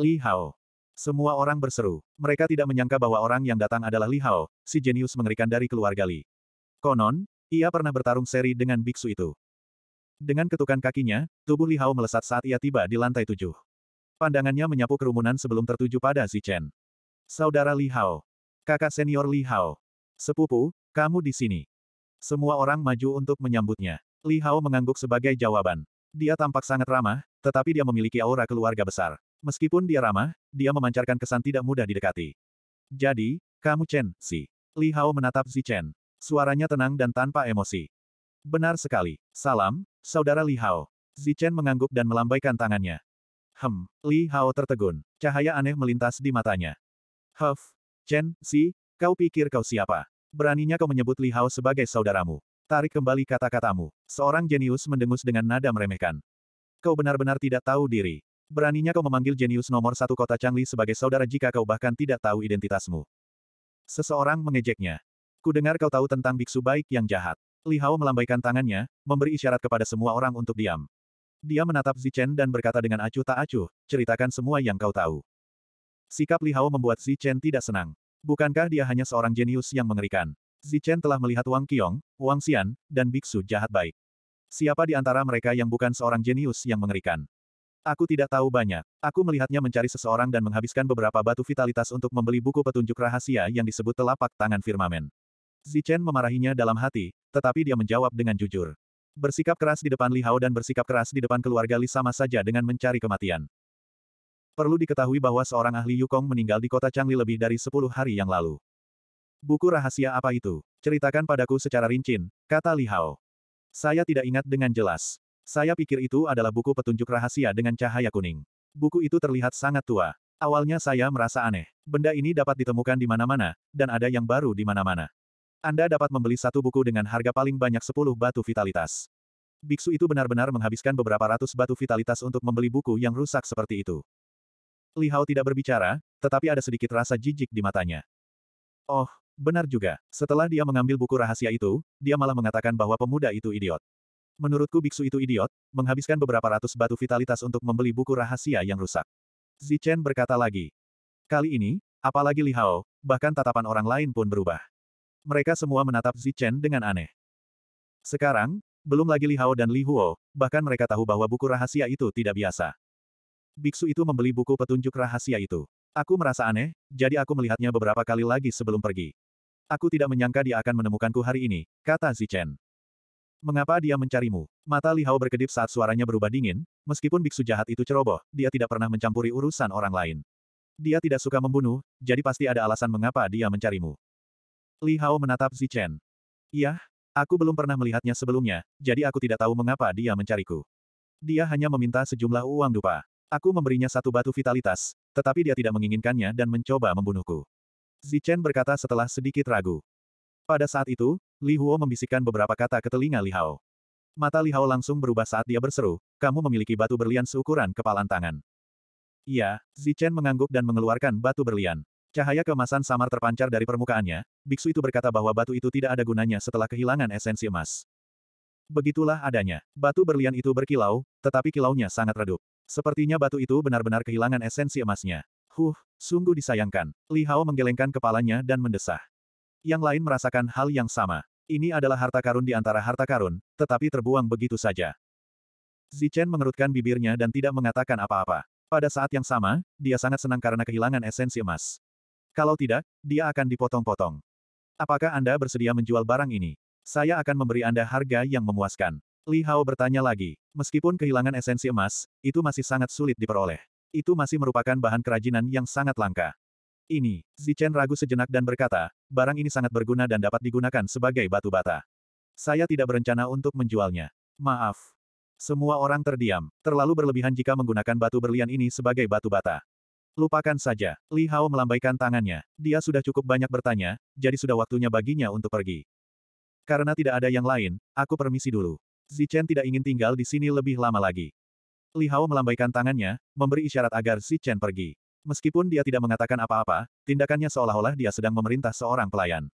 Li Hao. Semua orang berseru. Mereka tidak menyangka bahwa orang yang datang adalah Li Hao, si jenius mengerikan dari keluarga Li. Konon, ia pernah bertarung seri dengan biksu itu. Dengan ketukan kakinya, tubuh Li Hao melesat saat ia tiba di lantai tujuh. Pandangannya menyapu kerumunan sebelum tertuju pada Zichen. Saudara Li Hao. Kakak senior Li Hao. Sepupu, kamu di sini. Semua orang maju untuk menyambutnya. Li Hao mengangguk sebagai jawaban. Dia tampak sangat ramah, tetapi dia memiliki aura keluarga besar. Meskipun dia ramah, dia memancarkan kesan tidak mudah didekati. Jadi, kamu Chen, si. Li Hao menatap Zi Chen. Suaranya tenang dan tanpa emosi. Benar sekali. Salam, saudara Li Hao. Zichen mengangguk dan melambaikan tangannya. Hem, Li Hao tertegun. Cahaya aneh melintas di matanya. Huff, Chen, Si, kau pikir kau siapa? Beraninya kau menyebut Li Hao sebagai saudaramu. Tarik kembali kata-katamu. Seorang jenius mendengus dengan nada meremehkan. Kau benar-benar tidak tahu diri. Beraninya kau memanggil jenius nomor satu kota Changli sebagai saudara jika kau bahkan tidak tahu identitasmu. Seseorang mengejeknya. Ku dengar kau tahu tentang biksu baik yang jahat. Li Hao melambaikan tangannya, memberi isyarat kepada semua orang untuk diam. Dia menatap Zichen dan berkata dengan acuh tak acuh, ceritakan semua yang kau tahu. Sikap Li Hao membuat Zichen tidak senang. Bukankah dia hanya seorang jenius yang mengerikan? Zichen telah melihat Wang Qiong, Wang Xian, dan biksu jahat baik. Siapa di antara mereka yang bukan seorang jenius yang mengerikan? Aku tidak tahu banyak. Aku melihatnya mencari seseorang dan menghabiskan beberapa batu vitalitas untuk membeli buku petunjuk rahasia yang disebut telapak tangan firmamen. Zichen memarahinya dalam hati, tetapi dia menjawab dengan jujur. Bersikap keras di depan Li Hao dan bersikap keras di depan keluarga Li sama saja dengan mencari kematian. Perlu diketahui bahwa seorang ahli Yukong meninggal di kota Changli lebih dari 10 hari yang lalu. Buku rahasia apa itu? Ceritakan padaku secara rinci, kata Li Hao. Saya tidak ingat dengan jelas. Saya pikir itu adalah buku petunjuk rahasia dengan cahaya kuning. Buku itu terlihat sangat tua. Awalnya saya merasa aneh. Benda ini dapat ditemukan di mana-mana, dan ada yang baru di mana-mana. Anda dapat membeli satu buku dengan harga paling banyak 10 batu vitalitas. Biksu itu benar-benar menghabiskan beberapa ratus batu vitalitas untuk membeli buku yang rusak seperti itu. Li Hao tidak berbicara, tetapi ada sedikit rasa jijik di matanya. Oh, benar juga. Setelah dia mengambil buku rahasia itu, dia malah mengatakan bahwa pemuda itu idiot. Menurutku biksu itu idiot, menghabiskan beberapa ratus batu vitalitas untuk membeli buku rahasia yang rusak. Zichen berkata lagi. Kali ini, apalagi Li Hao, bahkan tatapan orang lain pun berubah. Mereka semua menatap Zichen dengan aneh. Sekarang, belum lagi Li Hao dan Li Huo, bahkan mereka tahu bahwa buku rahasia itu tidak biasa. Biksu itu membeli buku petunjuk rahasia itu. Aku merasa aneh, jadi aku melihatnya beberapa kali lagi sebelum pergi. Aku tidak menyangka dia akan menemukanku hari ini, kata Zichen. Mengapa dia mencarimu? Mata Li Hao berkedip saat suaranya berubah dingin, meskipun biksu jahat itu ceroboh, dia tidak pernah mencampuri urusan orang lain. Dia tidak suka membunuh, jadi pasti ada alasan mengapa dia mencarimu. Li Hao menatap Zichen. Iya, aku belum pernah melihatnya sebelumnya, jadi aku tidak tahu mengapa dia mencariku. Dia hanya meminta sejumlah uang dupa. Aku memberinya satu batu vitalitas, tetapi dia tidak menginginkannya dan mencoba membunuhku. Zichen berkata setelah sedikit ragu. Pada saat itu, Li Huo membisikkan beberapa kata ke telinga Li Hao. Mata Li Hao langsung berubah saat dia berseru, kamu memiliki batu berlian seukuran kepalan tangan. Iya, Zichen mengangguk dan mengeluarkan batu berlian. Cahaya kemasan samar terpancar dari permukaannya, biksu itu berkata bahwa batu itu tidak ada gunanya setelah kehilangan esensi emas. Begitulah adanya. Batu berlian itu berkilau, tetapi kilaunya sangat redup. Sepertinya batu itu benar-benar kehilangan esensi emasnya. Huh, sungguh disayangkan. Li Hao menggelengkan kepalanya dan mendesah. Yang lain merasakan hal yang sama. Ini adalah harta karun di antara harta karun, tetapi terbuang begitu saja. Zichen mengerutkan bibirnya dan tidak mengatakan apa-apa. Pada saat yang sama, dia sangat senang karena kehilangan esensi emas. Kalau tidak, dia akan dipotong-potong. Apakah Anda bersedia menjual barang ini? Saya akan memberi Anda harga yang memuaskan. Li Hao bertanya lagi. Meskipun kehilangan esensi emas, itu masih sangat sulit diperoleh. Itu masih merupakan bahan kerajinan yang sangat langka. Ini, Zichen ragu sejenak dan berkata, barang ini sangat berguna dan dapat digunakan sebagai batu bata. Saya tidak berencana untuk menjualnya. Maaf. Semua orang terdiam. Terlalu berlebihan jika menggunakan batu berlian ini sebagai batu bata. Lupakan saja. Li Hao melambaikan tangannya. Dia sudah cukup banyak bertanya, jadi sudah waktunya baginya untuk pergi. Karena tidak ada yang lain, aku permisi dulu. Zichen tidak ingin tinggal di sini lebih lama lagi. Li Hao melambaikan tangannya, memberi isyarat agar Zichen pergi. Meskipun dia tidak mengatakan apa-apa, tindakannya seolah-olah dia sedang memerintah seorang pelayan.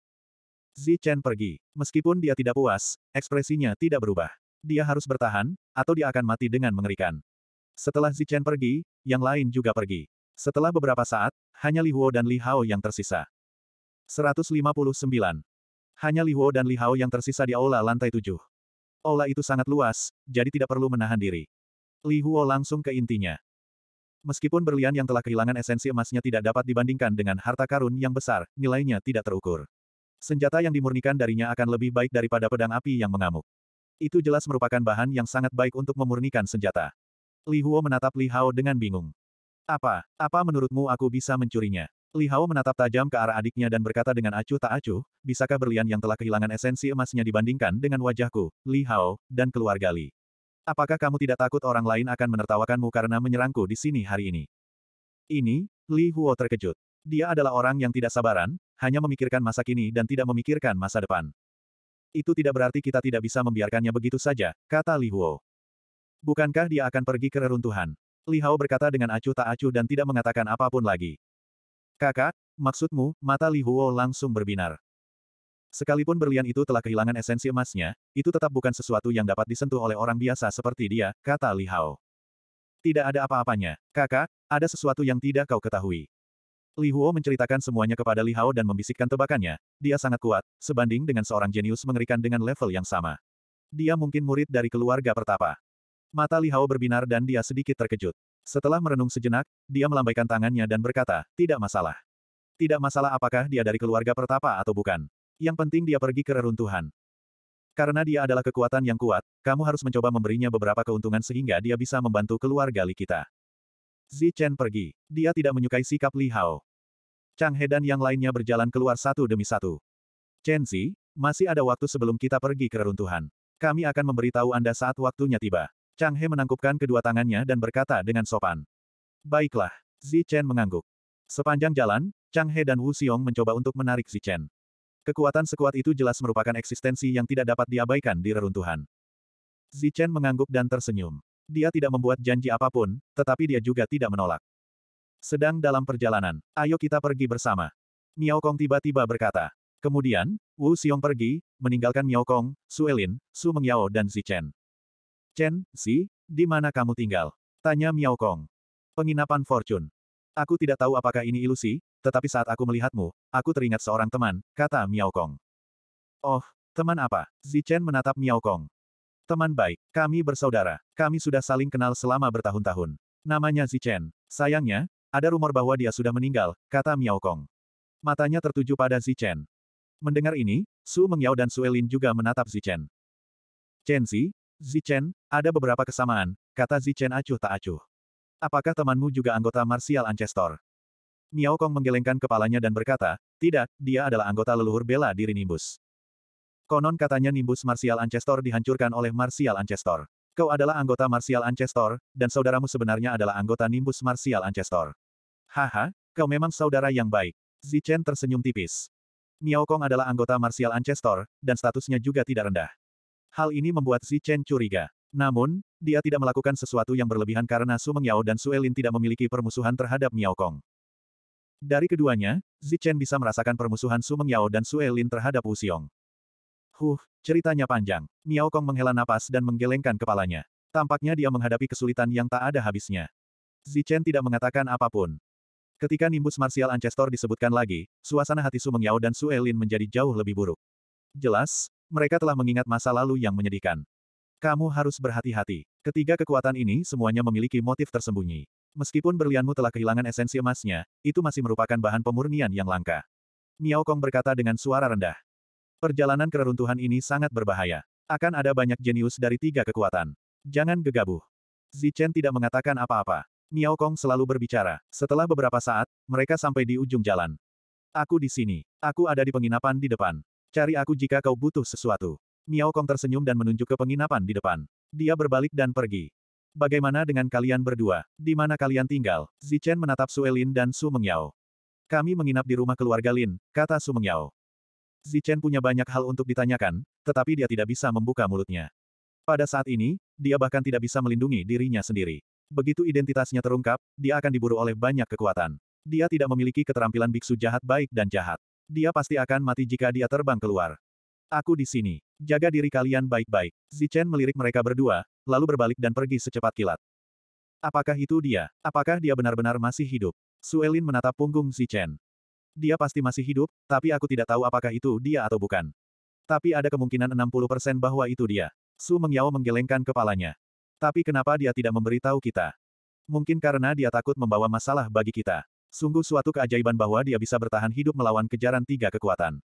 Zichen pergi. Meskipun dia tidak puas, ekspresinya tidak berubah. Dia harus bertahan, atau dia akan mati dengan mengerikan. Setelah Zichen pergi, yang lain juga pergi. Setelah beberapa saat, hanya Li Huo dan Li Hao yang tersisa. 159. Hanya Li Huo dan Li Hao yang tersisa di aula lantai tujuh. Aula itu sangat luas, jadi tidak perlu menahan diri. Li Huo langsung ke intinya. Meskipun berlian yang telah kehilangan esensi emasnya tidak dapat dibandingkan dengan harta karun yang besar, nilainya tidak terukur. Senjata yang dimurnikan darinya akan lebih baik daripada pedang api yang mengamuk. Itu jelas merupakan bahan yang sangat baik untuk memurnikan senjata. Li Huo menatap Li Hao dengan bingung. Apa, apa menurutmu aku bisa mencurinya? Li Hao menatap tajam ke arah adiknya dan berkata dengan acuh tak acuh, bisakah berlian yang telah kehilangan esensi emasnya dibandingkan dengan wajahku, Li Hao, dan keluarga Li? Apakah kamu tidak takut orang lain akan menertawakanmu karena menyerangku di sini hari ini? Ini, Li Huo terkejut. Dia adalah orang yang tidak sabaran, hanya memikirkan masa kini dan tidak memikirkan masa depan. Itu tidak berarti kita tidak bisa membiarkannya begitu saja, kata Li Huo. Bukankah dia akan pergi ke reruntuhan? Li Hao berkata dengan acuh tak acuh dan tidak mengatakan apapun lagi. Kakak, maksudmu, mata Li Huo langsung berbinar. Sekalipun berlian itu telah kehilangan esensi emasnya, itu tetap bukan sesuatu yang dapat disentuh oleh orang biasa seperti dia, kata Li Hao. Tidak ada apa-apanya, kakak, ada sesuatu yang tidak kau ketahui. Li Huo menceritakan semuanya kepada Li Hao dan membisikkan tebakannya, dia sangat kuat, sebanding dengan seorang jenius mengerikan dengan level yang sama. Dia mungkin murid dari keluarga pertapa. Mata Li Hao berbinar dan dia sedikit terkejut. Setelah merenung sejenak, dia melambaikan tangannya dan berkata, tidak masalah. Tidak masalah apakah dia dari keluarga pertapa atau bukan. Yang penting dia pergi ke reruntuhan. Karena dia adalah kekuatan yang kuat, kamu harus mencoba memberinya beberapa keuntungan sehingga dia bisa membantu keluarga Li kita. Zi Chen pergi. Dia tidak menyukai sikap Li Hao. Chang He dan yang lainnya berjalan keluar satu demi satu. Chen Zi, masih ada waktu sebelum kita pergi ke reruntuhan. Kami akan memberitahu Anda saat waktunya tiba. Chang He menangkupkan kedua tangannya dan berkata dengan sopan. Baiklah. Zi Chen mengangguk. Sepanjang jalan, Chang He dan Wu Xiong mencoba untuk menarik Zi Chen. Kekuatan sekuat itu jelas merupakan eksistensi yang tidak dapat diabaikan di reruntuhan. Zi Chen mengangguk dan tersenyum. Dia tidak membuat janji apapun, tetapi dia juga tidak menolak. Sedang dalam perjalanan, ayo kita pergi bersama. Miao Kong tiba-tiba berkata. Kemudian, Wu Xiong pergi, meninggalkan Miao Kong, Su Elin, Su Mengyao dan Zi Chen. Chen, Si, di mana kamu tinggal? Tanya Miao Kong. Penginapan Fortune. Aku tidak tahu apakah ini ilusi, tetapi saat aku melihatmu, aku teringat seorang teman, kata Miao Kong. Oh, teman apa? Zichen menatap Miao Kong. Teman baik, kami bersaudara. Kami sudah saling kenal selama bertahun-tahun. Namanya Zichen. Sayangnya, ada rumor bahwa dia sudah meninggal, kata Miao Kong. Matanya tertuju pada Zichen. Mendengar ini, Su Mengyao dan Su Elin juga menatap Zichen. Chen Zi, Zichen, ada beberapa kesamaan, kata Zichen acuh tak acuh. Apakah temanmu juga anggota Martial Ancestor? Miao Kong menggelengkan kepalanya dan berkata, tidak, dia adalah anggota leluhur bela diri Nimbus. Konon katanya Nimbus Martial Ancestor dihancurkan oleh Martial Ancestor. Kau adalah anggota Martial Ancestor, dan saudaramu sebenarnya adalah anggota Nimbus Martial Ancestor. Haha, kau memang saudara yang baik. Zichen tersenyum tipis. Miao Kong adalah anggota Martial Ancestor, dan statusnya juga tidak rendah. Hal ini membuat Zi Chen curiga. Namun, dia tidak melakukan sesuatu yang berlebihan karena Su Mengyao dan Su Elin tidak memiliki permusuhan terhadap Miao Kong. Dari keduanya, Zi Chen bisa merasakan permusuhan Su Mengyao dan Su Elin terhadap Wu Xiong. Huh, ceritanya panjang. Miao Kong menghela napas dan menggelengkan kepalanya. Tampaknya dia menghadapi kesulitan yang tak ada habisnya. Zi Chen tidak mengatakan apapun. Ketika nimbus Martial Ancestor disebutkan lagi, suasana hati Su Mengyao dan Su Elin menjadi jauh lebih buruk. Jelas, mereka telah mengingat masa lalu yang menyedihkan. Kamu harus berhati-hati. Ketiga kekuatan ini semuanya memiliki motif tersembunyi. Meskipun berlianmu telah kehilangan esensi emasnya, itu masih merupakan bahan pemurnian yang langka. Miao Kong berkata dengan suara rendah. Perjalanan keruntuhan ini sangat berbahaya. Akan ada banyak jenius dari tiga kekuatan. Jangan gegabah. Zichen tidak mengatakan apa-apa. Miao Kong selalu berbicara. Setelah beberapa saat, mereka sampai di ujung jalan. Aku di sini. Aku ada di penginapan di depan. Cari aku jika kau butuh sesuatu. Miao Kong tersenyum dan menunjuk ke penginapan di depan. Dia berbalik dan pergi. Bagaimana dengan kalian berdua? Di mana kalian tinggal? Zichen menatap Su Elin dan Su Mengyao. Kami menginap di rumah keluarga Lin, kata Su Mengyao. Zichen punya banyak hal untuk ditanyakan, tetapi dia tidak bisa membuka mulutnya. Pada saat ini, dia bahkan tidak bisa melindungi dirinya sendiri. Begitu identitasnya terungkap, dia akan diburu oleh banyak kekuatan. Dia tidak memiliki keterampilan biksu jahat baik dan jahat. Dia pasti akan mati jika dia terbang keluar. Aku di sini. Jaga diri kalian baik-baik. Zichen melirik mereka berdua, lalu berbalik dan pergi secepat kilat. Apakah itu dia? Apakah dia benar-benar masih hidup? Suelin menatap punggung Zichen. Dia pasti masih hidup, tapi aku tidak tahu apakah itu dia atau bukan. Tapi ada kemungkinan 60% bahwa itu dia. Su Mengyao menggelengkan kepalanya. Tapi kenapa dia tidak memberitahu kita? Mungkin karena dia takut membawa masalah bagi kita. Sungguh suatu keajaiban bahwa dia bisa bertahan hidup melawan kejaran tiga kekuatan.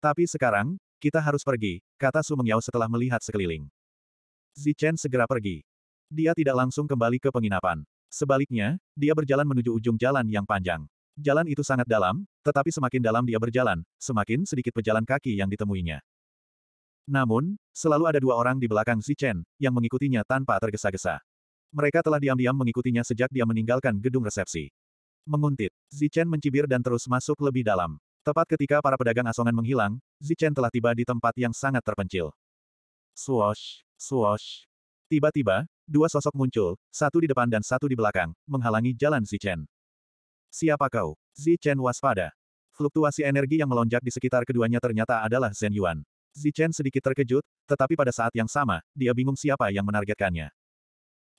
Tapi sekarang, kita harus pergi, kata Su Mengyao setelah melihat sekeliling. Zichen segera pergi. Dia tidak langsung kembali ke penginapan. Sebaliknya, dia berjalan menuju ujung jalan yang panjang. Jalan itu sangat dalam, tetapi semakin dalam dia berjalan, semakin sedikit pejalan kaki yang ditemuinya. Namun, selalu ada dua orang di belakang Zichen, yang mengikutinya tanpa tergesa-gesa. Mereka telah diam-diam mengikutinya sejak dia meninggalkan gedung resepsi. Menguntit, Zichen mencibir dan terus masuk lebih dalam. Tepat ketika para pedagang asongan menghilang, Zichen telah tiba di tempat yang sangat terpencil. Swosh, swosh. Tiba-tiba, dua sosok muncul, satu di depan dan satu di belakang, menghalangi jalan Zichen. Siapa kau? Zichen waspada. Fluktuasi energi yang melonjak di sekitar keduanya ternyata adalah Zhen Yuan. Zichen sedikit terkejut, tetapi pada saat yang sama, dia bingung siapa yang menargetkannya.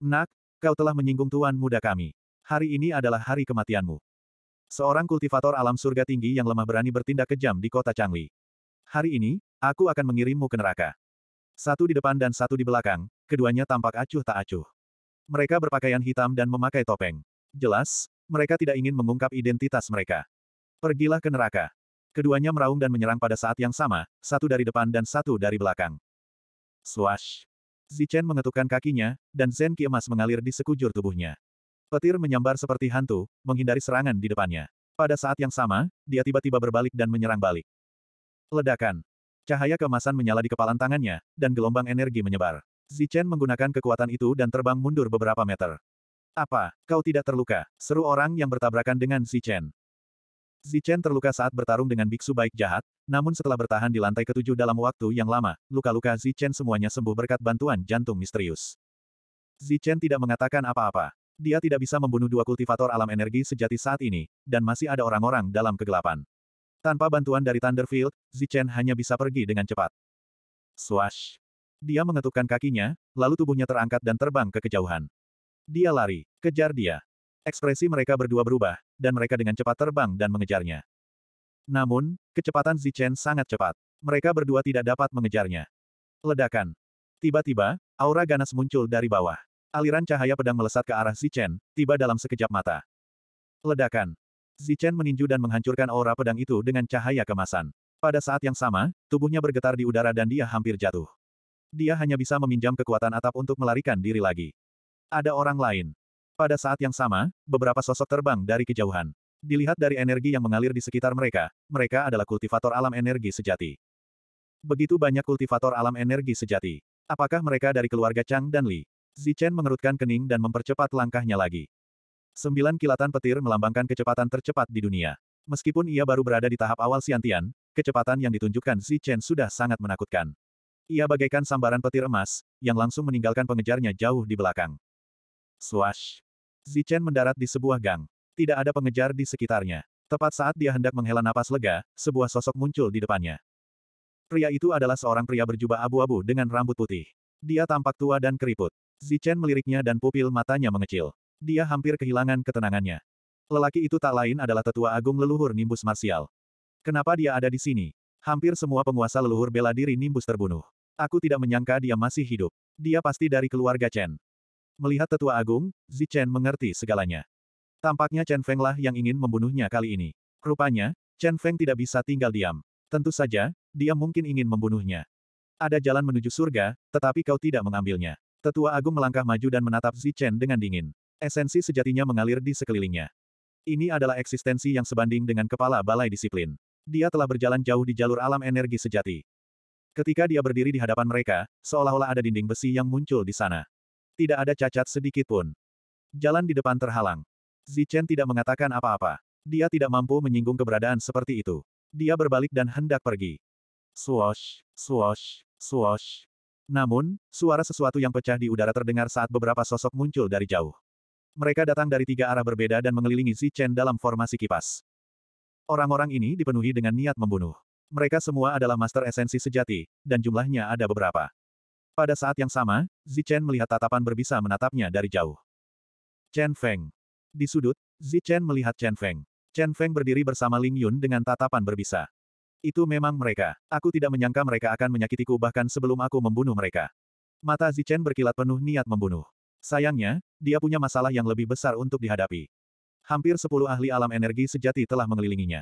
Nak, kau telah menyinggung tuan muda kami. Hari ini adalah hari kematianmu. Seorang kultivator alam surga tinggi yang lemah berani bertindak kejam di kota Changli. Hari ini, aku akan mengirimmu ke neraka. Satu di depan dan satu di belakang, keduanya tampak acuh tak acuh. Mereka berpakaian hitam dan memakai topeng. Jelas, mereka tidak ingin mengungkap identitas mereka. Pergilah ke neraka. Keduanya meraung dan menyerang pada saat yang sama, satu dari depan dan satu dari belakang. Swash! Zichen mengetukkan kakinya, dan zen ki emas mengalir di sekujur tubuhnya. Petir menyambar seperti hantu, menghindari serangan di depannya. Pada saat yang sama, dia tiba-tiba berbalik dan menyerang balik. Ledakan. Cahaya kemasan menyala di kepalan tangannya, dan gelombang energi menyebar. Zichen menggunakan kekuatan itu dan terbang mundur beberapa meter. Apa, kau tidak terluka? Seru orang yang bertabrakan dengan Zichen. Zichen terluka saat bertarung dengan biksu baik jahat, namun setelah bertahan di lantai ketujuh dalam waktu yang lama, luka-luka Zichen semuanya sembuh berkat bantuan jantung misterius. Zichen tidak mengatakan apa-apa. Dia tidak bisa membunuh dua kultivator alam energi sejati saat ini, dan masih ada orang-orang dalam kegelapan. Tanpa bantuan dari Thunderfield, Zichen hanya bisa pergi dengan cepat. Swash! Dia mengetukkan kakinya, lalu tubuhnya terangkat dan terbang ke kejauhan. Dia lari, kejar dia. Ekspresi mereka berdua berubah, dan mereka dengan cepat terbang dan mengejarnya. Namun, kecepatan Zichen sangat cepat. Mereka berdua tidak dapat mengejarnya. Ledakan. Tiba-tiba, aura ganas muncul dari bawah. Aliran cahaya pedang melesat ke arah Zichen, tiba dalam sekejap mata. Ledakan. Zichen meninju dan menghancurkan aura pedang itu dengan cahaya kemasan. Pada saat yang sama, tubuhnya bergetar di udara dan dia hampir jatuh. Dia hanya bisa meminjam kekuatan atap untuk melarikan diri lagi. Ada orang lain. Pada saat yang sama, beberapa sosok terbang dari kejauhan. Dilihat dari energi yang mengalir di sekitar mereka, mereka adalah kultivator alam energi sejati. Begitu banyak kultivator alam energi sejati. Apakah mereka dari keluarga Chang dan Li? Zichen mengerutkan kening dan mempercepat langkahnya lagi. Sembilan kilatan petir melambangkan kecepatan tercepat di dunia. Meskipun ia baru berada di tahap awal Siantian, kecepatan yang ditunjukkan Zichen sudah sangat menakutkan. Ia bagaikan sambaran petir emas, yang langsung meninggalkan pengejarnya jauh di belakang. Swash! Zichen mendarat di sebuah gang. Tidak ada pengejar di sekitarnya. Tepat saat dia hendak menghela napas lega, sebuah sosok muncul di depannya. Pria itu adalah seorang pria berjubah abu-abu dengan rambut putih. Dia tampak tua dan keriput. Zichen meliriknya dan pupil matanya mengecil. Dia hampir kehilangan ketenangannya. Lelaki itu tak lain adalah tetua agung leluhur Nimbus Martial. Kenapa dia ada di sini? Hampir semua penguasa leluhur bela diri Nimbus terbunuh. Aku tidak menyangka dia masih hidup. Dia pasti dari keluarga Chen. Melihat tetua agung, Zichen mengerti segalanya. Tampaknya Chen Feng lah yang ingin membunuhnya kali ini. Rupanya, Chen Feng tidak bisa tinggal diam. Tentu saja, dia mungkin ingin membunuhnya. Ada jalan menuju surga, tetapi kau tidak mengambilnya. Tetua Agung melangkah maju dan menatap Zichen dengan dingin. Esensi sejatinya mengalir di sekelilingnya. Ini adalah eksistensi yang sebanding dengan kepala balai disiplin. Dia telah berjalan jauh di jalur alam energi sejati. Ketika dia berdiri di hadapan mereka, seolah-olah ada dinding besi yang muncul di sana. Tidak ada cacat sedikit pun. Jalan di depan terhalang. Zichen tidak mengatakan apa-apa. Dia tidak mampu menyinggung keberadaan seperti itu. Dia berbalik dan hendak pergi. Swoosh, swoosh, swoosh. Namun, suara sesuatu yang pecah di udara terdengar saat beberapa sosok muncul dari jauh. Mereka datang dari tiga arah berbeda dan mengelilingi Chen dalam formasi kipas. Orang-orang ini dipenuhi dengan niat membunuh. Mereka semua adalah master esensi sejati, dan jumlahnya ada beberapa. Pada saat yang sama, Chen melihat tatapan berbisa menatapnya dari jauh. Chen Feng. Di sudut, Chen melihat Chen Feng. Chen Feng berdiri bersama Ling Yun dengan tatapan berbisa. Itu memang mereka. Aku tidak menyangka mereka akan menyakitiku bahkan sebelum aku membunuh mereka. Mata Zichen berkilat penuh niat membunuh. Sayangnya, dia punya masalah yang lebih besar untuk dihadapi. Hampir sepuluh ahli alam energi sejati telah mengelilinginya.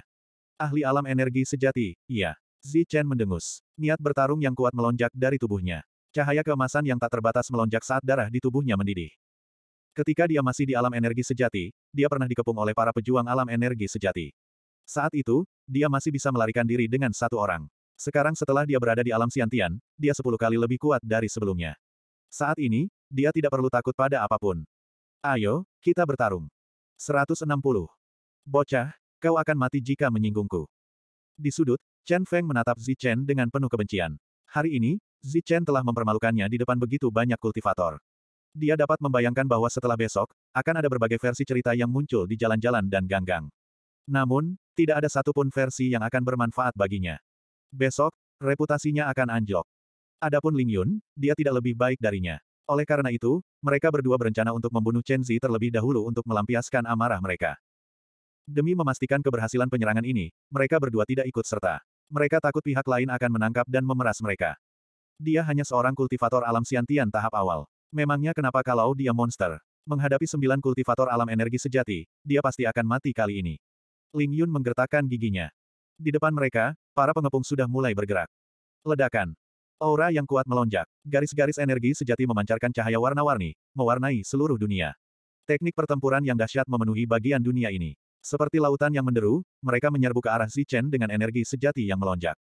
Ahli alam energi sejati, iya. Zichen mendengus. Niat bertarung yang kuat melonjak dari tubuhnya. Cahaya keemasan yang tak terbatas melonjak saat darah di tubuhnya mendidih. Ketika dia masih di alam energi sejati, dia pernah dikepung oleh para pejuang alam energi sejati. Saat itu, dia masih bisa melarikan diri dengan satu orang. Sekarang setelah dia berada di alam siantian, dia sepuluh kali lebih kuat dari sebelumnya. Saat ini, dia tidak perlu takut pada apapun. Ayo, kita bertarung. 160. Bocah, kau akan mati jika menyinggungku. Di sudut, Chen Feng menatap Zi Chen dengan penuh kebencian. Hari ini, Zi Chen telah mempermalukannya di depan begitu banyak kultivator. Dia dapat membayangkan bahwa setelah besok, akan ada berbagai versi cerita yang muncul di jalan-jalan dan gang-gang. Namun, tidak ada satupun versi yang akan bermanfaat baginya. Besok, reputasinya akan anjlok. Adapun Ling Yun, dia tidak lebih baik darinya. Oleh karena itu, mereka berdua berencana untuk membunuh Chen Zi terlebih dahulu untuk melampiaskan amarah mereka. Demi memastikan keberhasilan penyerangan ini, mereka berdua tidak ikut serta. Mereka takut pihak lain akan menangkap dan memeras mereka. Dia hanya seorang kultivator alam siantian tahap awal. Memangnya kenapa kalau dia monster? Menghadapi sembilan kultivator alam energi sejati, dia pasti akan mati kali ini. Ling Yun menggertakkan giginya. Di depan mereka, para pengepung sudah mulai bergerak. Ledakan. Aura yang kuat melonjak. Garis-garis energi sejati memancarkan cahaya warna-warni, mewarnai seluruh dunia. Teknik pertempuran yang dahsyat memenuhi bagian dunia ini. Seperti lautan yang menderu, mereka menyerbu ke arah Zichen dengan energi sejati yang melonjak.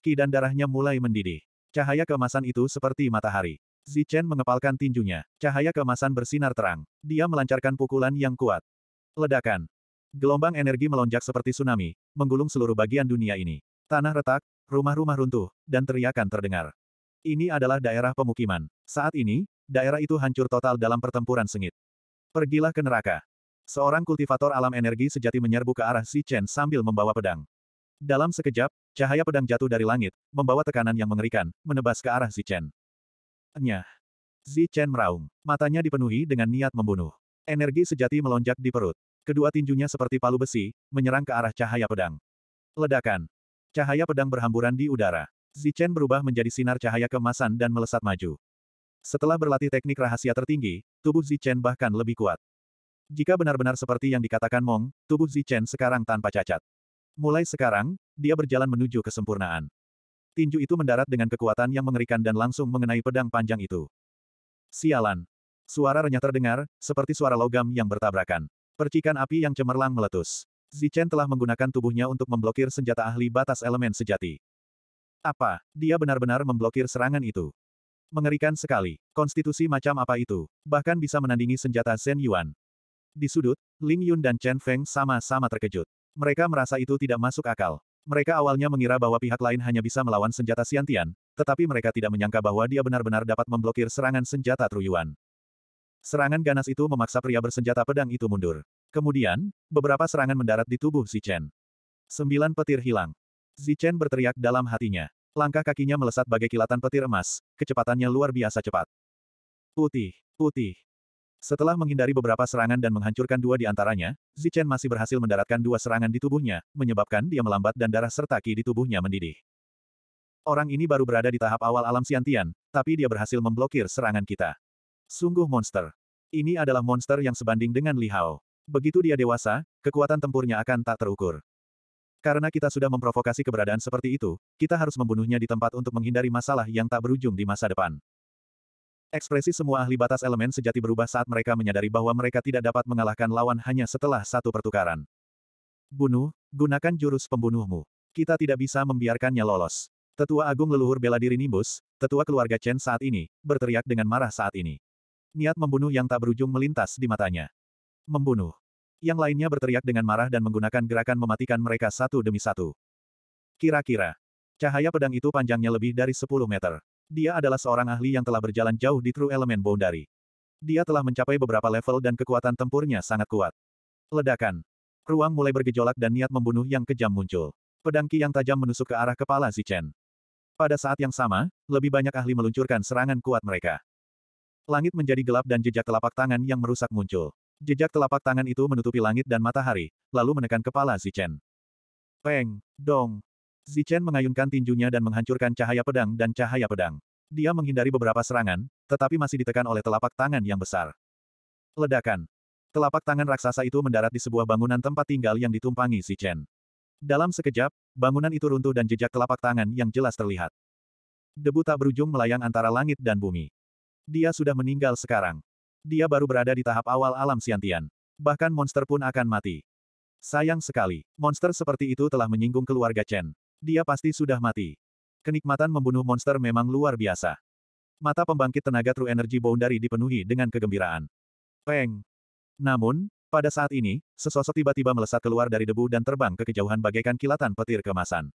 Ki dan darahnya mulai mendidih. Cahaya keemasan itu seperti matahari. Zichen mengepalkan tinjunya. Cahaya keemasan bersinar terang. Dia melancarkan pukulan yang kuat. Ledakan. Gelombang energi melonjak seperti tsunami, menggulung seluruh bagian dunia ini. Tanah retak, rumah-rumah runtuh, dan teriakan terdengar. Ini adalah daerah pemukiman. Saat ini, daerah itu hancur total dalam pertempuran sengit. Pergilah ke neraka. Seorang kultivator alam energi sejati menyerbu ke arah Si Chen sambil membawa pedang. Dalam sekejap, cahaya pedang jatuh dari langit, membawa tekanan yang mengerikan, menebas ke arah Si Chen. Nyah. Si Chen meraung. Matanya dipenuhi dengan niat membunuh. Energi sejati melonjak di perut. Kedua tinjunya seperti palu besi, menyerang ke arah cahaya pedang. Ledakan. Cahaya pedang berhamburan di udara. Zichen berubah menjadi sinar cahaya kemasan dan melesat maju. Setelah berlatih teknik rahasia tertinggi, tubuh Zichen bahkan lebih kuat. Jika benar-benar seperti yang dikatakan Mong, tubuh Zichen sekarang tanpa cacat. Mulai sekarang, dia berjalan menuju kesempurnaan. Tinju itu mendarat dengan kekuatan yang mengerikan dan langsung mengenai pedang panjang itu. Sialan. Suara renyah terdengar, seperti suara logam yang bertabrakan. Percikan api yang cemerlang meletus. Zichen telah menggunakan tubuhnya untuk memblokir senjata ahli batas elemen sejati. Apa, dia benar-benar memblokir serangan itu? Mengerikan sekali. Konstitusi macam apa itu? Bahkan bisa menandingi senjata Zen Yuan. Di sudut, Ling Yun dan Chen Feng sama-sama terkejut. Mereka merasa itu tidak masuk akal. Mereka awalnya mengira bahwa pihak lain hanya bisa melawan senjata Xiantian, tetapi mereka tidak menyangka bahwa dia benar-benar dapat memblokir serangan senjata Truyuan. Serangan ganas itu memaksa pria bersenjata pedang itu mundur. Kemudian, beberapa serangan mendarat di tubuh Zichen. Sembilan petir hilang. Zichen berteriak dalam hatinya. Langkah kakinya melesat bagai kilatan petir emas, kecepatannya luar biasa cepat. Putih, putih. Setelah menghindari beberapa serangan dan menghancurkan dua di antaranya, Zichen masih berhasil mendaratkan dua serangan di tubuhnya, menyebabkan dia melambat dan darah serta ki di tubuhnya mendidih. Orang ini baru berada di tahap awal alam siantian, tapi dia berhasil memblokir serangan kita. Sungguh monster. Ini adalah monster yang sebanding dengan Li Hao. Begitu dia dewasa, kekuatan tempurnya akan tak terukur. Karena kita sudah memprovokasi keberadaan seperti itu, kita harus membunuhnya di tempat untuk menghindari masalah yang tak berujung di masa depan. Ekspresi semua ahli batas elemen sejati berubah saat mereka menyadari bahwa mereka tidak dapat mengalahkan lawan hanya setelah satu pertukaran. Bunuh, gunakan jurus pembunuhmu. Kita tidak bisa membiarkannya lolos. Tetua Agung Leluhur Bela Diri Nimbus, tetua keluarga Chen saat ini, berteriak dengan marah saat ini. Niat membunuh yang tak berujung melintas di matanya. Membunuh. Yang lainnya berteriak dengan marah dan menggunakan gerakan mematikan mereka satu demi satu. Kira-kira. Cahaya pedang itu panjangnya lebih dari 10 meter. Dia adalah seorang ahli yang telah berjalan jauh di True Element Boundary. Dia telah mencapai beberapa level dan kekuatan tempurnya sangat kuat. Ledakan. Ruang mulai bergejolak dan niat membunuh yang kejam muncul. Pedang Ki yang tajam menusuk ke arah kepala Zichen. Pada saat yang sama, lebih banyak ahli meluncurkan serangan kuat mereka. Langit menjadi gelap dan jejak telapak tangan yang merusak muncul. Jejak telapak tangan itu menutupi langit dan matahari, lalu menekan kepala Zichen. Peng, dong. Zichen mengayunkan tinjunya dan menghancurkan cahaya pedang dan cahaya pedang. Dia menghindari beberapa serangan, tetapi masih ditekan oleh telapak tangan yang besar. Ledakan. Telapak tangan raksasa itu mendarat di sebuah bangunan tempat tinggal yang ditumpangi Zichen. Dalam sekejap, bangunan itu runtuh dan jejak telapak tangan yang jelas terlihat. Debu tak berujung melayang antara langit dan bumi. Dia sudah meninggal sekarang. Dia baru berada di tahap awal alam siantian. Bahkan monster pun akan mati. Sayang sekali, monster seperti itu telah menyinggung keluarga Chen. Dia pasti sudah mati. Kenikmatan membunuh monster memang luar biasa. Mata pembangkit tenaga True Energy Boundary dipenuhi dengan kegembiraan. Peng! Namun, pada saat ini, sesosok tiba-tiba melesat keluar dari debu dan terbang ke kejauhan bagaikan kilatan petir kemasan.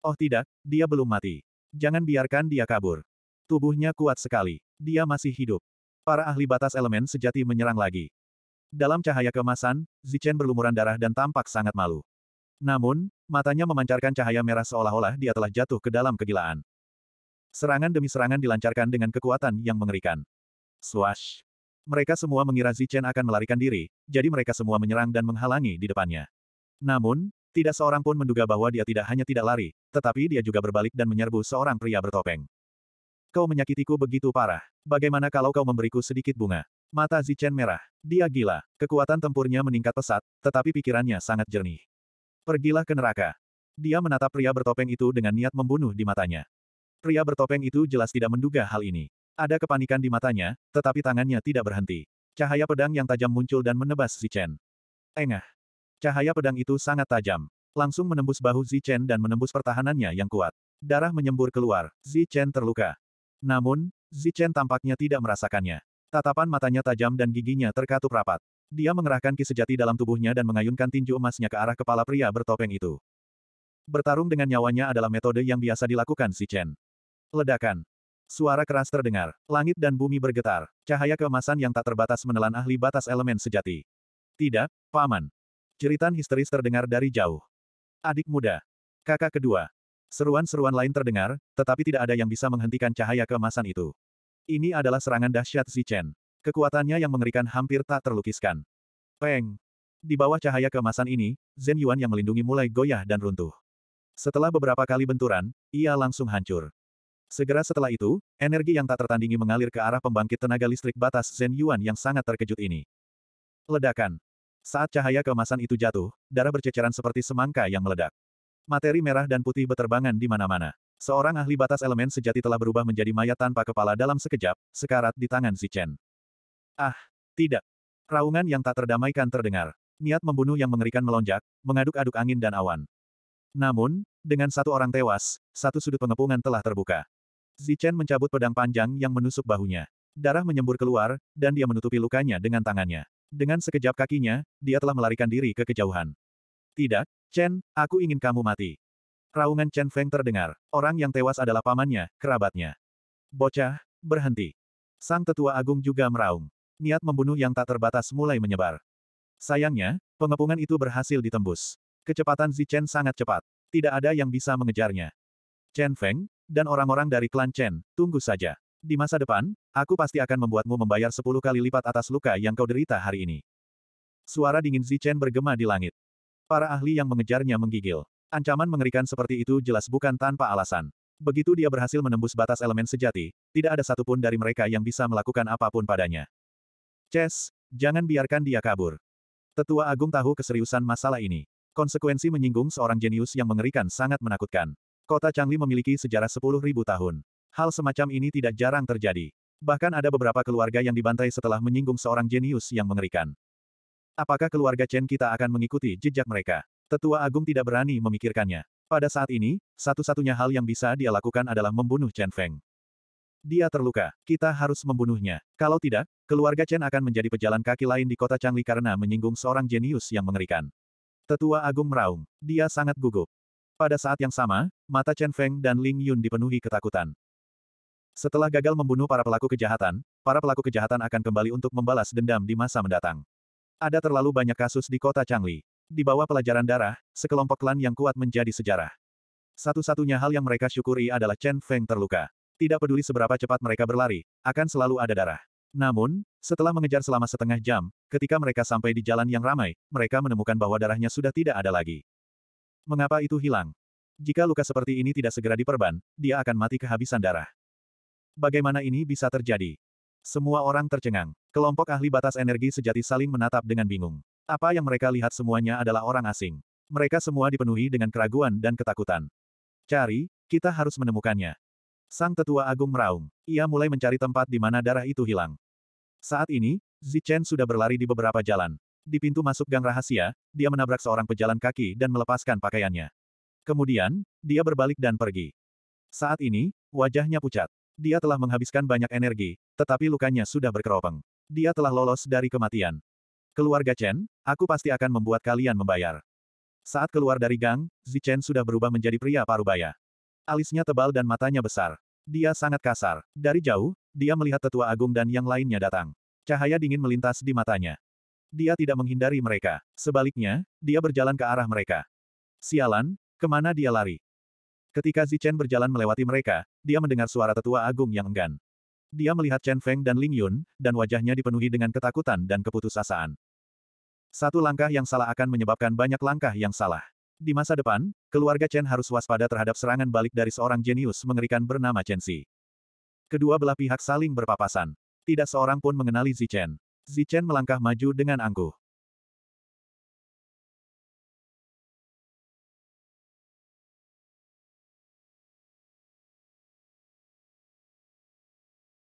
Oh tidak, dia belum mati. Jangan biarkan dia kabur. Tubuhnya kuat sekali. Dia masih hidup. Para ahli batas elemen sejati menyerang lagi. Dalam cahaya kemasan, Zichen berlumuran darah dan tampak sangat malu. Namun, matanya memancarkan cahaya merah seolah-olah dia telah jatuh ke dalam kegilaan. Serangan demi serangan dilancarkan dengan kekuatan yang mengerikan. Swash! Mereka semua mengira Zichen akan melarikan diri, jadi mereka semua menyerang dan menghalangi di depannya. Namun, tidak seorang pun menduga bahwa dia tidak hanya tidak lari, tetapi dia juga berbalik dan menyerbu seorang pria bertopeng kau menyakitiku begitu parah. Bagaimana kalau kau memberiku sedikit bunga? Mata Zichen merah. Dia gila. Kekuatan tempurnya meningkat pesat, tetapi pikirannya sangat jernih. Pergilah ke neraka. Dia menatap pria bertopeng itu dengan niat membunuh di matanya. Pria bertopeng itu jelas tidak menduga hal ini. Ada kepanikan di matanya, tetapi tangannya tidak berhenti. Cahaya pedang yang tajam muncul dan menebas Zichen. Engah. Cahaya pedang itu sangat tajam. Langsung menembus bahu Zichen dan menembus pertahanannya yang kuat. Darah menyembur keluar. Zichen terluka. Namun, Zichen tampaknya tidak merasakannya. Tatapan matanya tajam dan giginya terkatup rapat. Dia mengerahkan ki sejati dalam tubuhnya dan mengayunkan tinju emasnya ke arah kepala pria bertopeng itu. Bertarung dengan nyawanya adalah metode yang biasa dilakukan Zichen. Ledakan. Suara keras terdengar. Langit dan bumi bergetar. Cahaya keemasan yang tak terbatas menelan ahli batas elemen sejati. Tidak, paman. Ceritan histeris terdengar dari jauh. Adik muda. Kakak kedua. Seruan-seruan lain terdengar, tetapi tidak ada yang bisa menghentikan cahaya kemasan itu. Ini adalah serangan dahsyat Zichen. Kekuatannya yang mengerikan hampir tak terlukiskan. Peng! Di bawah cahaya kemasan ini, Zen Yuan yang melindungi mulai goyah dan runtuh. Setelah beberapa kali benturan, ia langsung hancur. Segera setelah itu, energi yang tak tertandingi mengalir ke arah pembangkit tenaga listrik batas Zen Yuan yang sangat terkejut ini. Ledakan! Saat cahaya kemasan itu jatuh, darah berceceran seperti semangka yang meledak. Materi merah dan putih beterbangan di mana-mana. Seorang ahli batas elemen sejati telah berubah menjadi mayat tanpa kepala dalam sekejap, sekarat di tangan Zichen. Ah, tidak. Raungan yang tak terdamaikan terdengar. Niat membunuh yang mengerikan melonjak, mengaduk-aduk angin dan awan. Namun, dengan satu orang tewas, satu sudut pengepungan telah terbuka. Zichen mencabut pedang panjang yang menusuk bahunya. Darah menyembur keluar, dan dia menutupi lukanya dengan tangannya. Dengan sekejap kakinya, dia telah melarikan diri ke kejauhan. Tidak, Chen, aku ingin kamu mati. Raungan Chen Feng terdengar. Orang yang tewas adalah pamannya, kerabatnya. Bocah, berhenti. Sang tetua agung juga meraung. Niat membunuh yang tak terbatas mulai menyebar. Sayangnya, pengepungan itu berhasil ditembus. Kecepatan Zi Chen sangat cepat. Tidak ada yang bisa mengejarnya. Chen Feng, dan orang-orang dari klan Chen, tunggu saja. Di masa depan, aku pasti akan membuatmu membayar sepuluh kali lipat atas luka yang kau derita hari ini. Suara dingin Zi Chen bergema di langit. Para ahli yang mengejarnya menggigil. Ancaman mengerikan seperti itu jelas bukan tanpa alasan. Begitu dia berhasil menembus batas elemen sejati, tidak ada satupun dari mereka yang bisa melakukan apapun padanya. Chess, jangan biarkan dia kabur. Tetua Agung tahu keseriusan masalah ini. Konsekuensi menyinggung seorang jenius yang mengerikan sangat menakutkan. Kota Changli memiliki sejarah sepuluh ribu tahun. Hal semacam ini tidak jarang terjadi. Bahkan ada beberapa keluarga yang dibantai setelah menyinggung seorang jenius yang mengerikan. Apakah keluarga Chen kita akan mengikuti jejak mereka? Tetua Agung tidak berani memikirkannya. Pada saat ini, satu-satunya hal yang bisa dia lakukan adalah membunuh Chen Feng. Dia terluka, kita harus membunuhnya. Kalau tidak, keluarga Chen akan menjadi pejalan kaki lain di kota Changli karena menyinggung seorang jenius yang mengerikan. Tetua Agung meraung. Dia sangat gugup. Pada saat yang sama, mata Chen Feng dan Ling Yun dipenuhi ketakutan. Setelah gagal membunuh para pelaku kejahatan, para pelaku kejahatan akan kembali untuk membalas dendam di masa mendatang. Ada terlalu banyak kasus di kota Changli. Di bawah pelajaran darah, sekelompok klan yang kuat menjadi sejarah. Satu-satunya hal yang mereka syukuri adalah Chen Feng terluka. Tidak peduli seberapa cepat mereka berlari, akan selalu ada darah. Namun, setelah mengejar selama setengah jam, ketika mereka sampai di jalan yang ramai, mereka menemukan bahwa darahnya sudah tidak ada lagi. Mengapa itu hilang? Jika luka seperti ini tidak segera diperban, dia akan mati kehabisan darah. Bagaimana ini bisa terjadi? Semua orang tercengang. Kelompok ahli batas energi sejati saling menatap dengan bingung. Apa yang mereka lihat semuanya adalah orang asing. Mereka semua dipenuhi dengan keraguan dan ketakutan. Cari, kita harus menemukannya. Sang tetua agung meraung. Ia mulai mencari tempat di mana darah itu hilang. Saat ini, Zichen sudah berlari di beberapa jalan. Di pintu masuk gang rahasia, dia menabrak seorang pejalan kaki dan melepaskan pakaiannya. Kemudian, dia berbalik dan pergi. Saat ini, wajahnya pucat. Dia telah menghabiskan banyak energi, tetapi lukanya sudah berkeropeng. Dia telah lolos dari kematian. Keluarga Chen, aku pasti akan membuat kalian membayar. Saat keluar dari gang, Zi Chen sudah berubah menjadi pria parubaya. Alisnya tebal dan matanya besar. Dia sangat kasar. Dari jauh, dia melihat tetua agung dan yang lainnya datang. Cahaya dingin melintas di matanya. Dia tidak menghindari mereka. Sebaliknya, dia berjalan ke arah mereka. Sialan, kemana dia lari? Ketika Zichen berjalan melewati mereka, dia mendengar suara tetua agung yang enggan. Dia melihat Chen Feng dan Ling Yun, dan wajahnya dipenuhi dengan ketakutan dan keputusasaan. Satu langkah yang salah akan menyebabkan banyak langkah yang salah. Di masa depan, keluarga Chen harus waspada terhadap serangan balik dari seorang jenius mengerikan bernama Chen Xi. Kedua belah pihak saling berpapasan. Tidak seorang pun mengenali Zichen. Zichen melangkah maju dengan angkuh.